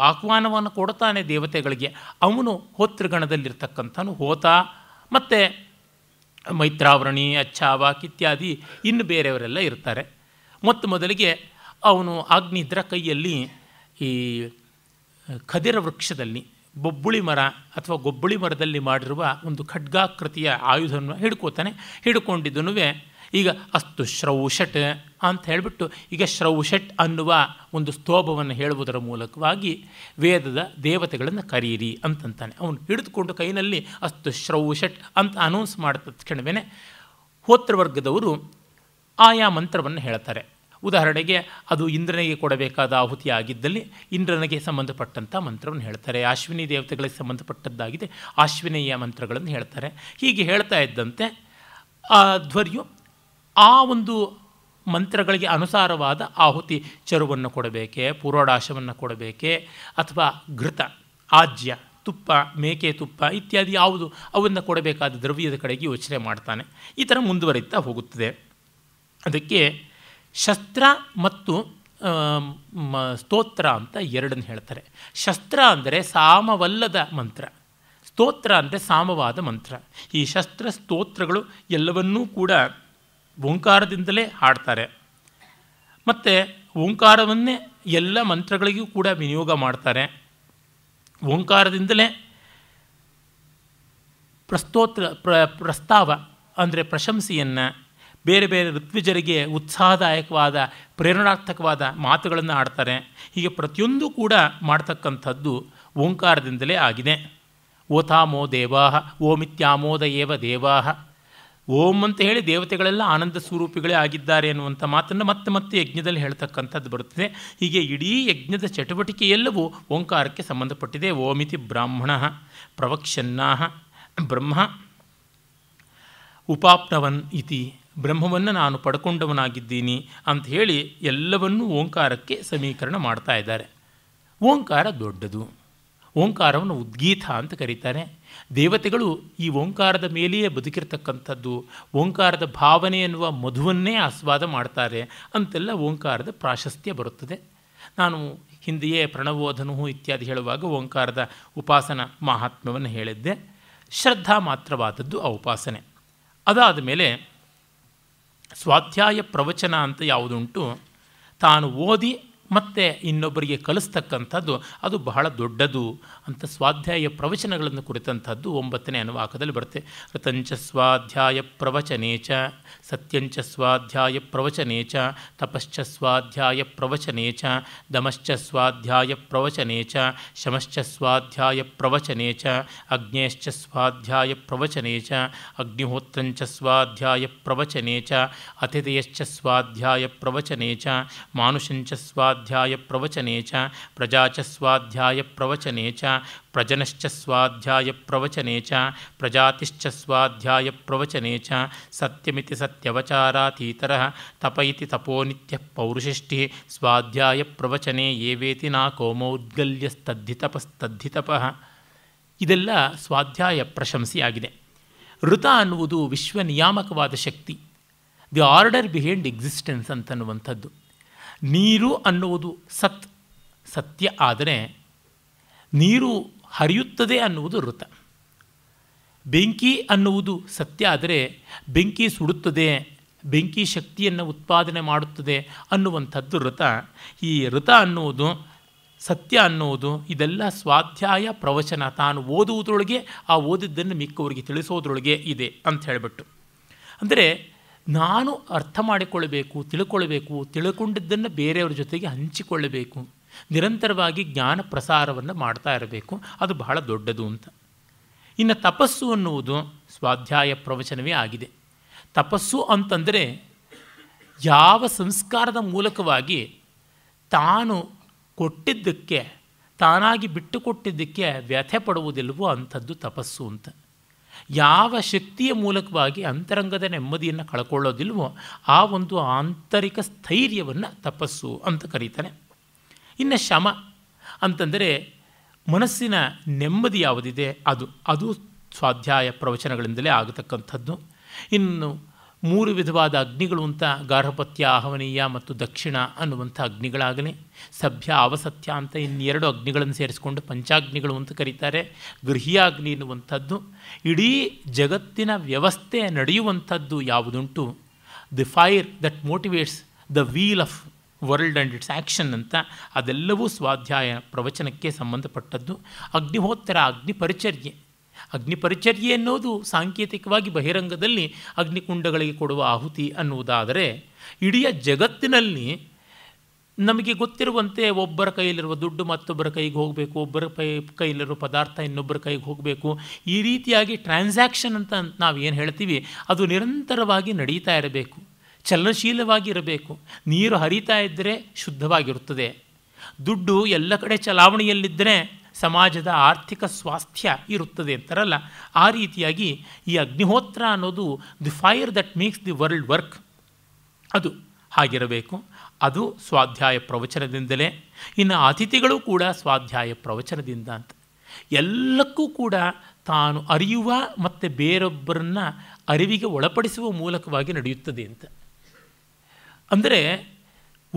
ಆಹ್ವಾನವನ್ನು ಕೊಡ್ತಾನೆ ದೇವತೆಗಳಿಗೆ ಅವನು ಹೋತೃಗಣದಲ್ಲಿರ್ತಕ್ಕಂಥನು ಹೋತ ಮತ್ತು ಮೈತ್ರಾವರಣಿ ಅಚ್ಚಾವಾಕ್ ಇತ್ಯಾದಿ ಇನ್ನು ಬೇರೆಯವರೆಲ್ಲ ಇರ್ತಾರೆ ಮೊತ್ತ ಮೊದಲಿಗೆ ಅವನು ಇದ್ರ ಕೈಯಲ್ಲಿ ಈ ಖದಿರ ವೃಕ್ಷದಲ್ಲಿ ಬೊಬ್ಬುಳಿ ಮರ ಅಥವಾ ಗೊಬ್ಬುಳಿ ಮರದಲ್ಲಿ ಮಾಡಿರುವ ಒಂದು ಖಡ್ಗಾಕೃತಿಯ ಆಯುಧವನ್ನು ಹಿಡ್ಕೋತಾನೆ ಹಿಡ್ಕೊಂಡಿದ್ದನುವೆ ಈಗ ಅಸ್ತು ಶ್ರೌಷಟ್ ಅಂತ ಹೇಳಿಬಿಟ್ಟು ಈಗ ಶ್ರೌಷಟ್ ಅನ್ನುವ ಒಂದು ಸ್ತೋಭವನ್ನು ಹೇಳುವುದರ ಮೂಲಕವಾಗಿ ವೇದದ ದೇವತೆಗಳನ್ನು ಕರೀರಿ ಅಂತಂತಾನೆ ಅವನು ಹಿಡಿದುಕೊಂಡು ಕೈನಲ್ಲಿ ಅಸ್ತು ಶ್ರೌಷಟ್ ಅಂತ ಅನೌನ್ಸ್ ಮಾಡಿದ ತಕ್ಷಣವೇ ಹೋತ್ರವರ್ಗದವರು ಆಯಾ ಮಂತ್ರವನ್ನು ಹೇಳ್ತಾರೆ ಉದಾಹರಣೆಗೆ ಅದು ಇಂದ್ರನಿಗೆ ಕೊಡಬೇಕಾದ ಆಹುತಿ ಆಗಿದ್ದಲ್ಲಿ ಇಂದ್ರನಿಗೆ ಸಂಬಂಧಪಟ್ಟಂಥ ಮಂತ್ರವನ್ನು ಹೇಳ್ತಾರೆ ಅಶ್ವಿನಿ ದೇವತೆಗಳಿಗೆ ಸಂಬಂಧಪಟ್ಟದ್ದಾಗಿದೆ ಅಶ್ವಿನಿಯ ಮಂತ್ರಗಳನ್ನು ಹೇಳ್ತಾರೆ ಹೀಗೆ ಹೇಳ್ತಾ ಇದ್ದಂತೆ ಆ ಧ್ವರ್ಯು ಆ ಒಂದು ಮಂತ್ರಗಳಿಗೆ ಅನುಸಾರವಾದ ಆಹುತಿ ಚರುವನ್ನು ಕೊಡಬೇಕೆ ಪೂರ್ವಡಾಶವನ್ನು ಕೊಡಬೇಕೆ ಅಥವಾ ಘೃತ ಆಜ್ಯ ತುಪ್ಪ ಮೇಕೆ ತುಪ್ಪ ಇತ್ಯಾದಿ ಯಾವುದು ಅವನ್ನು ಕೊಡಬೇಕಾದ ದ್ರವ್ಯದ ಕಡೆಗೆ ಯೋಚನೆ ಮಾಡ್ತಾನೆ ಈ ಥರ ಮುಂದುವರಿತಾ ಹೋಗುತ್ತದೆ ಅದಕ್ಕೆ ಶಸ್ತ್ರ ಮತ್ತು ಸ್ತೋತ್ರ ಅಂತ ಎರಡನ್ನು ಹೇಳ್ತಾರೆ ಶಸ್ತ್ರ ಅಂದರೆ ಸಾಮವಲ್ಲದ ಮಂತ್ರ ಸ್ತೋತ್ರ ಅಂದರೆ ಸಾಮವಾದ ಮಂತ್ರ ಈ ಶಸ್ತ್ರ ಸ್ತೋತ್ರಗಳು ಎಲ್ಲವನ್ನೂ ಕೂಡ ಓಂಕಾರದಿಂದಲೇ ಹಾಡ್ತಾರೆ ಮತ್ತು ಓಂಕಾರವನ್ನೇ ಎಲ್ಲ ಮಂತ್ರಗಳಿಗೂ ಕೂಡ ವಿನಿಯೋಗ ಮಾಡ್ತಾರೆ ಓಂಕಾರದಿಂದಲೇ ಪ್ರಸ್ತೋತ್ರ ಪ್ರ ಪ್ರಸ್ತಾವ ಅಂದರೆ ಪ್ರಶಂಸೆಯನ್ನು ಬೇರೆ ಬೇರೆ ಋತ್ವಿಜರಿಗೆ ಉತ್ಸಾಹದಾಯಕವಾದ ಪ್ರೇರಣಾರ್ಥಕವಾದ ಮಾತುಗಳನ್ನು ಆಡ್ತಾರೆ ಹೀಗೆ ಪ್ರತಿಯೊಂದು ಕೂಡ ಮಾಡ್ತಕ್ಕಂಥದ್ದು ಓಂಕಾರದಿಂದಲೇ ಆಗಿದೆ ತಾಮೋ ದೇವಾಹ ಓಮಿತ್ಯಾಮೋದ ಏವ ದೇವಾಹ ಓಂ ಅಂತ ಹೇಳಿ ದೇವತೆಗಳೆಲ್ಲ ಆನಂದ ಸ್ವರೂಪಿಗಳೇ ಆಗಿದ್ದಾರೆ ಎನ್ನುವಂಥ ಮಾತನ್ನು ಮತ್ತೆ ಮತ್ತೆ ಯಜ್ಞದಲ್ಲಿ ಹೇಳ್ತಕ್ಕಂಥದ್ದು ಬರುತ್ತದೆ ಹೀಗೆ ಇಡೀ ಯಜ್ಞದ ಚಟುವಟಿಕೆ ಎಲ್ಲವೂ ಓಂಕಾರಕ್ಕೆ ಸಂಬಂಧಪಟ್ಟಿದೆ ಓಮಿತಿ ಬ್ರಾಹ್ಮಣ ಪ್ರವಕ್ಷನ್ನ ಬ್ರಹ್ಮ ಉಪಾಪ್ನವನ್ ಇತಿ ಬ್ರಹ್ಮವನ್ನು ನಾನು ಪಡ್ಕೊಂಡವನಾಗಿದ್ದೀನಿ ಅಂತ ಹೇಳಿ ಎಲ್ಲವನ್ನೂ ಓಂಕಾರಕ್ಕೆ ಸಮೀಕರಣ ಮಾಡ್ತಾ ಇದ್ದಾರೆ ಓಂಕಾರ ದೊಡ್ಡದು ಓಂಕಾರವನ್ನು ಉದ್ಗೀತ ಅಂತ ಕರೀತಾರೆ ದೇವತೆಗಳು ಈ ಓಂಕಾರದ ಮೇಲೆಯೇ ಬದುಕಿರ್ತಕ್ಕಂಥದ್ದು ಓಂಕಾರದ ಭಾವನೆ ಎನ್ನುವ ಮಧುವನ್ನೇ ಆಸ್ವಾದ ಮಾಡ್ತಾರೆ ಅಂತೆಲ್ಲ ಓಂಕಾರದ ಪ್ರಾಶಸ್ತ್ಯ ಬರುತ್ತದೆ ನಾನು ಹಿಂದೆಯೇ ಪ್ರಣವೋಧನವು ಇತ್ಯಾದಿ ಹೇಳುವಾಗ ಓಂಕಾರದ ಉಪಾಸನ ಮಹಾತ್ಮ್ಯವನ್ನು ಹೇಳಿದ್ದೆ ಶ್ರದ್ಧಾ ಮಾತ್ರವಾದದ್ದು ಆ ಉಪಾಸನೆ ಅದಾದ ಮೇಲೆ ಸ್ವಾಧ್ಯಾಯ ಪ್ರವಚನ ಅಂತ ಯಾವುದುಂಟು ತಾನು ಓದಿ ಮತ್ತೆ ಇನ್ನೊಬ್ಬರಿಗೆ ಕಲಿಸ್ತಕ್ಕಂಥದ್ದು ಅದು ಬಹಳ ದೊಡ್ಡದು ಅಂತ ಸ್ವಾಧ್ಯಾಯ ಪ್ರವಚನಗಳನ್ನು ಕುರಿತಂಥದ್ದು ಒಂಬತ್ತನೇ ಅನುವಾಕದಲ್ಲಿ ಬರುತ್ತೆ ರತಂಚ ಸ್ವಾಧ್ಯಾಯ ಪ್ರವಚನೇಚ ಸತ್ಯಂಚ ಸ್ವಾಧ್ಯಾಯ ಪ್ರವಚನೇಚ ತಪಶ್ಚ ಸ್ವಾಧ್ಯಾಯ ಪ್ರವಚನೇಚ ದಮಶ್ಚ ಸ್ವಾಧ್ಯಾಯ ಪ್ರವಚನೇಚ ಶಮಶ್ಚ ಸ್ವಾಧ್ಯಾಯ ಪ್ರವಚನೇಚ ಅಗ್ನೇಶ್ಚ ಸ್ವಾಧ್ಯಾಯ ಪ್ರವಚನೇಚ ಅಗ್ನಿಹೋತ್ರಂಚ ಸ್ವಾಧ್ಯಾಯ ಪ್ರವಚನೇಚ ಅತಿಥಯಶ್ಚ ಸ್ವಾಧ್ಯಾಯ ಪ್ರವಚನೇಚ ಮಾನುಷಂಚ ಸ್ವಾಧ್ಯಾಯ ಪ್ರವಚನೆ ಚ ಪ್ರಜಾಚಸ್ವಾಧ್ಯಾಯ ಪ್ರವಚನೆ ಚ ಪ್ರಜನಶ್ಚ ಸ್ವಾಧ್ಯಾಯ ಪ್ರವಚನೆ ಚ ಪ್ರಜಾತಿಶ್ಚ ಸ್ವಾಧ್ಯಾಯ ಪ್ರವಚನೆ ಸತ್ಯಮಿತಿ ಸತ್ಯವಚಾರಾತೀತರ ತಪೈತಿ ತಪೋ ನಿತ್ಯ ಪೌರುಷಿಷ್ಟಿ ಸ್ವಾಧ್ಯಾಯ ಪ್ರವಚನೆ ಎೇತಿ ನ ಕೋಮೌದಗಲ್ಯ್ಯಸ್ತ್ಧಪಸ್ತ್ಧಪ ಇದೆಲ್ಲ ಸ್ವಾಧ್ಯಾಯ ಪ್ರಶಂಸೆಯಾಗಿದೆ ಋತ ಅನ್ನುವುದು ವಿಶ್ವನಿಯಾಮಕವಾದ ಶಕ್ತಿ ದಿ ಆರ್ಡರ್ ಬಿಹೈಂಡ್ ಎಕ್ಸಿಸ್ಟೆನ್ಸ್ ಅಂತನ್ನುವಂಥದ್ದು ನೀರು ಅನ್ನುವುದು ಸತ್ ಸತ್ಯ ಆದರೆ ನೀರು ಹರಿಯುತ್ತದೆ ಅನ್ನುವುದು ಋತ ಬೆಂಕಿ ಅನ್ನುವುದು ಸತ್ಯ ಆದರೆ ಬೆಂಕಿ ಸುಡುತ್ತದೆ ಬೆಂಕಿ ಶಕ್ತಿಯನ್ನು ಉತ್ಪಾದನೆ ಮಾಡುತ್ತದೆ ಅನ್ನುವಂಥದ್ದು ಋತ ಈ ಋತ ಅನ್ನುವುದು ಸತ್ಯ ಅನ್ನುವುದು ಇದೆಲ್ಲ ಸ್ವಾಧ್ಯಾಯ ಪ್ರವಚನ ತಾನು ಓದುವುದರೊಳಗೆ ಆ ಓದಿದ್ದನ್ನು ಮಿಕ್ಕವರಿಗೆ ತಿಳಿಸೋದ್ರೊಳಗೆ ಇದೆ ಅಂತ ಹೇಳಿಬಿಟ್ಟು ಅಂದರೆ ನಾನು ಅರ್ಥ ಮಾಡಿಕೊಳ್ಳಬೇಕು ತಿಳ್ಕೊಳ್ಬೇಕು ತಿಳ್ಕೊಂಡಿದ್ದನ್ನು ಬೇರೆಯವ್ರ ಜೊತೆಗೆ ಹಂಚಿಕೊಳ್ಳಬೇಕು ನಿರಂತರವಾಗಿ ಜ್ಞಾನ ಪ್ರಸಾರವನ್ನು ಮಾಡ್ತಾ ಇರಬೇಕು ಅದು ಬಹಳ ದೊಡ್ಡದು ಅಂತ ಇನ್ನು ತಪಸ್ಸು ಅನ್ನುವುದು ಸ್ವಾಧ್ಯಾಯ ಪ್ರವಚನವೇ ಆಗಿದೆ ತಪಸ್ಸು ಅಂತಂದರೆ ಯಾವ ಸಂಸ್ಕಾರದ ಮೂಲಕವಾಗಿ ತಾನು ಕೊಟ್ಟಿದ್ದಕ್ಕೆ ತಾನಾಗಿ ಬಿಟ್ಟುಕೊಟ್ಟಿದ್ದಕ್ಕೆ ವ್ಯಥೆ ಪಡುವುದಿಲ್ಲವೋ ಅಂಥದ್ದು ತಪಸ್ಸು ಅಂತ ಯಾವ ಶಕ್ತಿಯ ಮೂಲಕವಾಗಿ ಅಂತರಂಗದ ನೆಮ್ಮದಿಯನ್ನು ಕಳ್ಕೊಳ್ಳೋದಿಲ್ವೋ ಆ ಒಂದು ಆಂತರಿಕ ಸ್ಥೈರ್ಯವನ್ನು ತಪಸ್ಸು ಅಂತ ಕರೀತಾನೆ ಇನ್ನು ಶಮ ಅಂತಂದರೆ ಮನಸ್ಸಿನ ನೆಮ್ಮದಿ ಯಾವುದಿದೆ ಅದು ಅದು ಸ್ವಾಧ್ಯಾಯ ಪ್ರವಚನಗಳಿಂದಲೇ ಆಗತಕ್ಕಂಥದ್ದು ಇನ್ನು ಮೂರು ವಿಧವಾದ ಅಗ್ನಿಗಳು ಅಂತ ಗಾರ್ಹಪತ್ಯ ಆಹ್ವನೀಯ ಮತ್ತು ದಕ್ಷಿಣ ಅನ್ನುವಂಥ ಅಗ್ನಿಗಳಾಗಲಿ ಸಭ್ಯ ಅವಸತ್ಯ ಅಂತ ಇನ್ನೆರಡು ಅಗ್ನಿಗಳನ್ನು ಸೇರಿಸಿಕೊಂಡು ಪಂಚಾಗ್ನಿಗಳು ಅಂತ ಕರೀತಾರೆ ಗೃಹಿಯಾಗ್ನಿ ಎನ್ನುವಂಥದ್ದು ಇಡೀ ಜಗತ್ತಿನ ವ್ಯವಸ್ಥೆ ನಡೆಯುವಂಥದ್ದು ಯಾವುದುಂಟು the fire that motivates the wheel of world and its action ಅಂತ ಅದೆಲ್ಲವೂ ಸ್ವಾಧ್ಯಾಯ ಪ್ರವಚನಕ್ಕೆ ಸಂಬಂಧಪಟ್ಟದ್ದು ಅಗ್ನಿಹೋತ್ತರ ಅಗ್ನಿ ಪರಿಚರ್ಯೆ ಅಗ್ನಿಪರಿಚರ್ಯೆ ಎನ್ನುವುದು ಸಾಂಕೇತಿಕವಾಗಿ ಬಹಿರಂಗದಲ್ಲಿ ಅಗ್ನಿಕುಂಡಗಳಿಗೆ ಕೊಡುವ ಆಹುತಿ ಅನ್ನುವುದಾದರೆ ಇಡೀ ಜಗತ್ತಿನಲ್ಲಿ ನಮಗೆ ಗೊತ್ತಿರುವಂತೆ ಒಬ್ಬರ ಕೈಯಲ್ಲಿರುವ ದುಡ್ಡು ಮತ್ತೊಬ್ಬರ ಕೈಗೆ ಹೋಗಬೇಕು ಒಬ್ಬರ ಕೈ ಕೈಯಲ್ಲಿರುವ ಪದಾರ್ಥ ಇನ್ನೊಬ್ಬರ ಕೈಗೆ ಹೋಗಬೇಕು ಈ ರೀತಿಯಾಗಿ ಟ್ರಾನ್ಸಾಕ್ಷನ್ ಅಂತ ನಾವು ಏನು ಹೇಳ್ತೀವಿ ಅದು ನಿರಂತರವಾಗಿ ನಡೀತಾ ಇರಬೇಕು ಚಲನಶೀಲವಾಗಿರಬೇಕು ನೀರು ಹರಿತಾ ಇದ್ದರೆ ಶುದ್ಧವಾಗಿರುತ್ತದೆ ದುಡ್ಡು ಎಲ್ಲ ಕಡೆ ಚಲಾವಣೆಯಲ್ಲಿದ್ದರೆ ಸಮಾಜದ ಆರ್ಥಿಕ ಸ್ವಾಸ್ಥ್ಯ ಇರುತ್ತದೆ ಅಂತಾರಲ್ಲ ಆ ರೀತಿಯಾಗಿ ಈ ಅಗ್ನಿಹೋತ್ರ ಅನ್ನೋದು the fire that makes the world work ಅದು ಹಾಗಿರಬೇಕು ಅದು ಸ್ವಾಧ್ಯಾಯ ಪ್ರವಚನದಿಂದಲೇ ಇನ್ನು ಅತಿಥಿಗಳು ಕೂಡ ಸ್ವಾಧ್ಯಾಯ ಪ್ರವಚನದಿಂದ ಅಂತ ಎಲ್ಲಕ್ಕೂ ಕೂಡ ತಾನು ಅರಿಯುವ ಮತ್ತು ಬೇರೊಬ್ಬರನ್ನ ಅರಿವಿಗೆ ಒಳಪಡಿಸುವ ಮೂಲಕವಾಗಿ ನಡೆಯುತ್ತದೆ ಅಂತ ಅಂದರೆ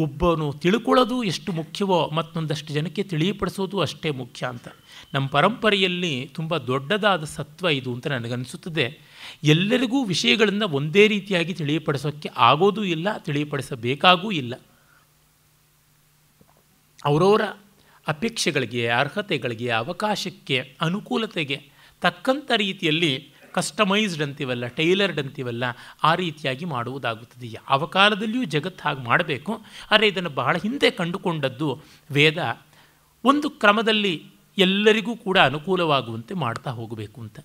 ಒಬ್ಬನು ತಿಳ್ಕೊಳ್ಳೋದು ಎಷ್ಟು ಮುಖ್ಯವೋ ಮತ್ತೊಂದಷ್ಟು ಜನಕ್ಕೆ ತಿಳಿಯಪಡಿಸೋದು ಅಷ್ಟೇ ಮುಖ್ಯ ಅಂತ ನಮ್ಮ ಪರಂಪರೆಯಲ್ಲಿ ತುಂಬ ದೊಡ್ಡದಾದ ಸತ್ವ ಇದು ಅಂತ ನನಗನ್ನಿಸುತ್ತದೆ ಎಲ್ಲರಿಗೂ ವಿಷಯಗಳನ್ನು ಒಂದೇ ರೀತಿಯಾಗಿ ತಿಳಿಯಪಡಿಸೋಕ್ಕೆ ಆಗೋದೂ ಇಲ್ಲ ತಿಳಿಯಪಡಿಸಬೇಕಾಗೂ ಇಲ್ಲ ಅವರವರ ಅಪೇಕ್ಷೆಗಳಿಗೆ ಅರ್ಹತೆಗಳಿಗೆ ಅವಕಾಶಕ್ಕೆ ಅನುಕೂಲತೆಗೆ ತಕ್ಕಂಥ ರೀತಿಯಲ್ಲಿ ಕಸ್ಟಮೈಸ್ಡ್ ಅಂತೀವಲ್ಲ ಟೈಲರ್ಡ್ ಅಂತೀವಲ್ಲ ಆ ರೀತಿಯಾಗಿ ಮಾಡುವುದಾಗುತ್ತದೆ ಯಾವ ಕಾಲದಲ್ಲಿಯೂ ಜಗತ್ತು ಹಾಗೆ ಮಾಡಬೇಕು ಆದರೆ ಇದನ್ನು ಬಹಳ ಹಿಂದೆ ಕಂಡುಕೊಂಡದ್ದು ವೇದ ಒಂದು ಕ್ರಮದಲ್ಲಿ ಎಲ್ಲರಿಗೂ ಕೂಡ ಅನುಕೂಲವಾಗುವಂತೆ ಮಾಡ್ತಾ ಹೋಗಬೇಕು ಅಂತ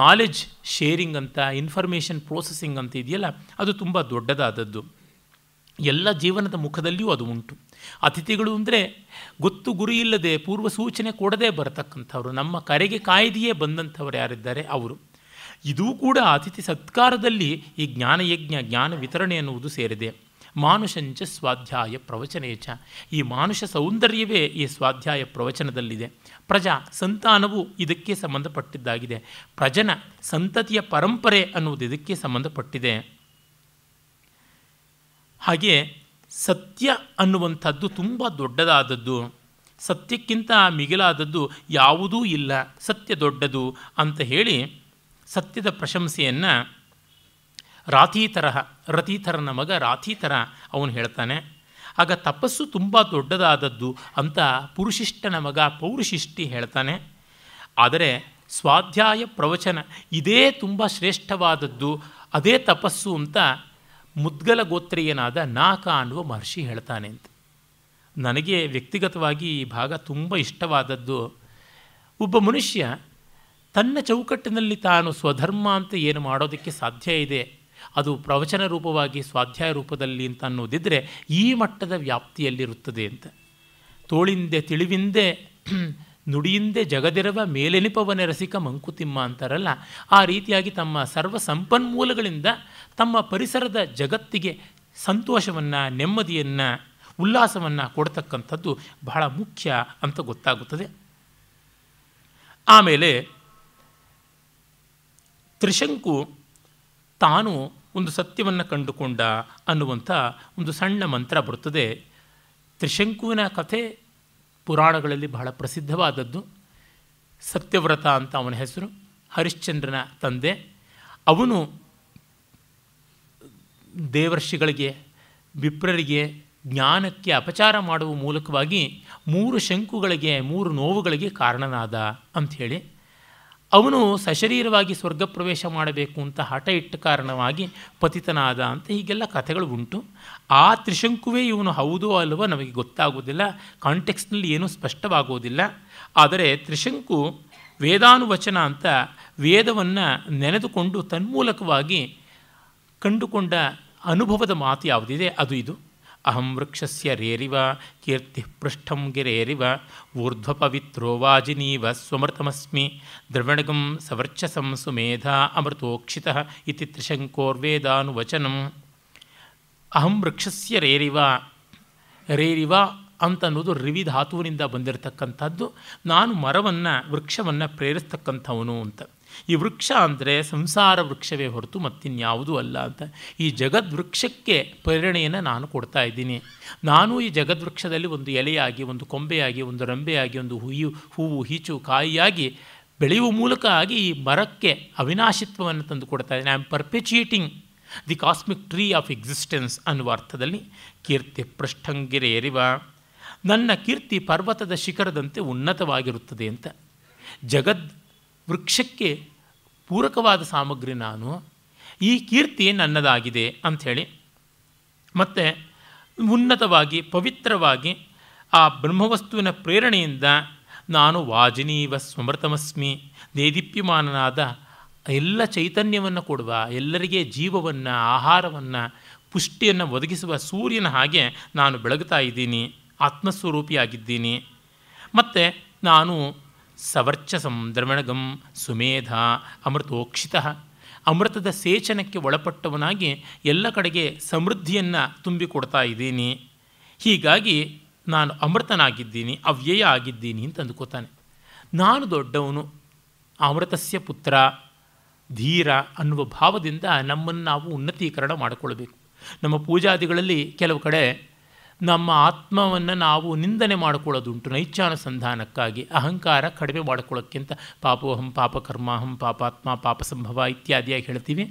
ನಾಲೆಜ್ ಶೇರಿಂಗ್ ಅಂತ ಇನ್ಫಾರ್ಮೇಷನ್ ಪ್ರೋಸೆಸಿಂಗ್ ಅಂತ ಇದೆಯಲ್ಲ ಅದು ತುಂಬ ದೊಡ್ಡದಾದದ್ದು ಎಲ್ಲ ಜೀವನದ ಮುಖದಲ್ಲಿಯೂ ಅದು ಉಂಟು ಅತಿಥಿಗಳು ಅಂದರೆ ಗೊತ್ತು ಗುರಿ ಇಲ್ಲದೆ ಪೂರ್ವ ಸೂಚನೆ ಕೊಡದೇ ಬರತಕ್ಕಂಥವ್ರು ನಮ್ಮ ಕರೆಗೆ ಕಾಯ್ದೆಯೇ ಬಂದಂಥವ್ರು ಯಾರಿದ್ದಾರೆ ಅವರು ಇದೂ ಕೂಡ ಅತಿಥಿ ಸತ್ಕಾರದಲ್ಲಿ ಈ ಜ್ಞಾನಯಜ್ಞ ಜ್ಞಾನ ವಿತರಣೆ ಎನ್ನುವುದು ಸೇರಿದೆ ಮಾನುಷಂಚ ಸ್ವಾಧ್ಯಾಯ ಪ್ರವಚನೇಚ ಈ ಮಾನುಷ ಸೌಂದರ್ಯವೇ ಈ ಸ್ವಾಧ್ಯಾಯ ಪ್ರವಚನದಲ್ಲಿದೆ ಪ್ರಜಾ ಸಂತಾನವು ಇದಕ್ಕೆ ಸಂಬಂಧಪಟ್ಟಿದ್ದಾಗಿದೆ ಪ್ರಜನ ಸಂತತಿಯ ಪರಂಪರೆ ಅನ್ನುವುದು ಇದಕ್ಕೆ ಸಂಬಂಧಪಟ್ಟಿದೆ ಹಾಗೆ ಸತ್ಯ ಅನ್ನುವಂಥದ್ದು ತುಂಬ ದೊಡ್ಡದಾದದ್ದು ಸತ್ಯಕ್ಕಿಂತ ಮಿಗಿಲಾದದ್ದು ಯಾವುದೂ ಇಲ್ಲ ಸತ್ಯ ದೊಡ್ಡದು ಅಂತ ಹೇಳಿ ಸತ್ಯದ ಪ್ರಶಂಸೆಯನ್ನು ರಾಥೀತರಹ ರಥೀಥರನ ಮಗ ರಾಥೀತರ ಅವನು ಹೇಳ್ತಾನೆ ಆಗ ತಪಸ್ಸು ತುಂಬ ದೊಡ್ಡದಾದದ್ದು ಅಂತ ಪುರುಷಿಷ್ಟನ ಮಗ ಪೌರುಷಿಷ್ಟಿ ಹೇಳ್ತಾನೆ ಆದರೆ ಸ್ವಾಧ್ಯಾಯ ಪ್ರವಚನ ಇದೇ ತುಂಬ ಶ್ರೇಷ್ಠವಾದದ್ದು ಅದೇ ತಪಸ್ಸು ಅಂತ ಮುದ್ಗಲ ಗೋತ್ರೀಯನಾದ ನಾಕ ಅನ್ನುವ ಮಹರ್ಷಿ ಹೇಳ್ತಾನೆ ಅಂತ ನನಗೆ ವ್ಯಕ್ತಿಗತವಾಗಿ ಈ ಭಾಗ ತುಂಬ ಇಷ್ಟವಾದದ್ದು ಒಬ್ಬ ಮನುಷ್ಯ ತನ್ನ ಚೌಕಟ್ಟಿನಲ್ಲಿ ತಾನು ಸ್ವಧರ್ಮ ಅಂತ ಏನು ಮಾಡೋದಕ್ಕೆ ಸಾಧ್ಯ ಇದೆ ಅದು ಪ್ರವಚನ ರೂಪವಾಗಿ ಸ್ವಾಧ್ಯಾಯ ರೂಪದಲ್ಲಿ ಅಂತ ಅನ್ನೋದಿದ್ದರೆ ಈ ಮಟ್ಟದ ವ್ಯಾಪ್ತಿಯಲ್ಲಿರುತ್ತದೆ ಅಂತ ತೋಳಿಂದೆ ತಿಳಿವಿಂದೆ ನುಡಿಯಿಂದೆ ಜಗದಿರುವ ಮೇಲೆನಿಪವನೆ ರಸಿಕ ಮಂಕುತಿಮ್ಮ ಅಂತಾರಲ್ಲ ಆ ರೀತಿಯಾಗಿ ತಮ್ಮ ಸರ್ವ ಸಂಪನ್ಮೂಲಗಳಿಂದ ತಮ್ಮ ಪರಿಸರದ ಜಗತ್ತಿಗೆ ಸಂತೋಷವನ್ನು ನೆಮ್ಮದಿಯನ್ನು ಉಲ್ಲಾಸವನ್ನು ಕೊಡ್ತಕ್ಕಂಥದ್ದು ಬಹಳ ಮುಖ್ಯ ಅಂತ ಗೊತ್ತಾಗುತ್ತದೆ ಆಮೇಲೆ ತ್ರಿಶಂಕು ತಾನು ಒಂದು ಸತ್ಯವನ್ನು ಕಂಡುಕೊಂಡ ಅನ್ನುವಂಥ ಒಂದು ಸಣ್ಣ ಮಂತ್ರ ಬರುತ್ತದೆ ತ್ರಿಶಂಕುವಿನ ಕಥೆ ಪುರಾಣಗಳಲ್ಲಿ ಬಹಳ ಪ್ರಸಿದ್ಧವಾದದ್ದು ಸತ್ಯವ್ರತ ಅಂತ ಅವನ ಹೆಸರು ಹರಿಶ್ಚಂದ್ರನ ತಂದೆ ಅವನು ದೇವರ್ಷಿಗಳಿಗೆ ವಿಪ್ರರಿಗೆ ಜ್ಞಾನಕ್ಕೆ ಅಪಚಾರ ಮಾಡುವ ಮೂಲಕವಾಗಿ ಮೂರು ಶಂಕುಗಳಿಗೆ ಮೂರು ನೋವುಗಳಿಗೆ ಕಾರಣನಾದ ಅಂಥೇಳಿ ಅವನು ಸಶರೀರವಾಗಿ ಸ್ವರ್ಗ ಪ್ರವೇಶ ಮಾಡಬೇಕು ಅಂತ ಹಠ ಇಟ್ಟ ಕಾರಣವಾಗಿ ಪತಿತನಾದ ಅಂತ ಹೀಗೆಲ್ಲ ಕಥೆಗಳು ಉಂಟು ಆ ತ್ರಿಶಂಕುವೇ ಇವನು ಹೌದೋ ಅಲ್ವೋ ನಮಗೆ ಗೊತ್ತಾಗೋದಿಲ್ಲ ಕಾಂಟೆಕ್ಸ್ಟ್ನಲ್ಲಿ ಏನೂ ಸ್ಪಷ್ಟವಾಗೋದಿಲ್ಲ ಆದರೆ ತ್ರಿಶಂಕು ವೇದಾನುವಚನ ಅಂತ ವೇದವನ್ನು ನೆನೆದುಕೊಂಡು ತನ್ಮೂಲಕವಾಗಿ ಕಂಡುಕೊಂಡ ಅನುಭವದ ಮಾತು ಯಾವುದಿದೆ ಅದು ಇದು ಅಹಂ ವೃಕ್ಷಸ್ಯ ರೇರಿವ ಕೀರ್ತಿ ಪೃಷ್ಠಂ ಗಿರೇರಿವ ಊರ್ಧ್ವಪವಿತ್ರೋ ವಾಜಿನೀವ ಸ್ವಮೃತಮಸ್ಮಿ ದ್ರವಣಗಂ ಸವರ್ಚಸಂ ಸುಮೇಧಾ ಅಮೃತೋಕ್ಷಿ ಇತಿ ಅಹಂ ವೃಕ್ಷಸ್ಯ ರೇರಿವ ರೇರಿವ ಅನ್ನೋದು ರಿವಿ ಧಾತುವಿನಿಂದ ಬಂದಿರತಕ್ಕಂಥದ್ದು ನಾನು ಮರವನ್ನು ವೃಕ್ಷವನ್ನು ಪ್ರೇರಿಸ್ತಕ್ಕಂಥವನು ಅಂತ ಈ ವೃಕ್ಷ ಅಂದರೆ ಸಂಸಾರ ವೃಕ್ಷವೇ ಹೊರತು ಮತ್ತಿನ್ಯಾವುದೂ ಅಲ್ಲ ಅಂತ ಈ ಜಗದ್ವೃಕ್ಷಕ್ಕೆ ಪ್ರೇರಣೆಯನ್ನು ನಾನು ಕೊಡ್ತಾ ಇದ್ದೀನಿ ನಾನು ಈ ಜಗದ್ವೃಕ್ಷದಲ್ಲಿ ಒಂದು ಎಲೆಯಾಗಿ ಒಂದು ಕೊಂಬೆಯಾಗಿ ಒಂದು ರಂಬೆಯಾಗಿ ಒಂದು ಹುಯು ಹೂವು ಹೀಚು ಕಾಯಿಯಾಗಿ ಬೆಳೆಯುವ ಮೂಲಕ ಆಗಿ ಈ ಮರಕ್ಕೆ ಅವಿನಾಶಿತ್ವವನ್ನು ತಂದು ಕೊಡ್ತಾ ಇದ್ದೀನಿ I am perpetuating the cosmic tree of existence ಅನ್ನುವ ಅರ್ಥದಲ್ಲಿ ಕೀರ್ತಿ ಪೃಷ್ಠಂಗಿರೇರಿವ ನನ್ನ ಕೀರ್ತಿ ಪರ್ವತದ ಶಿಖರದಂತೆ ಉನ್ನತವಾಗಿರುತ್ತದೆ ಅಂತ ಜಗದ್ ವೃಕ್ಷಕ್ಕೆ ಪೂರಕವಾದ ಸಾಮಗ್ರಿ ನಾನು ಈ ಕೀರ್ತಿ ನನ್ನದಾಗಿದೆ ಅಂಥೇಳಿ ಮತ್ತು ಉನ್ನತವಾಗಿ ಪವಿತ್ರವಾಗಿ ಆ ಬ್ರಹ್ಮವಸ್ತುವಿನ ಪ್ರೇರಣೆಯಿಂದ ನಾನು ವಾಜಿನೀವ ಸ್ಮೃತಮಸ್ಮಿ ದೇದೀಪ್ಯಮಾನನಾದ ಎಲ್ಲ ಚೈತನ್ಯವನ್ನು ಕೊಡುವ ಎಲ್ಲರಿಗೆ ಜೀವವನ್ನು ಆಹಾರವನ್ನು ಪುಷ್ಟಿಯನ್ನು ಒದಗಿಸುವ ಸೂರ್ಯನ ಹಾಗೆ ನಾನು ಬೆಳಗುತ್ತಾ ಇದ್ದೀನಿ ಆತ್ಮಸ್ವರೂಪಿಯಾಗಿದ್ದೀನಿ ಮತ್ತು ನಾನು ಸವರ್ಚಸಂ ದ್ರವಣಗಂ ಸುಮೇಧ ಅಮೃತೋಕ್ಷಿತ ಅಮೃತದ ಸೇಚನಕ್ಕೆ ಒಳಪಟ್ಟವನಾಗಿ ಎಲ್ಲ ಕಡೆಗೆ ಸಮೃದ್ಧಿಯನ್ನು ತುಂಬಿಕೊಡ್ತಾ ಇದ್ದೀನಿ ಹೀಗಾಗಿ ನಾನು ಅಮೃತನಾಗಿದ್ದೀನಿ ಅವ್ಯಯ ಆಗಿದ್ದೀನಿ ಅಂತ ಅಂದುಕೊತಾನೆ ನಾನು ದೊಡ್ಡವನು ಅಮೃತಸ್ಯ ಪುತ್ರ ಧೀರ ಅನ್ನುವ ಭಾವದಿಂದ ನಮ್ಮನ್ನು ನಾವು ಉನ್ನತೀಕರಣ ಮಾಡಿಕೊಳ್ಬೇಕು ನಮ್ಮ ಪೂಜಾದಿಗಳಲ್ಲಿ ಕೆಲವು ಕಡೆ ನಮ್ಮ ಆತ್ಮವನ್ನು ನಾವು ನಿಂದನೆ ಮಾಡಿಕೊಳ್ಳೋದುಂಟು ನೈಚಾನುಸಂಧಾನಕ್ಕಾಗಿ ಅಹಂಕಾರ ಕಡಿಮೆ ಮಾಡಿಕೊಳ್ಳೋಕ್ಕಿಂತ ಪಾಪೋಹಂ ಪಾಪಕರ್ಮಾಹಂ ಪಾಪಾತ್ಮ ಪಾಪ ಸಂಭವ ಇತ್ಯಾದಿಯಾಗಿ ಹೇಳ್ತೀವಿ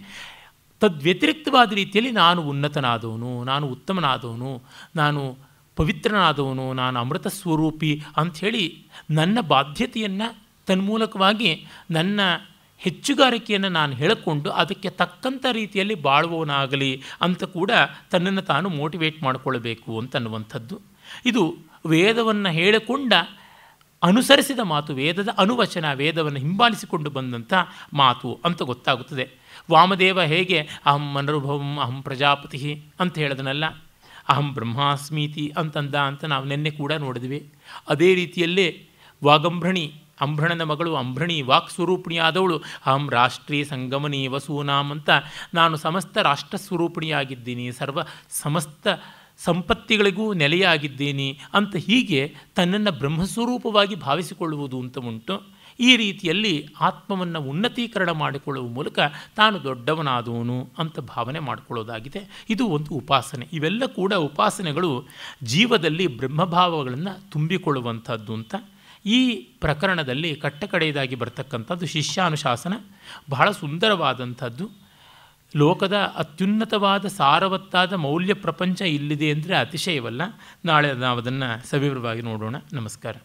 ತದ್ವ್ಯತಿರಿಕ್ತವಾದ ರೀತಿಯಲ್ಲಿ ನಾನು ಉನ್ನತನಾದವನು ನಾನು ಉತ್ತಮನಾದವನು ನಾನು ಪವಿತ್ರನಾದವನು ನಾನು ಅಮೃತ ಸ್ವರೂಪಿ ಅಂಥೇಳಿ ನನ್ನ ಬಾಧ್ಯತೆಯನ್ನು ತನ್ಮೂಲಕವಾಗಿ ನನ್ನ ಹೆಚ್ಚುಗಾರಿಕೆಯನ್ನು ನಾನು ಹೇಳಿಕೊಂಡು ಅದಕ್ಕೆ ತಕ್ಕಂಥ ರೀತಿಯಲ್ಲಿ ಬಾಳುವವನಾಗಲಿ ಅಂತ ಕೂಡ ತನ್ನನ್ನು ತಾನು ಮೋಟಿವೇಟ್ ಮಾಡಿಕೊಳ್ಳಬೇಕು ಅಂತನ್ನುವಂಥದ್ದು ಇದು ವೇದವನ್ನು ಹೇಳಿಕೊಂಡ ಅನುಸರಿಸಿದ ಮಾತು ವೇದದ ಅನುವಚನ ವೇದವನ್ನು ಹಿಂಬಾಲಿಸಿಕೊಂಡು ಬಂದಂಥ ಮಾತು ಅಂತ ಗೊತ್ತಾಗುತ್ತದೆ ವಾಮದೇವ ಹೇಗೆ ಅಹಂ ಮನರುಭವಂ ಅಹಂ ಪ್ರಜಾಪತಿ ಅಂತ ಹೇಳಿದನಲ್ಲ ಅಹಂ ಬ್ರಹ್ಮಾಸ್ಮೀತಿ ಅಂತಂದ ಅಂತ ನಾವು ನಿನ್ನೆ ಕೂಡ ನೋಡಿದ್ವಿ ಅದೇ ರೀತಿಯಲ್ಲಿ ವಾಗಂಭ್ರಣಿ ಅಂಬೃಣನ ಮಗಳು ಅಂಭೃಣಿ ವಾಕ್ ಸ್ವರೂಪಿಣಿಯಾದವಳು ಅಹಂ ರಾಷ್ಟ್ರೀಯ ಸಂಗಮನಿ ವಸೂನಾಮ್ ಅಂತ ನಾನು ಸಮಸ್ತ ರಾಷ್ಟ್ರ ಸ್ವರೂಪಿಣಿಯಾಗಿದ್ದೀನಿ ಸರ್ವ ಸಮಸ್ತ ಸಂಪತ್ತಿಗಳಿಗೂ ನೆಲೆಯಾಗಿದ್ದೀನಿ ಅಂತ ಹೀಗೆ ತನ್ನನ್ನು ಬ್ರಹ್ಮಸ್ವರೂಪವಾಗಿ ಭಾವಿಸಿಕೊಳ್ಳುವುದು ಅಂತ ಉಂಟು ಈ ರೀತಿಯಲ್ಲಿ ಆತ್ಮವನ್ನು ಉನ್ನತೀಕರಣ ಮಾಡಿಕೊಳ್ಳುವ ಮೂಲಕ ತಾನು ದೊಡ್ಡವನಾದವನು ಅಂತ ಭಾವನೆ ಮಾಡಿಕೊಳ್ಳೋದಾಗಿದೆ ಇದು ಒಂದು ಉಪಾಸನೆ ಇವೆಲ್ಲ ಕೂಡ ಉಪಾಸನೆಗಳು ಜೀವದಲ್ಲಿ ಬ್ರಹ್ಮಭಾವಗಳನ್ನು ತುಂಬಿಕೊಳ್ಳುವಂಥದ್ದು ಅಂತ ಈ ಪ್ರಕರಣದಲ್ಲಿ ಕಟ್ಟಕಡೆಯದಾಗಿ ಬರ್ತಕ್ಕಂಥದ್ದು ಶಿಷ್ಯಾನುಶಾಸನ ಬಹಳ ಸುಂದರವಾದಂಥದ್ದು ಲೋಕದ ಅತ್ಯುನ್ನತವಾದ ಸಾರವತ್ತಾದ ಮೌಲ್ಯ ಪ್ರಪಂಚ ಇಲ್ಲಿದೆ ಅಂದರೆ ಅತಿಶಯವಲ್ಲ ನಾಳೆ ನಾವು ಅದನ್ನು ಸವಿವರವಾಗಿ ನೋಡೋಣ ನಮಸ್ಕಾರ